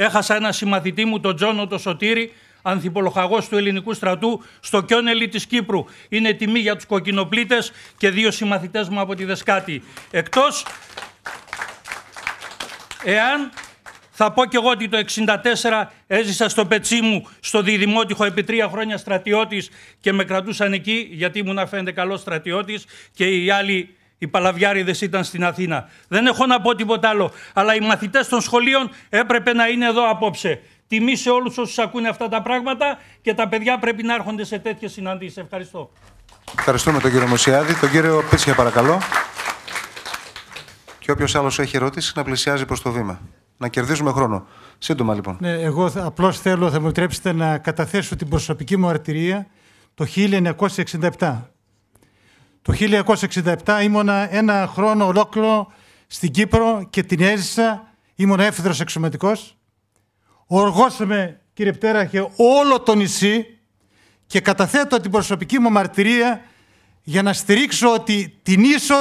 Έχασα ένα συμμαθητή μου, τον Τζόνο το Σωτήρη, ανθιπολοχαγός του ελληνικού στρατού, στο Κιόνελι της Κύπρου. Είναι τιμή για τους κοκκινοπλήτες και δύο συμμαθητές μου από τη Δεσκάτη. Εκτός, εάν θα πω κι εγώ ότι το 64 έζησα στο πετσί μου, στο διδημότυχο, επί τρία χρόνια στρατιώτης και με κρατούσαν εκεί γιατί ήμουν φαίνεται καλός στρατιώτης και οι άλλοι οι παλαβιάριδες ήταν στην Αθήνα. Δεν έχω να πω τίποτα άλλο. Αλλά οι μαθητές των σχολείων έπρεπε να είναι εδώ απόψε. Τιμή σε όλους όσους ακούνε αυτά τα πράγματα και τα παιδιά πρέπει να έρχονται σε τέτοιες συναντήσεις. Ευχαριστώ. Ευχαριστούμε τον κύριο Μωσιάδη. Τον κύριο Πίτσια, παρακαλώ. Και όποιος άλλος έχει ερώτηση να πλησιάζει προς το βήμα. Να κερδίζουμε χρόνο. Σύντομα, λοιπόν. Ναι, εγώ απλώς θέλω, θα μου επιτρέψετε να καταθέσω την προσωπική μου αρτηρία το 1967. Το 1967 ήμουνα ένα χρόνο ολόκληρο στην Κύπρο και την έζησα. Ήμουνα έφηδρος εξωματικός. Οργώσαμε, κύριε Πτέραχε, όλο το νησί και καταθέτω την προσωπική μου μαρτυρία για να στηρίξω ότι την ίσο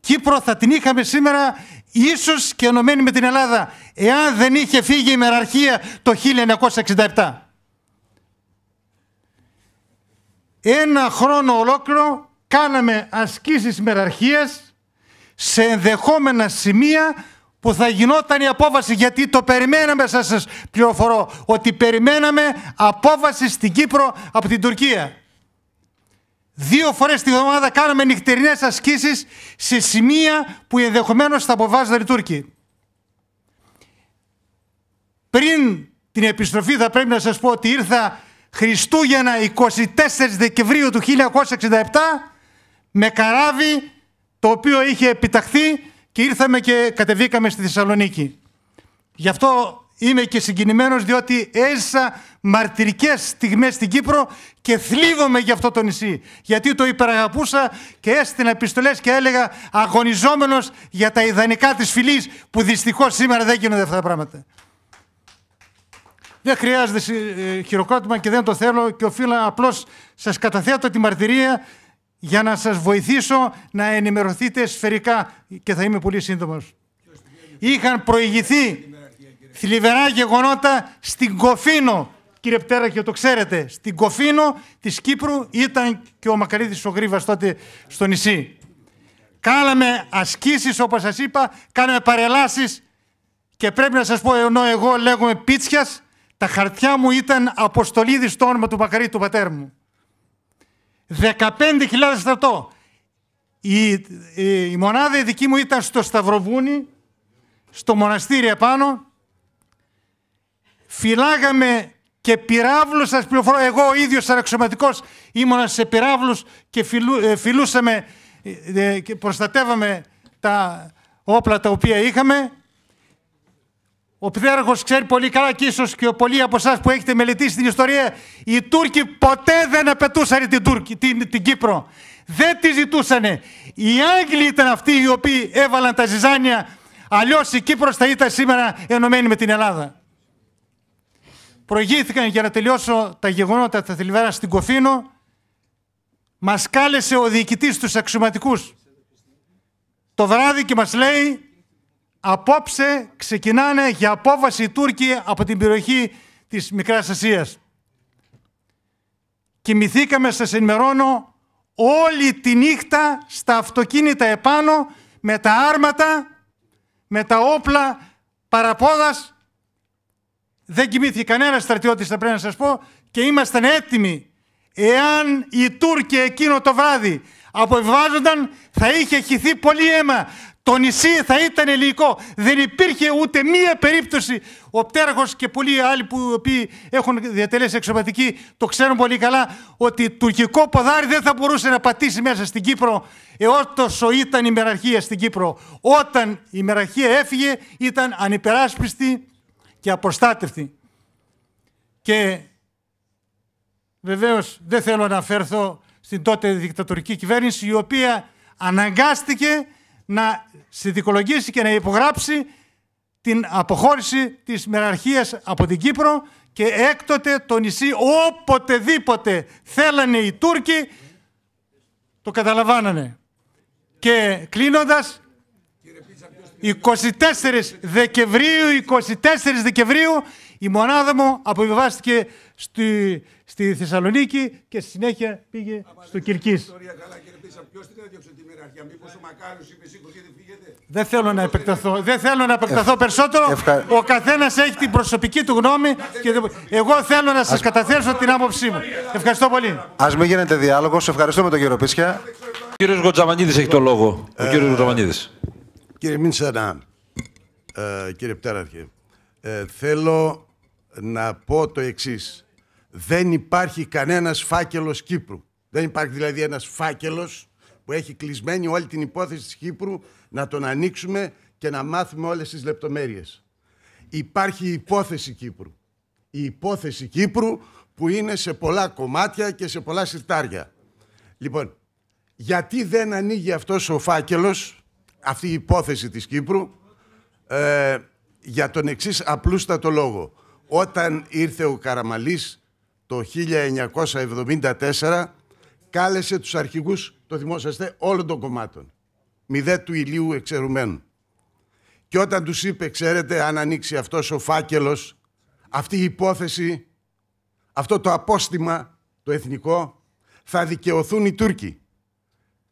Κύπρο θα την είχαμε σήμερα ίσως και ενωμένη με την Ελλάδα εάν δεν είχε φύγει η μεραρχία το 1967. Ένα χρόνο ολόκληρο κάναμε ασκήσεις μεραρχίας σε ενδεχόμενα σημεία που θα γινόταν η απόβαση, γιατί το περιμέναμε σας, σας πληροφορώ ότι περιμέναμε απόβαση στην Κύπρο από την Τουρκία. Δύο φορές τη εβδομάδα κάναμε νυχτερινές ασκήσεις σε σημεία που ενδεχομένως θα αποβάζονταν οι Τούρκοι. Πριν την επιστροφή θα πρέπει να σας πω ότι ήρθα Χριστούγεννα 24 Δεκεμβρίου του 1967 με καράβι το οποίο είχε επιταχθεί και ήρθαμε και κατεβήκαμε στη Θεσσαλονίκη. Γι' αυτό είμαι και συγκινημένος διότι έζησα μαρτυρικές στιγμές στην Κύπρο και θλίβομαι για αυτό το νησί. Γιατί το υπεραγαπούσα και έστεινα επιστολές και έλεγα αγωνιζόμενος για τα ιδανικά της φυλής που δυστυχώς σήμερα δεν γίνονται αυτά τα πράγματα. Δεν χρειάζεται ε, ε, χειροκρότημα και δεν το θέλω και οφείλω απλώς σας καταθέτω τη μαρτυρία για να σας βοηθήσω να ενημερωθείτε σφαιρικά και θα είμαι πολύ σύντομος. Είχαν προηγηθεί θλιβερά γεγονότα στην Κοφίνο, κύριε Πτέρα και το ξέρετε, στην Κοφίνο της Κύπρου ήταν και ο Μακαρίδης ο Γρίβας τότε στο νησί. Κάναμε ασκήσεις όπως σας είπα, κάναμε παρελάσεις και πρέπει να σας πω ενώ εγώ λέγομαι πίτσιας, τα χαρτιά μου ήταν αποστολίδη στο όνομα του Μακαρίτη του πατέρα μου. 15.000 στρατό. Η, η, μονάδα η δική μου ήταν στο Σταυροβούνι, στο μοναστήρι επάνω. Φυλάγαμε και πυράβλους, σας πληροφορώ, εγώ ο ίδιος αραξιωματικός ήμουνα σε πυράβλους και φιλού, ε, φιλούσαμε ε, ε, και προστατεύαμε τα όπλα τα οποία είχαμε ο Πιδέργος ξέρει πολύ καλά και ίσως και πολλοί από εσάς που έχετε μελετήσει την ιστορία, οι Τούρκοι ποτέ δεν απαιτούσαν την, Τούρκη, την, την Κύπρο. Δεν τη ζητούσαν. Οι Άγγλοι ήταν αυτοί οι οποίοι έβαλαν τα ζυζάνια. Αλλιώς η Κύπρος θα ήταν σήμερα ενωμένη με την Ελλάδα. Προηγήθηκαν για να τελειώσω τα γεγονότα τα θλιβεράς στην Κοφίνο. Μας κάλεσε ο διοικητής τους αξιωματικούς το βράδυ και μας λέει Απόψε ξεκινάνε για απόβαση οι Τούρκοι από την περιοχή της Μικράς Ασίας. Κοιμηθήκαμε, σας ενημερώνω, όλη τη νύχτα στα αυτοκίνητα επάνω με τα άρματα, με τα όπλα παραπόδας. Δεν κοιμήθηκε κανένας στρατιώτης, θα πρέπει να σας πω, και ήμασταν έτοιμοι. Εάν οι Τούρκοι εκείνο το βράδυ αποβιβάζονταν, θα είχε χυθεί πολύ αίμα το νησί θα ήταν ελληνικό. Δεν υπήρχε ούτε μία περίπτωση. Ο Πτέραχος και πολλοί άλλοι που έχουν διατελέσει εξωματική το ξέρουν πολύ καλά ότι τουρκικό ποδάρι δεν θα μπορούσε να πατήσει μέσα στην Κύπρο εότωσο ήταν η μεραρχία στην Κύπρο. Όταν η μεραρχία έφυγε ήταν ανυπεράσπιστη και απροστάτευτη. Και βεβαίως δεν θέλω να αναφέρθω στην τότε δικτατορική κυβέρνηση η οποία αναγκάστηκε να συνδικολογήσει και να υπογράψει την αποχώρηση της μεραρχίας από την Κύπρο και έκτοτε το νησί οποτεδήποτε θέλανε οι Τούρκοι το καταλαβάνανε. Και κλείνοντας, 24 Δεκεμβρίου, 24 Δεκεμβρίου η μονάδα μου αποβιβάστηκε στη, στη Θεσσαλονίκη και στη συνέχεια πήγε στο Κυρκής. Μήπως ο Μακάριος είπε δεν θέλω να επεκταθώ, δεν θέλω να επεκταθώ περισσότερο. Ο καθένας έχει την προσωπική του γνώμη και εγώ θέλω να σας καταθέσω την άποψή μου. Ευχαριστώ πολύ. Ας μην γίνεται διάλογος. Ευχαριστώ με τον κύριο Πίσια. Ο κύριος Γκοτζαμανίδη έχει το ε, λόγο. Ο κύριος Κύριε Μίντσανα, ε, κύριε Πτέραρχε, ε, θέλω να πω το εξής: Δεν υπάρχει κανένας φάκελος Κύπρου. Δεν υπάρχει δηλαδή ένας φάκελος που έχει κλεισμένη όλη την υπόθεση της Κύπρου να τον ανοίξουμε και να μάθουμε όλες τις λεπτομέρειες. Υπάρχει η υπόθεση Κύπρου. Η υπόθεση Κύπρου που είναι σε πολλά κομμάτια και σε πολλά συρτάρια. Λοιπόν, γιατί δεν ανοίγει αυτός ο φάκελος, αυτή η υπόθεση της Κύπρου, ε, για τον εξής απλούστατο λόγο. Όταν ήρθε ο Καραμαλής το 1974, κάλεσε τους αρχηγούς, το θυμόσαστε, όλων των κομμάτων. Μηδέ του ηλίου εξαιρουμένου. Και όταν τους είπε, ξέρετε, αν ανοίξει αυτός ο φάκελος, αυτή η υπόθεση, αυτό το απόστημα, το εθνικό, θα δικαιωθούν οι Τούρκοι.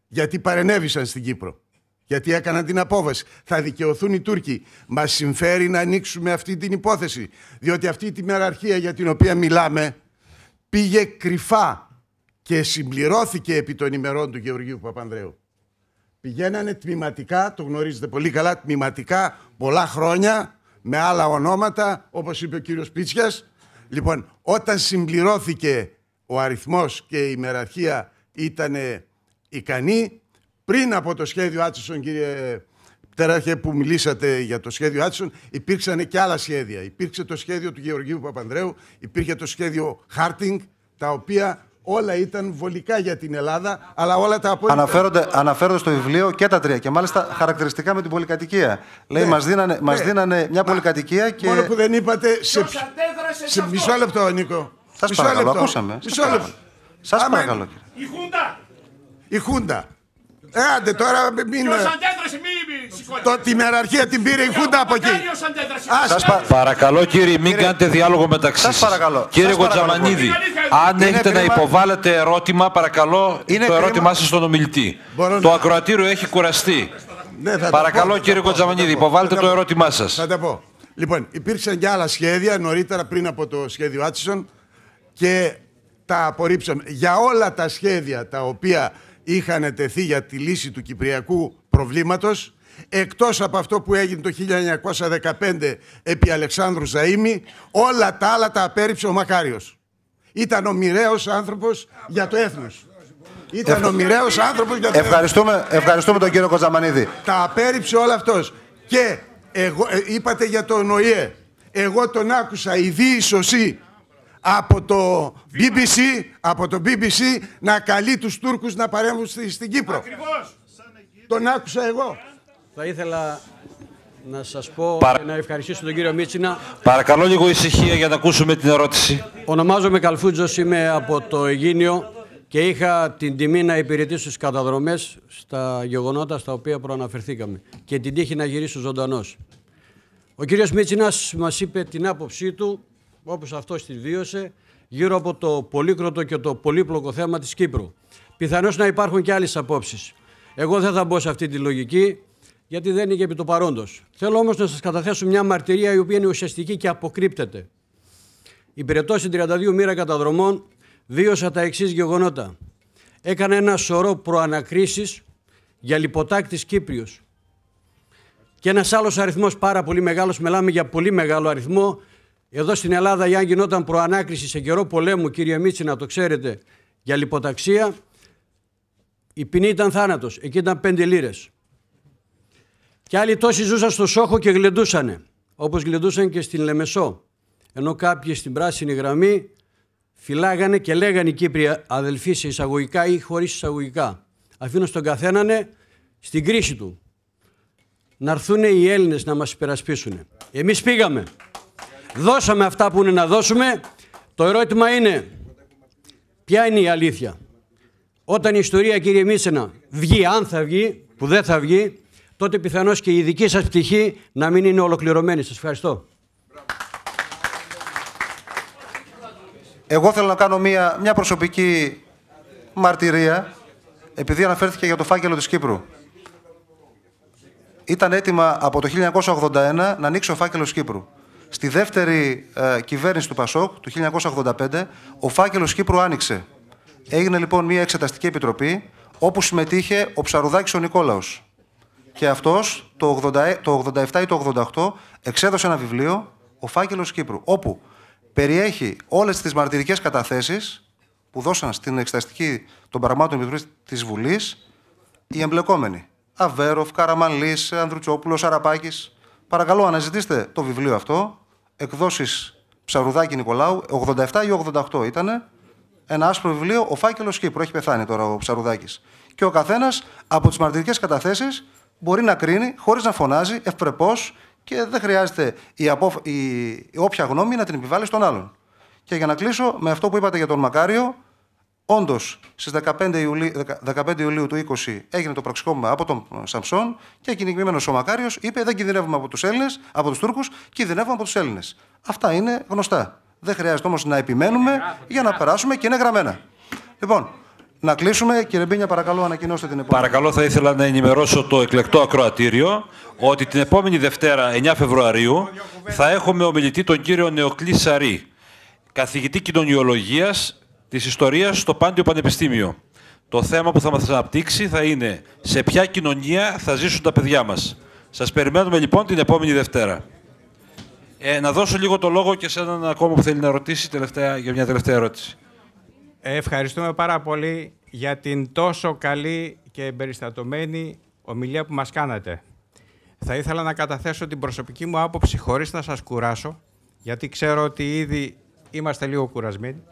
Γιατί παρενέβησαν στην Κύπρο. Γιατί έκαναν την απόβαση. Θα δικαιωθούν οι Τούρκοι. Μας συμφέρει να ανοίξουμε αυτή την υπόθεση. Διότι αυτή η μεραρχία για την οποία μιλάμε πήγε κρυφά και συμπληρώθηκε επί των ημερών του Γεωργίου Παπανδρέου. Πηγαίνανε τμηματικά, το γνωρίζετε πολύ καλά, τμηματικά πολλά χρόνια με άλλα ονόματα, όπως είπε ο κύριος Πίτσιας. Λοιπόν, όταν συμπληρώθηκε ο αριθμός και η μεραρχία ήταν ικανή, πριν από το σχέδιο Άτσισον, κύριε Πτεράχε, που μιλήσατε για το σχέδιο Άτσισον, υπήρξαν και άλλα σχέδια. Υπήρξε το σχέδιο του Γεωργίου Παπανδρέου, υπήρχε το σχέδιο Χάρτινγκ, τα οποία Όλα ήταν βολικά για την Ελλάδα, αλλά όλα τα απόλυτα. Αναφέρονται, αναφέρονται στο βιβλίο και τα τρία. Και μάλιστα χαρακτηριστικά με την πολυκατοικία. Λέει, ναι. μας δίνανε, ναι. μας δίνανε μια πολυκατοικία και. Μόνο που δεν είπατε. Σε, σε μισό λεπτό, Νίκο. Σας παρακαλώ, ακούσαμε. Μισό λεπτό. Σα παρακαλώ, κύριε. Η Χούντα. Η Χούντα. Ε, άντε τώρα μην. Ποιος αντέδρασε, το, την ιεραρχία την πήρε η Χούντα από εκεί. Σας Παρακαλώ κύριε, μην κάνετε διάλογο μεταξύ σας. παρακαλώ. Κύριε Γοτζαμανίδη, αν έχετε να υποβάλλετε ερώτημα, παρακαλώ είναι το ερώτημά σας στον ομιλητή. Το ακροατήριο έχει κουραστεί. Ναι, παρακαλώ κύριε Γοτζαμανίδη, υποβάλλετε το ερώτημά σας. Θα τα πω. Λοιπόν, υπήρξαν και άλλα σχέδια νωρίτερα πριν από το σχέδιο Άτσισον και τα απορρίψαμε. Για όλα τα σχέδια τα οποία είχαν τεθεί για τη λύση του κυπριακού προβλήματος, εκτός από αυτό που έγινε το 1915 επί Αλεξάνδρου Ζαΐμι όλα τα άλλα τα απέρριψε ο Μακάριος. Ήταν ο μοιραίος άνθρωπος για το έθνος. Ήταν ο μοιραίος άνθρωπος για το έθνος. Ευχαριστούμε, τον κύριο Κοζαμανίδη. Τα απέρριψε όλα αυτός. Και εγώ, ε, είπατε για τον ΟΗΕ. Εγώ τον άκουσα η σωσή από το BBC, από το BBC να καλεί τους Τούρκους να παρέμβουν στην Κύπρο. Ακριβώς. Τον άκουσα εγώ. Θα ήθελα να σας πω Παρα... και να ευχαριστήσω τον κύριο Μίτσινα. Παρακαλώ λίγο ησυχία για να ακούσουμε την ερώτηση. Ονομάζομαι Καλφούτζος, είμαι από το Αιγίνιο και είχα την τιμή να υπηρετήσω στις καταδρομές στα γεγονότα στα οποία προαναφερθήκαμε και την τύχη να γυρίσω ζωντανός. Ο κύριος Μίτσινας μας είπε την άποψή του, όπως αυτό τη βίωσε, γύρω από το πολύκροτο και το πολύπλοκο θέμα της Κύπρου. Πιθανώς να υπάρχουν και άλλες απόψεις. Εγώ δεν θα μπω σε αυτή τη λογική, γιατί δεν είναι επί το παρόντος. Θέλω όμως να σας καταθέσω μια μαρτυρία η οποία είναι ουσιαστική και αποκρύπτεται. Υπηρετώ στην 32 μοίρα καταδρομών, δίωσα τα εξής γεγονότα. Έκανα ένα σωρό προανακρίσεις για λιποτάκτης Κύπριος. Και ένας άλλος αριθμός πάρα πολύ μεγάλος, μιλάμε για πολύ μεγάλο αριθμό. Εδώ στην Ελλάδα, αν γινόταν προανάκριση σε καιρό πολέμου, κύριε Μίτση, να το ξέρετε, για λιποταξία, η ποινή ήταν θάνατος. Εκεί ήταν πέντε λίρες. Και άλλοι τόσοι ζούσαν στο Σόχο και γλεντούσανε, όπως γλεντούσαν και στην Λεμεσό. Ενώ κάποιοι στην πράσινη γραμμή φυλάγανε και λέγανε οι Κύπροι αδελφοί σε εισαγωγικά ή χωρίς εισαγωγικά, αφήνω στον καθένανε στην κρίση του. Να έρθουν οι Έλληνες να μας υπερασπίσουν. Εμείς πήγαμε. Δώσαμε αυτά που είναι να δώσουμε. Το ερώτημα είναι, ποια είναι η αλήθεια. Όταν η ιστορία, κύριε Μίσενα, βγει, αν θα βγει, που δεν θα βγει, τότε πιθανώς και η δική σας πτυχή να μην είναι ολοκληρωμένη. Σας ευχαριστώ. Εγώ θέλω να κάνω μια, μια προσωπική μαρτυρία, επειδή αναφέρθηκε για το φάκελο της Κύπρου. Ήταν έτοιμα από το 1981 να ανοίξει ο φάκελος Κύπρου. Στη δεύτερη ε, κυβέρνηση του Πασόκ, του 1985, ο φάκελος Κύπρου άνοιξε. Έγινε λοιπόν μια εξεταστική επιτροπή, όπου συμμετείχε ο Ψαρουδάκης ο Νικόλαος. Και αυτός το, το 87 ή το 88 εξέδωσε ένα βιβλίο, Ο Φάκελος Κύπρου, όπου περιέχει όλες τις μαρτυρικές καταθέσεις που δώσαν στην εξεταστική των πραγμάτων επιτροπής της Βουλής οι εμπλεκόμενοι. Αβέροφ, Καραμανλή, Ανδρουτσόπουλος, Αραπάκης. Παρακαλώ, αναζητήστε το βιβλίο αυτό. Εκδόσεις Ψαρουδάκη Νικολάου, 87 ή 88 ήταν. Ένα άσπρο βιβλίο, Ο Φάκελος Κύπρου. Έχει πεθάνει τώρα ο Ψαρουδάκης. Και ο καθένας από τις μαρτυρικές καταθέσεις μπορεί να κρίνει χωρίς να φωνάζει ευπρεπώς και δεν χρειάζεται η, απο... η... η όποια γνώμη να την επιβάλλει στον άλλον. Και για να κλείσω με αυτό που είπατε για τον Μακάριο, όντως στις 15, Ιουλί... 15 Ιουλίου του 20 έγινε το πραξικόπημα από τον Σαμσόν και κυνηγημένος ο Μακάριος είπε: Δεν κινδυνεύουμε από τους Έλληνες, από τους Τούρκους, κινδυνεύουμε από τους Έλληνες. Αυτά είναι γνωστά. Δεν χρειάζεται όμως να επιμένουμε για να περάσουμε και είναι γραμμένα. Λοιπόν, να κλείσουμε. Κύριε Μπίνια, παρακαλώ, ανακοινώστε την επόμενη. Παρακαλώ, θα ήθελα να ενημερώσω το εκλεκτό ακροατήριο ότι την επόμενη Δευτέρα, 9 Φεβρουαρίου, θα έχουμε ομιλητή τον κύριο Νεοκλή Σαρή, καθηγητή κοινωνιολογίας της Ιστορίας στο Πάντιο Πανεπιστήμιο. Το θέμα που θα μας αναπτύξει θα είναι σε ποια κοινωνία θα ζήσουν τα παιδιά μας. Σας περιμένουμε λοιπόν την επόμενη Δευτέρα. Ε, να δώσω λίγο το λόγο και σε έναν ακόμα που θέλει να ρωτήσει τελευταία, για μια τελευταία ερώτηση. Ευχαριστούμε πάρα πολύ για την τόσο καλή και εμπεριστατωμένη ομιλία που μας κάνατε. Θα ήθελα να καταθέσω την προσωπική μου άποψη χωρίς να σας κουράσω, γιατί ξέρω ότι ήδη είμαστε λίγο κουρασμένοι.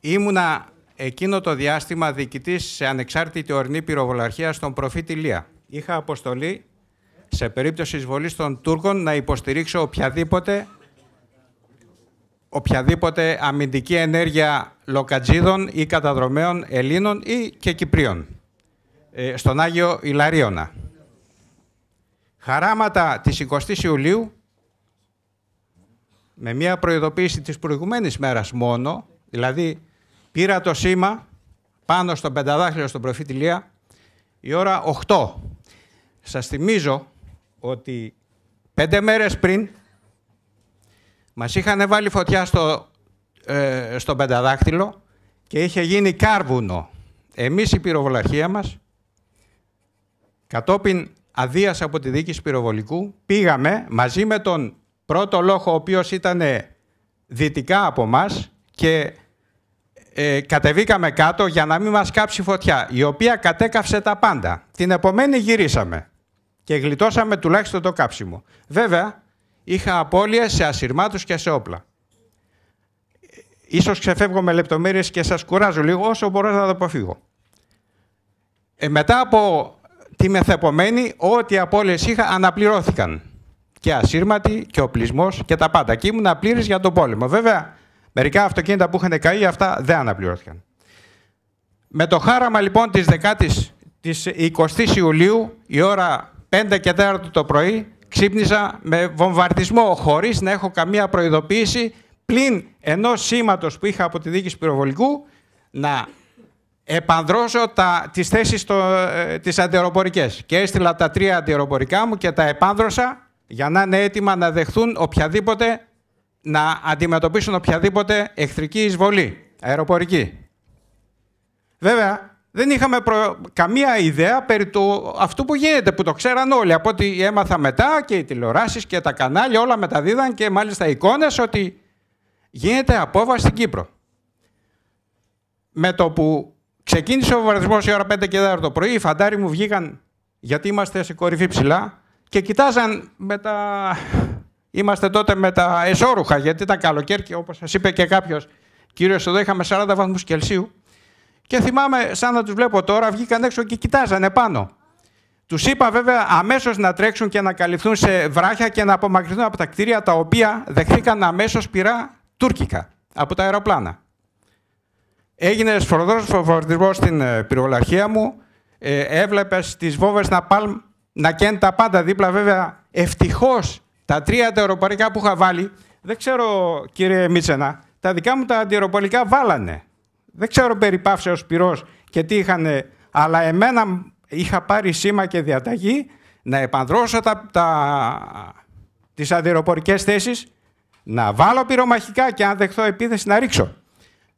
Ήμουνα εκείνο το διάστημα διοικητής σε ανεξάρτητη ορνή πυροβολαρχία στον προφήτη Λία. Είχα αποστολή σε περίπτωση εισβολής των Τούρκων να υποστηρίξω οποιαδήποτε οποιαδήποτε αμυντική ενέργεια λοκατζίδων ή καταδρομέων Ελλήνων ή και Κυπρίων ε, στον Άγιο Ιλαρίωνα. Χαράματα της 20ης Ιουλίου, με μια προειδοποίηση της προηγουμένης μέρας μόνο, δηλαδή πήρα το σήμα πάνω στον πενταδάχτυλο στον προφήτη Λία, η ώρα 8. Σας θυμίζω ότι πέντε μέρες πριν μας είχαν βάλει φωτιά στο, ε, πενταδάχτυλο και είχε γίνει κάρβουνο. Εμείς η πυροβολαρχία μας, κατόπιν αδείας από τη δίκη πυροβολικού, πήγαμε μαζί με τον πρώτο λόγο ο οποίος ήταν δυτικά από μας και ε, κατεβήκαμε κάτω για να μην μας κάψει φωτιά, η οποία κατέκαυσε τα πάντα. Την επομένη γυρίσαμε και γλιτώσαμε τουλάχιστον το κάψιμο. Βέβαια, είχα απώλειες σε ασυρμάτους και σε όπλα. Ίσως ξεφεύγω με λεπτομέρειες και σας κουράζω λίγο όσο μπορώ να το αποφύγω. Ε, μετά από τη μεθεπομένη, ό,τι απώλειες είχα αναπληρώθηκαν. Και ασύρματοι και οπλισμός και τα πάντα. Και ήμουν απλήρης για τον πόλεμο. Βέβαια, μερικά αυτοκίνητα που είχαν καεί, αυτά δεν αναπληρώθηκαν. Με το χάραμα λοιπόν της, 10 της 20 Ιουλίου, η ώρα 5 και 4 το πρωί, Ξύπνησα με βομβαρδισμό χωρίς να έχω καμία προειδοποίηση πλην ενός σήματος που είχα από τη διοίκηση πυροβολικού να επανδρώσω τα, τις θέσεις το, ε, τις Και έστειλα τα τρία αντιεροπορικά μου και τα επάνδρωσα για να είναι έτοιμα να δεχθούν οποιαδήποτε, να αντιμετωπίσουν οποιαδήποτε εχθρική εισβολή αεροπορική. Βέβαια, δεν είχαμε καμία ιδέα περί του αυτού που γίνεται, που το ξέραν όλοι. Από ό,τι έμαθα μετά και οι τηλεοράσεις και τα κανάλια, όλα μεταδίδαν και μάλιστα εικόνες ότι γίνεται απόβαση στην Κύπρο. Με το που ξεκίνησε ο βαρισμός η ώρα 5 και 4 το πρωί, οι φαντάροι μου βγήκαν γιατί είμαστε σε κορυφή ψηλά και κοιτάζαν με τα. Είμαστε τότε με τα εσόρουχα, γιατί ήταν καλοκαίρι και όπως σας είπε και κάποιος κύριο εδώ, είχαμε 40 βαθμούς Κελσίου. Και θυμάμαι σαν να τους βλέπω τώρα, βγήκαν έξω και κοιτάζανε πάνω. Τους είπα βέβαια αμέσως να τρέξουν και να καλυφθούν σε βράχια και να απομακρυνθούν από τα κτίρια τα οποία δεχθήκαν αμέσως πειρά τουρκικά από τα αεροπλάνα. Έγινε σφοδρός φοβορτισμός στην ε, πυρολαρχία μου, ε, έβλεπες τις βόβες να, πάλμ, να καίνουν τα πάντα δίπλα βέβαια. ευτυχώς, τα τρία αεροπορικά που είχα βάλει, δεν ξέρω κύριε Μίτσενα, τα δικά μου τα αντιεροπορικά βάλανε. Δεν ξέρω περί Παύσεως Πυρός και τι είχαν, αλλά εμένα είχα πάρει σήμα και διαταγή να επανδρώσω τα, τα, τις αντιεροπορικές θέσεις, να βάλω πυρομαχικά και αν δεχθώ επίθεση να ρίξω.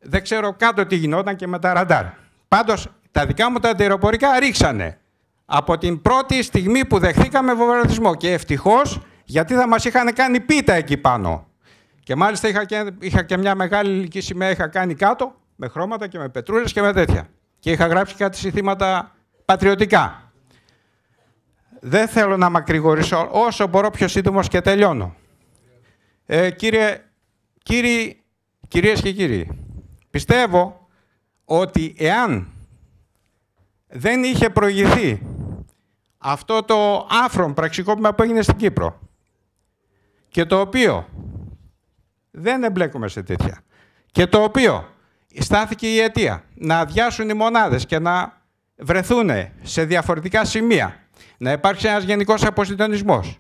Δεν ξέρω κάτω τι γινόταν και με τα ραντάρ. Πάντως τα δικά μου τα αντιεροπορικά ρίξανε από την πρώτη στιγμή που δεχθήκαμε βομβαρδισμό και ευτυχώς γιατί θα μας είχαν κάνει πίτα εκεί πάνω. Και μάλιστα είχα και, είχα και μια μεγάλη ηλική σημαία είχα κάνει κάτω με χρώματα και με πετρούλες και με τέτοια. Και είχα γράψει κάτι συνθήματα πατριωτικά. Δεν θέλω να μακρηγορήσω, όσο μπορώ πιο σύντομος και τελειώνω. Ε, κύριε, κυρίες και κύριοι, πιστεύω ότι εάν δεν είχε προηγηθεί αυτό το άφρον πραξικόπημα που έγινε στην Κύπρο και το οποίο δεν εμπλέκουμε σε τέτοια και το οποίο στάθηκε η αιτία. Να αδειάσουν οι μονάδες και να βρεθούν σε διαφορετικά σημεία. Να υπάρξει ένας γενικός αποσυντονισμός.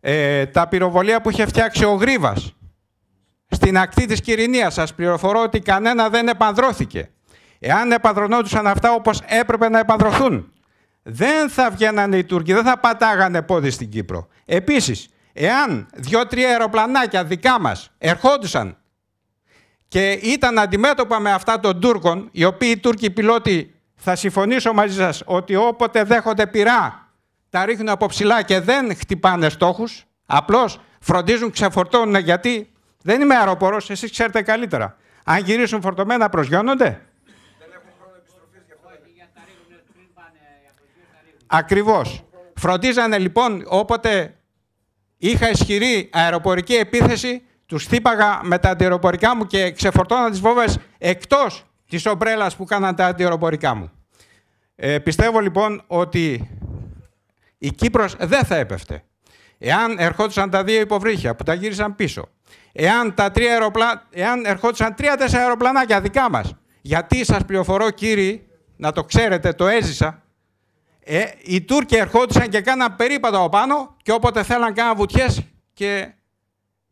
Ε, τα πυροβολία που είχε φτιάξει ο Γρίβας στην ακτή της Κυρινίας σας πληροφορώ ότι κανένα δεν επανδρώθηκε. Εάν επανδρονόντουσαν αυτά όπως έπρεπε να επανδρωθούν, δεν θα βγαίνανε οι Τούρκοι, δεν θα πατάγανε πόδι στην Κύπρο. Επίσης, εάν δύο-τρία αεροπλανάκια δικά μας ερχόντουσαν και ήταν αντιμέτωπα με αυτά των Τούρκων, οι οποίοι οι Τούρκοι πιλότοι θα συμφωνήσω μαζί σας ότι όποτε δέχονται πειρά τα ρίχνουν από ψηλά και δεν χτυπάνε στόχους, απλώς φροντίζουν, ξεφορτώνουν γιατί δεν είμαι αεροπορός, εσείς ξέρετε καλύτερα. Αν γυρίσουν φορτωμένα προσγειώνονται. Ακριβώς. Ακριβώς. Φροντίζανε λοιπόν όποτε είχα ισχυρή αεροπορική επίθεση τους θύπαγα με τα αντιεροπορικά μου και ξεφορτώνα τις βόβες εκτός της ομπρέλας που κάναν τα αντιεροπορικά μου. Ε, πιστεύω λοιπόν ότι η Κύπρος δεν θα έπεφτε. Εάν ερχόντουσαν τα δύο υποβρύχια που τα γύρισαν πίσω, εάν, τα τρία αεροπλα... εάν ερχόντουσαν τρία-τέσσερα αεροπλανάκια δικά μας, γιατί σας πληροφορώ κύριοι, να το ξέρετε, το έζησα, ε, οι Τούρκοι ερχόντουσαν και κάναν περίπατο από πάνω και όποτε θέλαν κάναν βουτιές και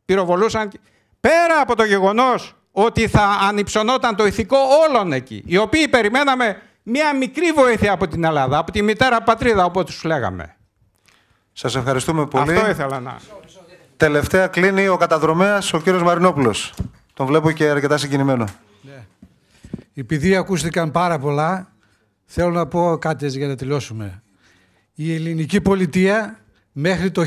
πυροβολούσαν. Πέρα από το γεγονός ότι θα ανυψωνόταν το ηθικό όλων εκεί, οι οποίοι περιμέναμε μια μικρή βοήθεια από την Ελλάδα, από τη μητέρα πατρίδα, όπως τους λέγαμε. Σας ευχαριστούμε πολύ. Αυτό ήθελα να... Τελευταία κλείνει ο καταδρομέας, ο κύριος Μαρινόπουλος. Τον βλέπω και αρκετά συγκινημένο. Ναι. Επειδή ακούστηκαν πάρα πολλά, θέλω να πω κάτι για να τελειώσουμε. Η ελληνική πολιτεία μέχρι το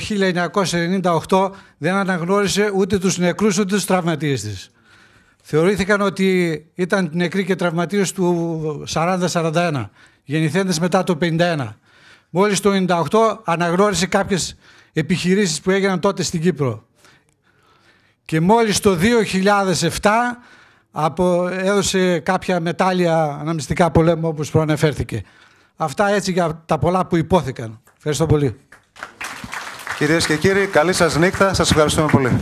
1998 δεν αναγνώρισε ούτε τους νεκρούς ούτε τους τραυματίες της. Θεωρήθηκαν ότι ήταν νεκροί και τραυματίες του 40-41, γεννηθέντες μετά το 51. Μόλις το 1998 αναγνώρισε κάποιες επιχειρήσεις που έγιναν τότε στην Κύπρο. Και μόλις το 2007 από, έδωσε κάποια μετάλλια αναμνηστικά πολέμου όπως προαναφέρθηκε. Αυτά έτσι για τα πολλά που υπόθηκαν. Ευχαριστώ πολύ. Κυρίες και κύριοι, καλή σας νύχτα. Σας ευχαριστούμε πολύ.